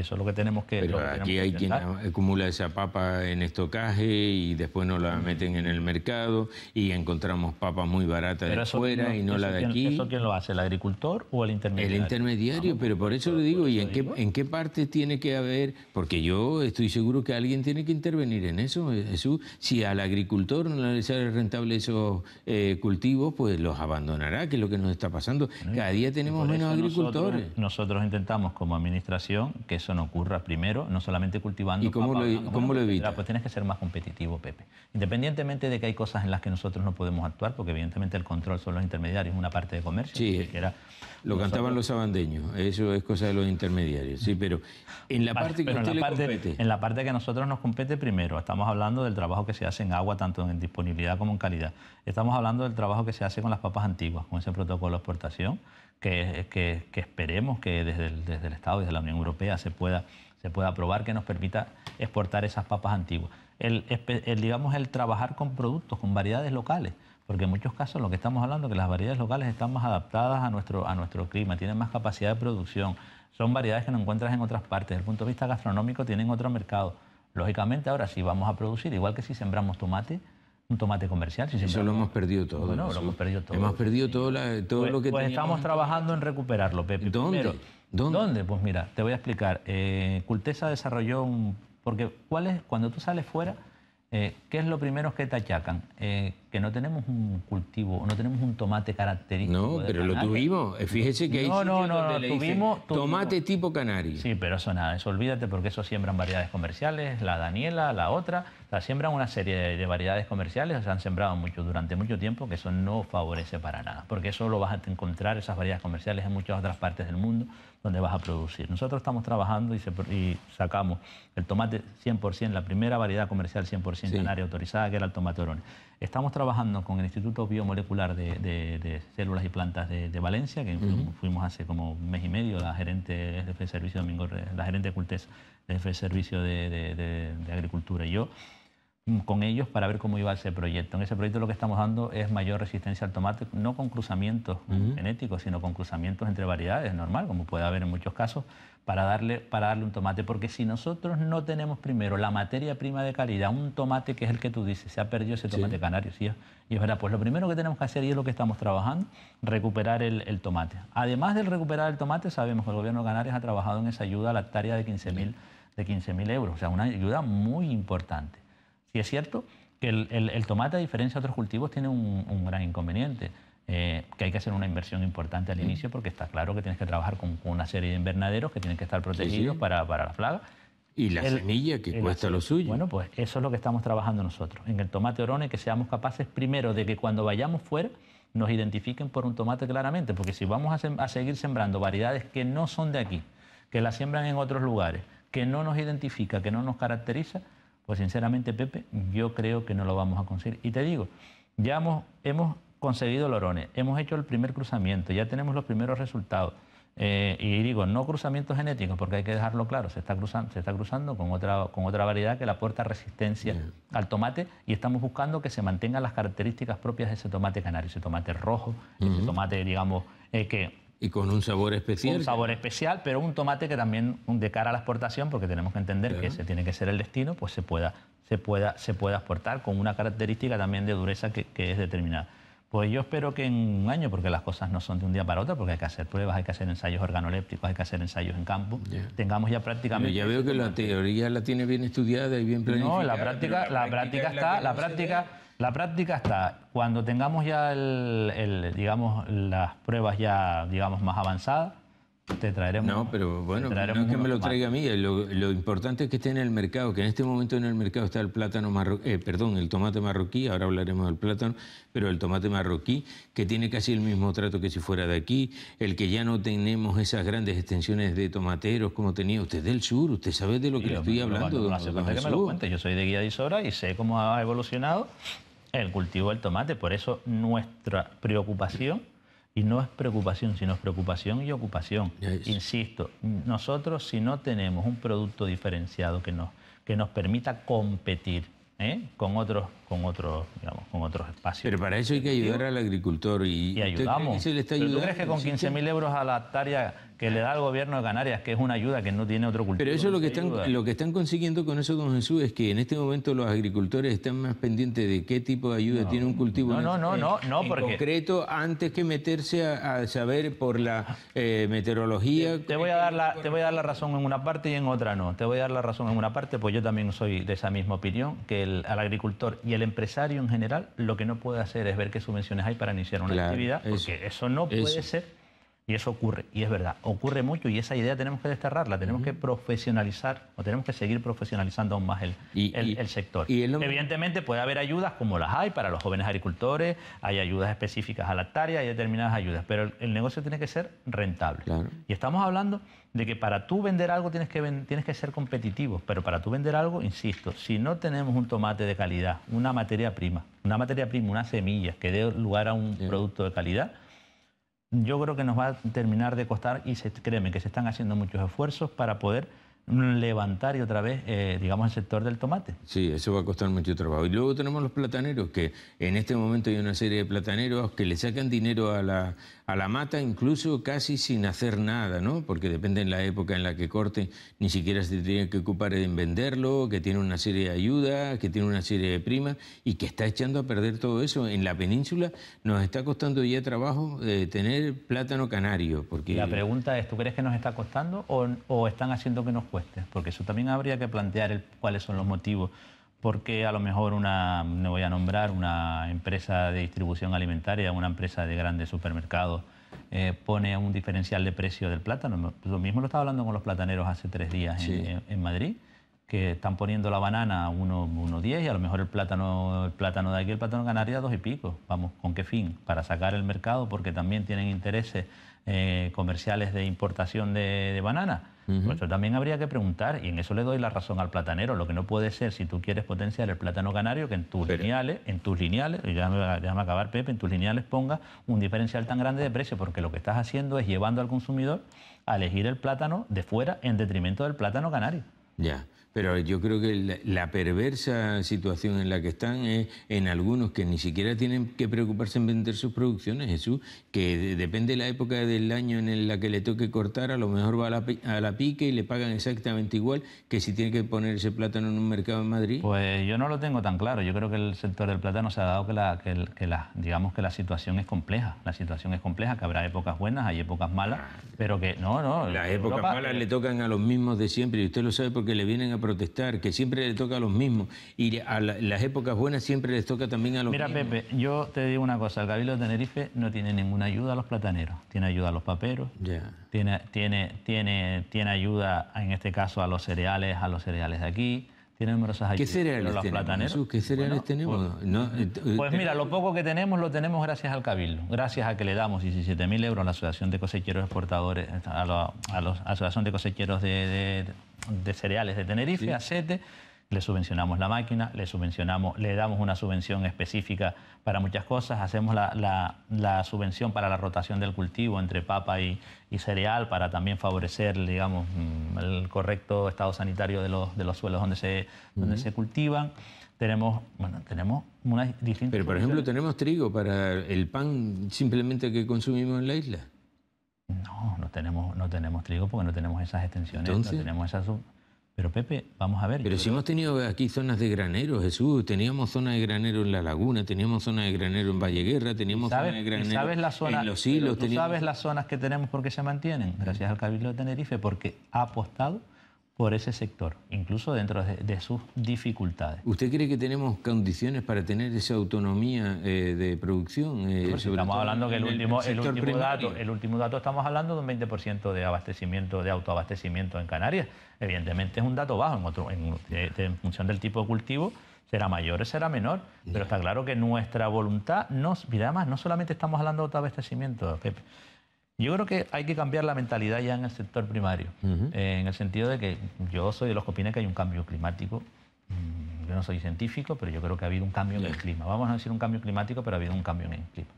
eso es lo que tenemos que... Pero aquí hay quien acumula esa papa en estocaje y después no la meten en el mercado y encontramos papa muy barata de fuera y no la de aquí. ¿Eso quién lo hace? ¿El agricultor o el intermediario? El intermediario, ah, pero por eso le digo, ¿y en qué, en qué parte tiene que haber? Porque yo estoy seguro que alguien tiene que intervenir en eso, Jesús. Si al agricultor no le sale rentable esos eh, cultivos, pues los abandonará, que es lo que nos está pasando. Cada día tenemos menos agricultores. Nosotros intentamos como administración que eso no ocurra primero, no solamente cultivando... ¿Y cómo, lo, pues, evita? Pues tienes que ser más competitivo, Pepe. Independientemente de que hay cosas en las que nosotros no podemos actuar, porque evidentemente el control son los intermediarios, una parte de comercio. Sí, que era, lo cantaban los sabandeños, eso es cosa de los intermediarios, sí, pero en la parte que En la parte que a nosotros nos compete primero, estamos hablando del trabajo que se hace en agua, tanto en disponibilidad como en calidad. Estamos hablando del trabajo que se hace con las papas antiguas, con ese protocolo de exportación que, esperemos que desde el, desde el, Estado, desde la Unión Europea, se pueda, se pueda aprobar que nos permita exportar esas papas antiguas. El, digamos, el trabajar con productos, con variedades locales, porque en muchos casos lo que estamos hablando es que las variedades locales están más adaptadas a nuestro, a nuestro clima, tienen más capacidad de producción, son variedades que no encuentras en otras partes, desde el punto de vista gastronómico tienen otro mercado. Lógicamente ahora sí vamos a producir, igual que si sembramos tomate, un tomate comercial. Si Eso lo hemos perdido todo. lo hemos perdido todo. Hemos perdido todo, pues, lo que pues estamos trabajando en recuperarlo, Pepe. ¿Dónde? ¿Dónde? Pues mira, te voy a explicar. Eh, Cultesa desarrolló un... Porque ¿cuál es? cuando tú sales fuera eh, ¿Qué es lo primero que te achacan? Eh, que no tenemos un cultivo, no tenemos un tomate característico. No, pero lo tuvimos. Eh, fíjese que no, hay no, no, tuvimos, tomate tipo canario. Sí, pero eso nada, eso olvídate porque eso siembran variedades comerciales, la Daniela, la otra, la siembran una serie de variedades comerciales, se han sembrado mucho durante mucho tiempo, que eso no favorece para nada, porque eso lo vas a encontrar, esas variedades comerciales en muchas otras partes del mundo donde vas a producir. Nosotros estamos trabajando y, sacamos el tomate 100%, la primera variedad comercial 100% en área autorizada, que era el tomate orón. Estamos trabajando con el Instituto Biomolecular de, Células y Plantas de, Valencia, que fuimos hace como un mes y medio, la gerente, de servicio, Domingo, la gerente de Cultes, de servicio de, Agricultura y yo. Mm, con ellos para ver cómo iba ese proyecto. En ese proyecto lo que estamos dando es mayor resistencia al tomate, no con cruzamientos mm, genéticos, sino con cruzamientos entre variedades, normal, como puede haber en muchos casos, para darle, para darle un tomate. Porque si nosotros no tenemos primero la materia prima de calidad, un tomate que es el que tú dices, se ha perdido ese tomate canario, ¿sí? y es pues lo primero que tenemos que hacer, y es lo que estamos trabajando, recuperar el, tomate. Además del recuperar el tomate, sabemos que el gobierno de Canarias ha trabajado en esa ayuda a la hectárea de 15.000 de 15 euros, o sea, una ayuda muy importante. Y es cierto que el, tomate, a diferencia de otros cultivos, tiene un, gran inconveniente. Eh, que hay que hacer una inversión importante al inicio porque está claro que tienes que trabajar con, una serie de invernaderos que tienen que estar protegidos Para, la plaga. Y la semilla que cuesta lo suyo. Bueno, pues eso es lo que estamos trabajando nosotros. En el tomate orone, que seamos capaces primero de que cuando vayamos fuera nos identifiquen por un tomate claramente, porque si vamos a, seguir sembrando variedades que no son de aquí, que las siembran en otros lugares, que no nos identifica, que no nos caracteriza, pues sinceramente, Pepe, yo creo que no lo vamos a conseguir. Y te digo, ya hemos, hemos conseguido Lorones, hemos hecho el primer cruzamiento, ya tenemos los primeros resultados. Eh, y digo, no cruzamientos genéticos, porque hay que dejarlo claro, se está cruzando, con, otra, con otra variedad que le aporta resistencia al tomate y estamos buscando que se mantengan las características propias de ese tomate canario, ese tomate rojo, ese tomate, digamos, eh, que y con un sabor especial. Un sabor especial, pero un tomate que también de cara a la exportación, porque tenemos que entender que ese tiene que ser el destino, pues se pueda, se pueda, se pueda exportar con una característica también de dureza que, es determinada. Pues yo espero que en un año, porque las cosas no son de un día para otro, porque hay que hacer pruebas, hay que hacer ensayos organolépticos, hay que hacer ensayos en campo, tengamos ya prácticamente. Pero ya veo que la teoría la tiene bien estudiada y bien planificada. No, la práctica, la, práctica, está, la práctica. La práctica está, cuando tengamos ya el, digamos, las pruebas ya digamos, más avanzadas, te traeremos. No, pero bueno, no es que me lo traiga a mí. Lo, importante es que esté en el mercado, que en este momento en el mercado está el plátano marroquí, eh, perdón, el tomate marroquí, ahora hablaremos del plátano, pero el tomate marroquí, que tiene casi el mismo trato que si fuera de aquí, el que ya no tenemos esas grandes extensiones de tomateros como tenía usted del sur, usted sabe de lo que le estoy hablando. No, hace que me lo cuente, yo soy de Guía de Isora y sé cómo ha evolucionado el cultivo del tomate. Por eso nuestra preocupación, y no es preocupación, sino es preocupación y ocupación. Insisto, nosotros si no tenemos un producto diferenciado que nos, que nos permita competir ¿eh? con otros, con otros, con otros espacios. Pero para eso hay que ayudar al agricultor y, y ayudamos. le está ayudando? ¿Tú crees que con 15.000 euros a la hectárea que le da al gobierno de Canarias, que es una ayuda que no tiene otro cultivo. Pero eso lo que, están, lo que están consiguiendo con eso, don Jesús, es que en este momento los agricultores están más pendientes de qué tipo de ayuda tiene un cultivo. No, no, no, no, en concreto, antes que meterse a, saber por la eh, meteorología... Te, voy a dar la, te voy a dar la razón en una parte y en otra no. Te voy a dar la razón en una parte, pues yo también soy de esa misma opinión, que el, al agricultor y el empresario en general lo que no puede hacer es ver qué subvenciones hay para iniciar una actividad, porque eso, no puede ser y eso ocurre, y es verdad, ocurre mucho y esa idea tenemos que desterrarla, tenemos que profesionalizar o tenemos que seguir profesionalizando aún más el, el, sector. Y Evidentemente puede haber ayudas como las hay para los jóvenes agricultores, hay ayudas específicas a la hectárea, hay determinadas ayudas, pero el, negocio tiene que ser rentable. Y estamos hablando de que para tú vender algo tienes que, tienes que ser competitivo, pero para tú vender algo, insisto, si no tenemos un tomate de calidad, una materia prima, una materia prima, una semilla que dé lugar a un producto de calidad, yo creo que nos va a terminar de costar y se, créeme que se están haciendo muchos esfuerzos para poder levantar y otra vez, eh, digamos, el sector del tomate. Sí, eso va a costar mucho trabajo. Y luego tenemos los plataneros, que en este momento hay una serie de plataneros que le sacan dinero a la, a la mata incluso casi sin hacer nada, ¿no? Porque depende de la época en la que corten, ni siquiera se tienen que ocupar en venderlo, que tiene una serie de ayudas, que tiene una serie de primas y que está echando a perder todo eso. En la península nos está costando ya trabajo eh, tener plátano canario. Porque... La pregunta es, ¿tú crees que nos está costando o, o están haciendo que nos cueste? porque eso también habría que plantear cuáles son los motivos. Porque a lo mejor una, me voy a nombrar, una empresa de distribución alimentaria, una empresa de grandes supermercados, eh, pone un diferencial de precio del plátano. Lo mismo lo estaba hablando con los plataneros hace tres días en, Madrid, que están poniendo la banana a 1,10 y a lo mejor el plátano, el plátano de aquí, el plátano canaria, dos y pico. Vamos, ¿con qué fin? Para sacar el mercado, porque también tienen intereses eh, comerciales de importación de banana pues también habría que preguntar, y en eso le doy la razón al platanero. Lo que no puede ser, si tú quieres potenciar el plátano canario, que en tus lineales, en tus lineales, y acabar, Pepe, en tus lineales ponga un diferencial tan grande de precio, porque lo que estás haciendo es llevando al consumidor a elegir el plátano de fuera en detrimento del plátano canario. Ya. Pero yo creo que la, perversa situación en la que están es en algunos que ni siquiera tienen que preocuparse en vender sus producciones, Jesús, que depende de la época del año en la que le toque cortar, a lo mejor va a la, a pique y le pagan exactamente igual que si tiene que poner ese plátano en un mercado en Madrid. Pues yo no lo tengo tan claro. Yo creo que el sector del plátano se ha dado que la, que, la digamos que la situación es compleja. La situación es compleja, que habrá épocas buenas, hay épocas malas, pero que no, no. Las épocas malas le tocan a los mismos de siempre y usted lo sabe porque le vienen a protestar, que siempre le toca a los mismos. Y a las épocas buenas siempre les toca también a los Mira, mismos. Mira, Pepe, yo te digo una cosa. El Cabildo de Tenerife no tiene ninguna ayuda a los plataneros. Tiene ayuda a los paperos. Tiene, tiene, tiene, tiene ayuda, en este caso, a los cereales, a los cereales de aquí. Tiene numerosas ayudas. ¿Qué cereales los tenemos, plataneros? ¿Qué cereales tenemos? Pues, eh, pues eh, mira, lo poco que tenemos lo tenemos gracias al Cabildo, gracias a que le damos 17.000 euros a la Asociación de Cosecheros Exportadores, a, la, los Asociación de Cosecheros de de cereales de Tenerife, sí. le subvencionamos la máquina, le subvencionamos, le damos una subvención específica para muchas cosas, hacemos la, subvención para la rotación del cultivo entre papa y, cereal para también favorecer, digamos, mm, el correcto estado sanitario de los, de los suelos donde se, donde se cultivan. Tenemos, bueno, tenemos una distintas... Pero, por ejemplo, tenemos trigo para el pan simplemente que consumimos en la isla. No, no tenemos, no tenemos trigo porque no tenemos esas extensiones, no tenemos esas... Pero Pepe, vamos a ver. Pero si hemos tenido aquí zonas de granero, Jesús, teníamos zonas de granero en La Laguna, teníamos zonas de granero en Valle Guerra, teníamos zonas de granero sabes en Los Hilos. Tú sabes las zonas que tenemos porque se mantienen, gracias al Cabildo de Tenerife, porque ha apostado por ese sector, incluso dentro de, sus dificultades. ¿Usted cree que tenemos condiciones para tener esa autonomía eh, de producción? Eh, estamos hablando que el último, dato, el último dato estamos hablando de un 20% de abastecimiento, de autoabastecimiento en Canarias. Evidentemente es un dato bajo en, eh, función del tipo de cultivo será mayor o será menor, pero está claro que nuestra voluntad, nos, mira, además, no solamente estamos hablando de autoabastecimiento, Pepe, yo creo que hay que cambiar la mentalidad ya en el sector primario, en el sentido de que yo soy de los que opinan que hay un cambio climático. Mm, yo no soy científico, pero yo creo que ha habido un cambio en el clima. Vamos a decir un cambio climático, pero ha habido un cambio en el clima.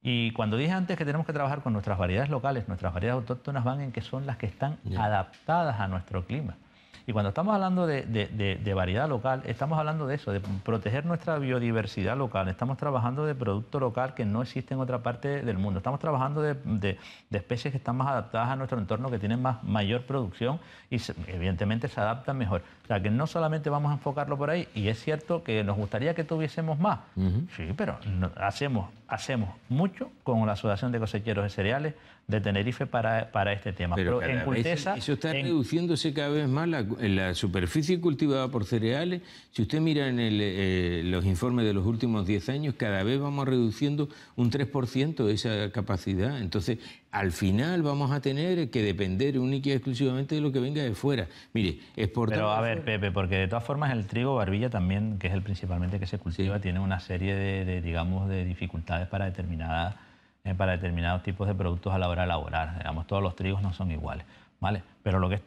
Y cuando dije antes que tenemos que trabajar con nuestras variedades locales, nuestras variedades autóctonas van en que son las que están adaptadas a nuestro clima. Y cuando estamos hablando de, variedad local, estamos hablando de eso, de proteger nuestra biodiversidad local. Estamos trabajando de producto local que no existe en otra parte del mundo. Estamos trabajando de, especies que están más adaptadas a nuestro entorno, que tienen más, mayor producción y evidentemente se adaptan mejor. O sea, que no solamente vamos a enfocarlo por ahí, y es cierto que nos gustaría que tuviésemos más. Sí, pero hacemos hacemos mucho con la Asociación de Cosecheros de Cereales de Tenerife para, este tema. Pero, en Culteza, eso, está reduciéndose cada vez más la, la, superficie cultivada por cereales. Si usted mira en eh, los informes de los últimos 10 años, cada vez vamos reduciendo un 3% de esa capacidad. Entonces, al final vamos a tener que depender únicamente exclusivamente de lo que venga de fuera. Mire, exportar. Pero a ver, Pepe, porque de todas formas el trigo barbilla también, que es el principalmente que se cultiva, tiene una serie de, digamos, de dificultades para eh, para determinados tipos de productos a la hora de elaborar. Digamos, todos los trigos no son iguales. ¿Vale? Pero lo que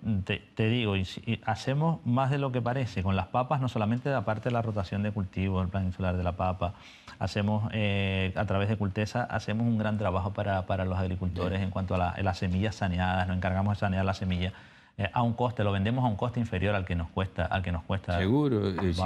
te, digo, y hacemos más de lo que parece con las papas, no solamente parte de la rotación de cultivo, el plan insular de la papa, hacemos eh, a través de Cultesa, hacemos un gran trabajo para, los agricultores en cuanto a, las semillas saneadas, nos encargamos de sanear las semillas eh, a un coste, lo vendemos a un coste inferior al que nos cuesta, al que nos cuesta. Seguro, eh, si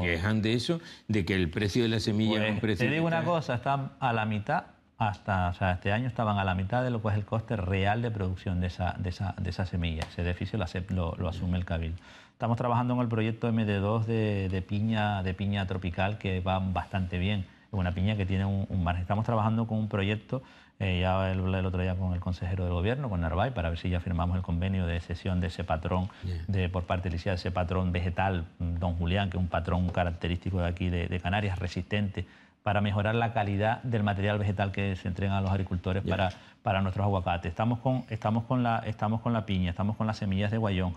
quejan de eso, de que el precio de la semilla es pues, Te digo una cosa, están a la mitad hasta, este año estaban a la mitad de lo que es el coste real de producción de esa, de esa, de esa semilla. Ese déficit lo, asume el Cabildo. Estamos trabajando en el proyecto MD2 de, piña, de piña tropical que va bastante bien una piña que tiene un, margen. Estamos trabajando con un proyecto, eh, ya el, el, otro día con el consejero del gobierno, con Narvay para ver si ya firmamos el convenio de cesión de ese patrón, de, por parte del de ese patrón vegetal, don Julián, que es un patrón característico de aquí de, Canarias, resistente para mejorar la calidad del material vegetal que se entregan a los agricultores para, para nuestros aguacates. Estamos con, estamos, con la, estamos con la piña, estamos con las semillas de guayón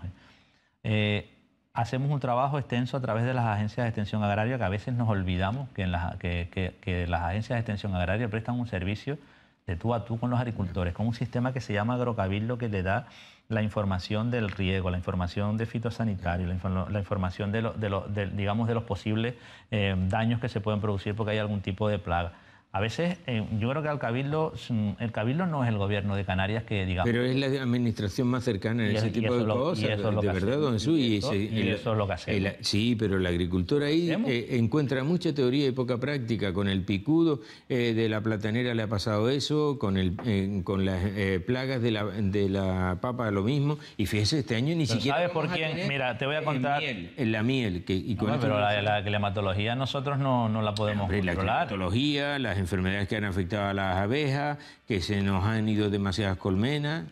eh, hacemos un trabajo extenso a través de las agencias de extensión agraria, que a veces nos olvidamos que, las, agencias de extensión agraria prestan un servicio de tú a tú con los agricultores, con un sistema que se llama agrocabildo que le da la información del riego, la información de fitosanitario, la, información de, los posibles eh, daños que se pueden producir porque hay algún tipo de plaga. A veces, eh, yo creo que al Cabildo, mm, el Cabildo no es el gobierno de Canarias que digamos. Pero es la administración más cercana en ese tipo de cosas. Y eso es lo de que verdad, Y, es lo que sí, pero la agricultor ahí eh, encuentra mucha teoría y poca práctica. Con el picudo eh, de la platanera le ha pasado eso, con, el, con las plagas de la, de la papa lo mismo. Y fíjese, este año ni siquiera. ¿Sabes por quién? Mira, te voy a contar. en la miel. Que, no, pero la, la, climatología nosotros no, la podemos controlar. La climatología, las enfermedades que han afectado a las abejas, que se nos han ido demasiadas colmenas.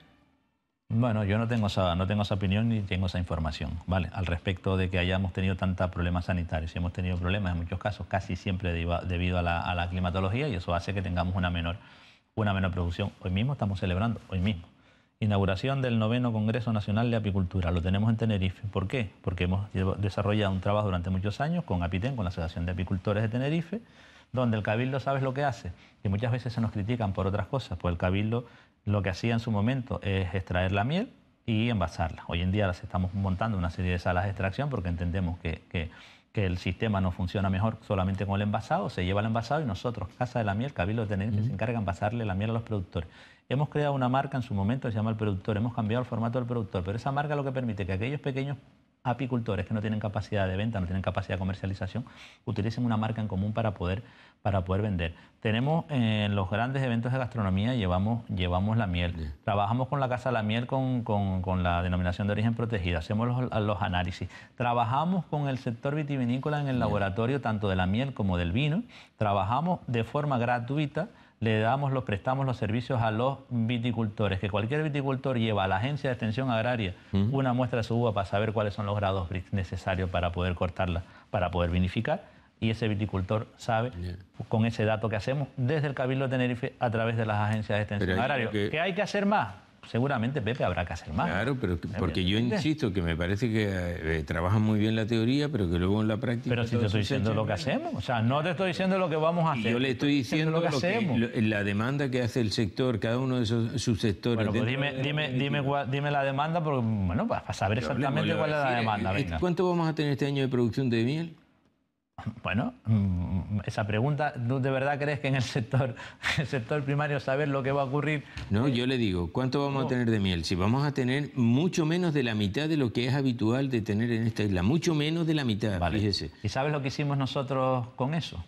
Bueno, yo no tengo esa, no tengo esa opinión ni tengo esa información, ¿vale? Al respecto de que hayamos tenido tantos problemas sanitarios. Hemos tenido problemas en muchos casos, casi siempre debido a la, climatología, y eso hace que tengamos una menor, una menor producción. Hoy mismo estamos celebrando, hoy mismo. Inauguración del noveno Congreso Nacional de Apicultura. Lo tenemos en Tenerife. ¿Por qué? Porque hemos desarrollado un trabajo durante muchos años con APITEN, con la Asociación de Apicultores de Tenerife, donde el cabildo, ¿sabes lo que hace? y muchas veces se nos critican por otras cosas, pues el cabildo lo que hacía en su momento es extraer la miel y envasarla. Hoy en día las estamos montando una serie de salas de extracción porque entendemos que, el sistema no funciona mejor solamente con el envasado, se lleva el envasado y nosotros, Casa de la Miel, Cabildo de se encarga de envasarle la miel a los productores. Hemos creado una marca en su momento que se llama El Productor, hemos cambiado el formato del productor, pero esa marca lo que permite que aquellos pequeños apicultores que no tienen capacidad de venta, no tienen capacidad de comercialización, utilicen una marca en común para poder, para poder vender. Tenemos eh, en los grandes eventos de gastronomía, llevamos, llevamos la miel. Trabajamos con la Casa de la Miel, con, la denominación de origen protegida, hacemos los, análisis. Trabajamos con el sector vitivinícola en el laboratorio, tanto de la miel como del vino. Trabajamos de forma gratuita le damos, los prestamos los servicios a los viticultores, que cualquier viticultor lleva a la agencia de extensión agraria una muestra de su uva para saber cuáles son los grados necesarios para poder cortarla, para poder vinificar. Y ese viticultor sabe con ese dato que hacemos desde el Cabildo de Tenerife a través de las agencias de extensión agraria. Que... ¿Qué hay que hacer más? seguramente Pepe habrá que hacer más. Claro, pero porque yo insisto que me parece que trabaja eh, trabajan muy bien la teoría, pero que luego en la práctica. Pero si te estoy diciendo lo que hacemos, o sea, no te estoy diciendo lo que vamos a hacer. yo le estoy diciendo, lo que hacemos. la demanda que hace el sector, cada uno de esos subsectores. Bueno, pues dime, dime, dime, la demanda, porque, bueno, para saber exactamente cuál es la demanda. Eh, venga. ¿Cuánto vamos a tener este año de producción de miel? Bueno, mm, esa pregunta, de verdad crees que en el sector, el sector primario saber lo que va a ocurrir? No, yo le digo, ¿cuánto vamos a tener de miel? Si vamos a tener mucho menos de la mitad de lo que es habitual de tener en esta isla, mucho menos de la mitad, fíjese. ¿Y sabes lo que hicimos nosotros con eso?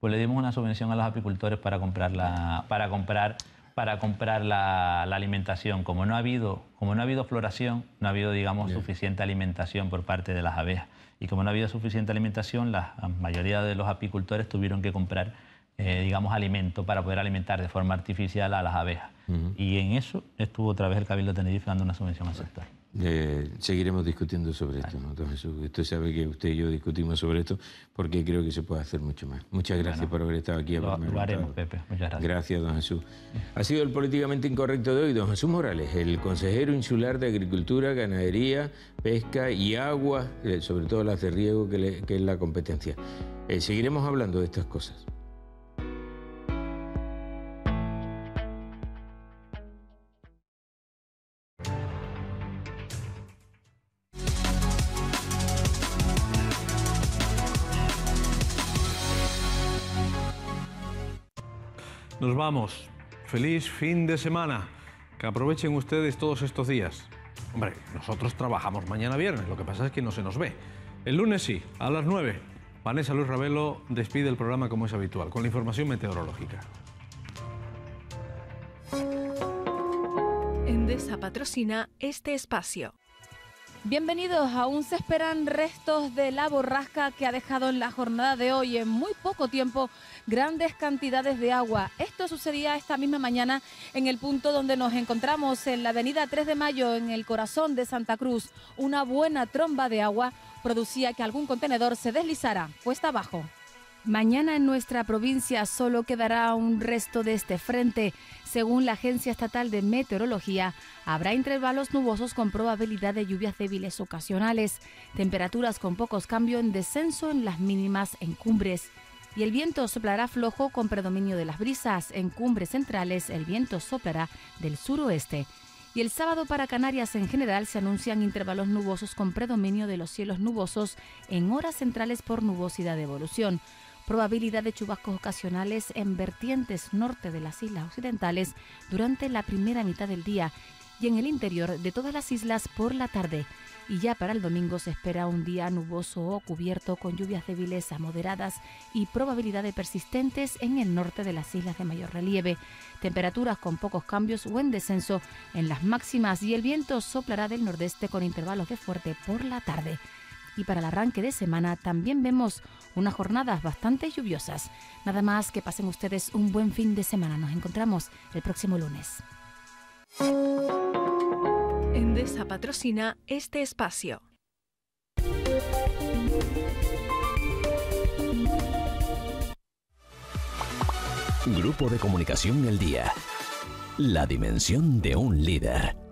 Pues le dimos una subvención a los apicultores para comprar la, para comprar para comprar la, alimentación. Como no, ha habido, como no ha habido floración, no ha habido, digamos, suficiente alimentación por parte de las abejas. Y como no ha habido suficiente alimentación, la mayoría de los apicultores tuvieron que comprar, eh, digamos, alimento para poder alimentar de forma artificial a las abejas. Y en eso estuvo otra vez el Cabildo de Tenerife dando una subvención al sector. Eh, seguiremos discutiendo sobre esto, ¿no? Don Jesús. Usted sabe que usted y yo discutimos sobre esto porque creo que se puede hacer mucho más. Muchas gracias por haber estado aquí. Lo, Pepe. Muchas gracias. Gracias, don Jesús. Ha sido el políticamente incorrecto de hoy, don Jesús Morales, el consejero insular de Agricultura, Ganadería, Pesca y Agua, eh, sobre todo las de riego, que, es la competencia. Eh, seguiremos hablando de estas cosas. Nos vamos. Feliz fin de semana. Que aprovechen ustedes todos estos días. Hombre, nosotros trabajamos mañana viernes, lo que pasa es que no se nos ve. El lunes sí, a las 9. Vanessa Luis Ravelo despide el programa como es habitual, con la información meteorológica. Endesa patrocina este espacio. Bienvenidos, aún se esperan restos de la borrasca que ha dejado en la jornada de hoy, en muy poco tiempo, grandes cantidades de agua. Esto sucedía esta misma mañana en el punto donde nos encontramos, en la avenida 3 de Mayo, en el corazón de Santa Cruz. Una buena tromba de agua producía que algún contenedor se deslizara cuesta abajo. Mañana en nuestra provincia solo quedará un resto de este frente. Según la Agencia Estatal de Meteorología, habrá intervalos nubosos con probabilidad de lluvias débiles ocasionales, temperaturas con pocos cambios en descenso en las mínimas en cumbres. Y el viento soplará flojo con predominio de las brisas. En cumbres centrales el viento soplará del suroeste. Y el sábado para Canarias en general se anuncian intervalos nubosos con predominio de los cielos nubosos en horas centrales por nubosidad de evolución probabilidad de chubascos ocasionales en vertientes norte de las islas occidentales durante la primera mitad del día y en el interior de todas las islas por la tarde. Y ya para el domingo se espera un día nuboso o cubierto con lluvias débiles a moderadas y probabilidad de persistentes en el norte de las islas de mayor relieve. Temperaturas con pocos cambios o en descenso en las máximas y el viento soplará del nordeste con intervalos de fuerte por la tarde. Y para el arranque de semana también vemos unas jornadas bastante lluviosas. Nada más que pasen ustedes un buen fin de semana. Nos encontramos el próximo lunes. Endesa patrocina este espacio. Grupo de Comunicación El Día. La dimensión de un líder.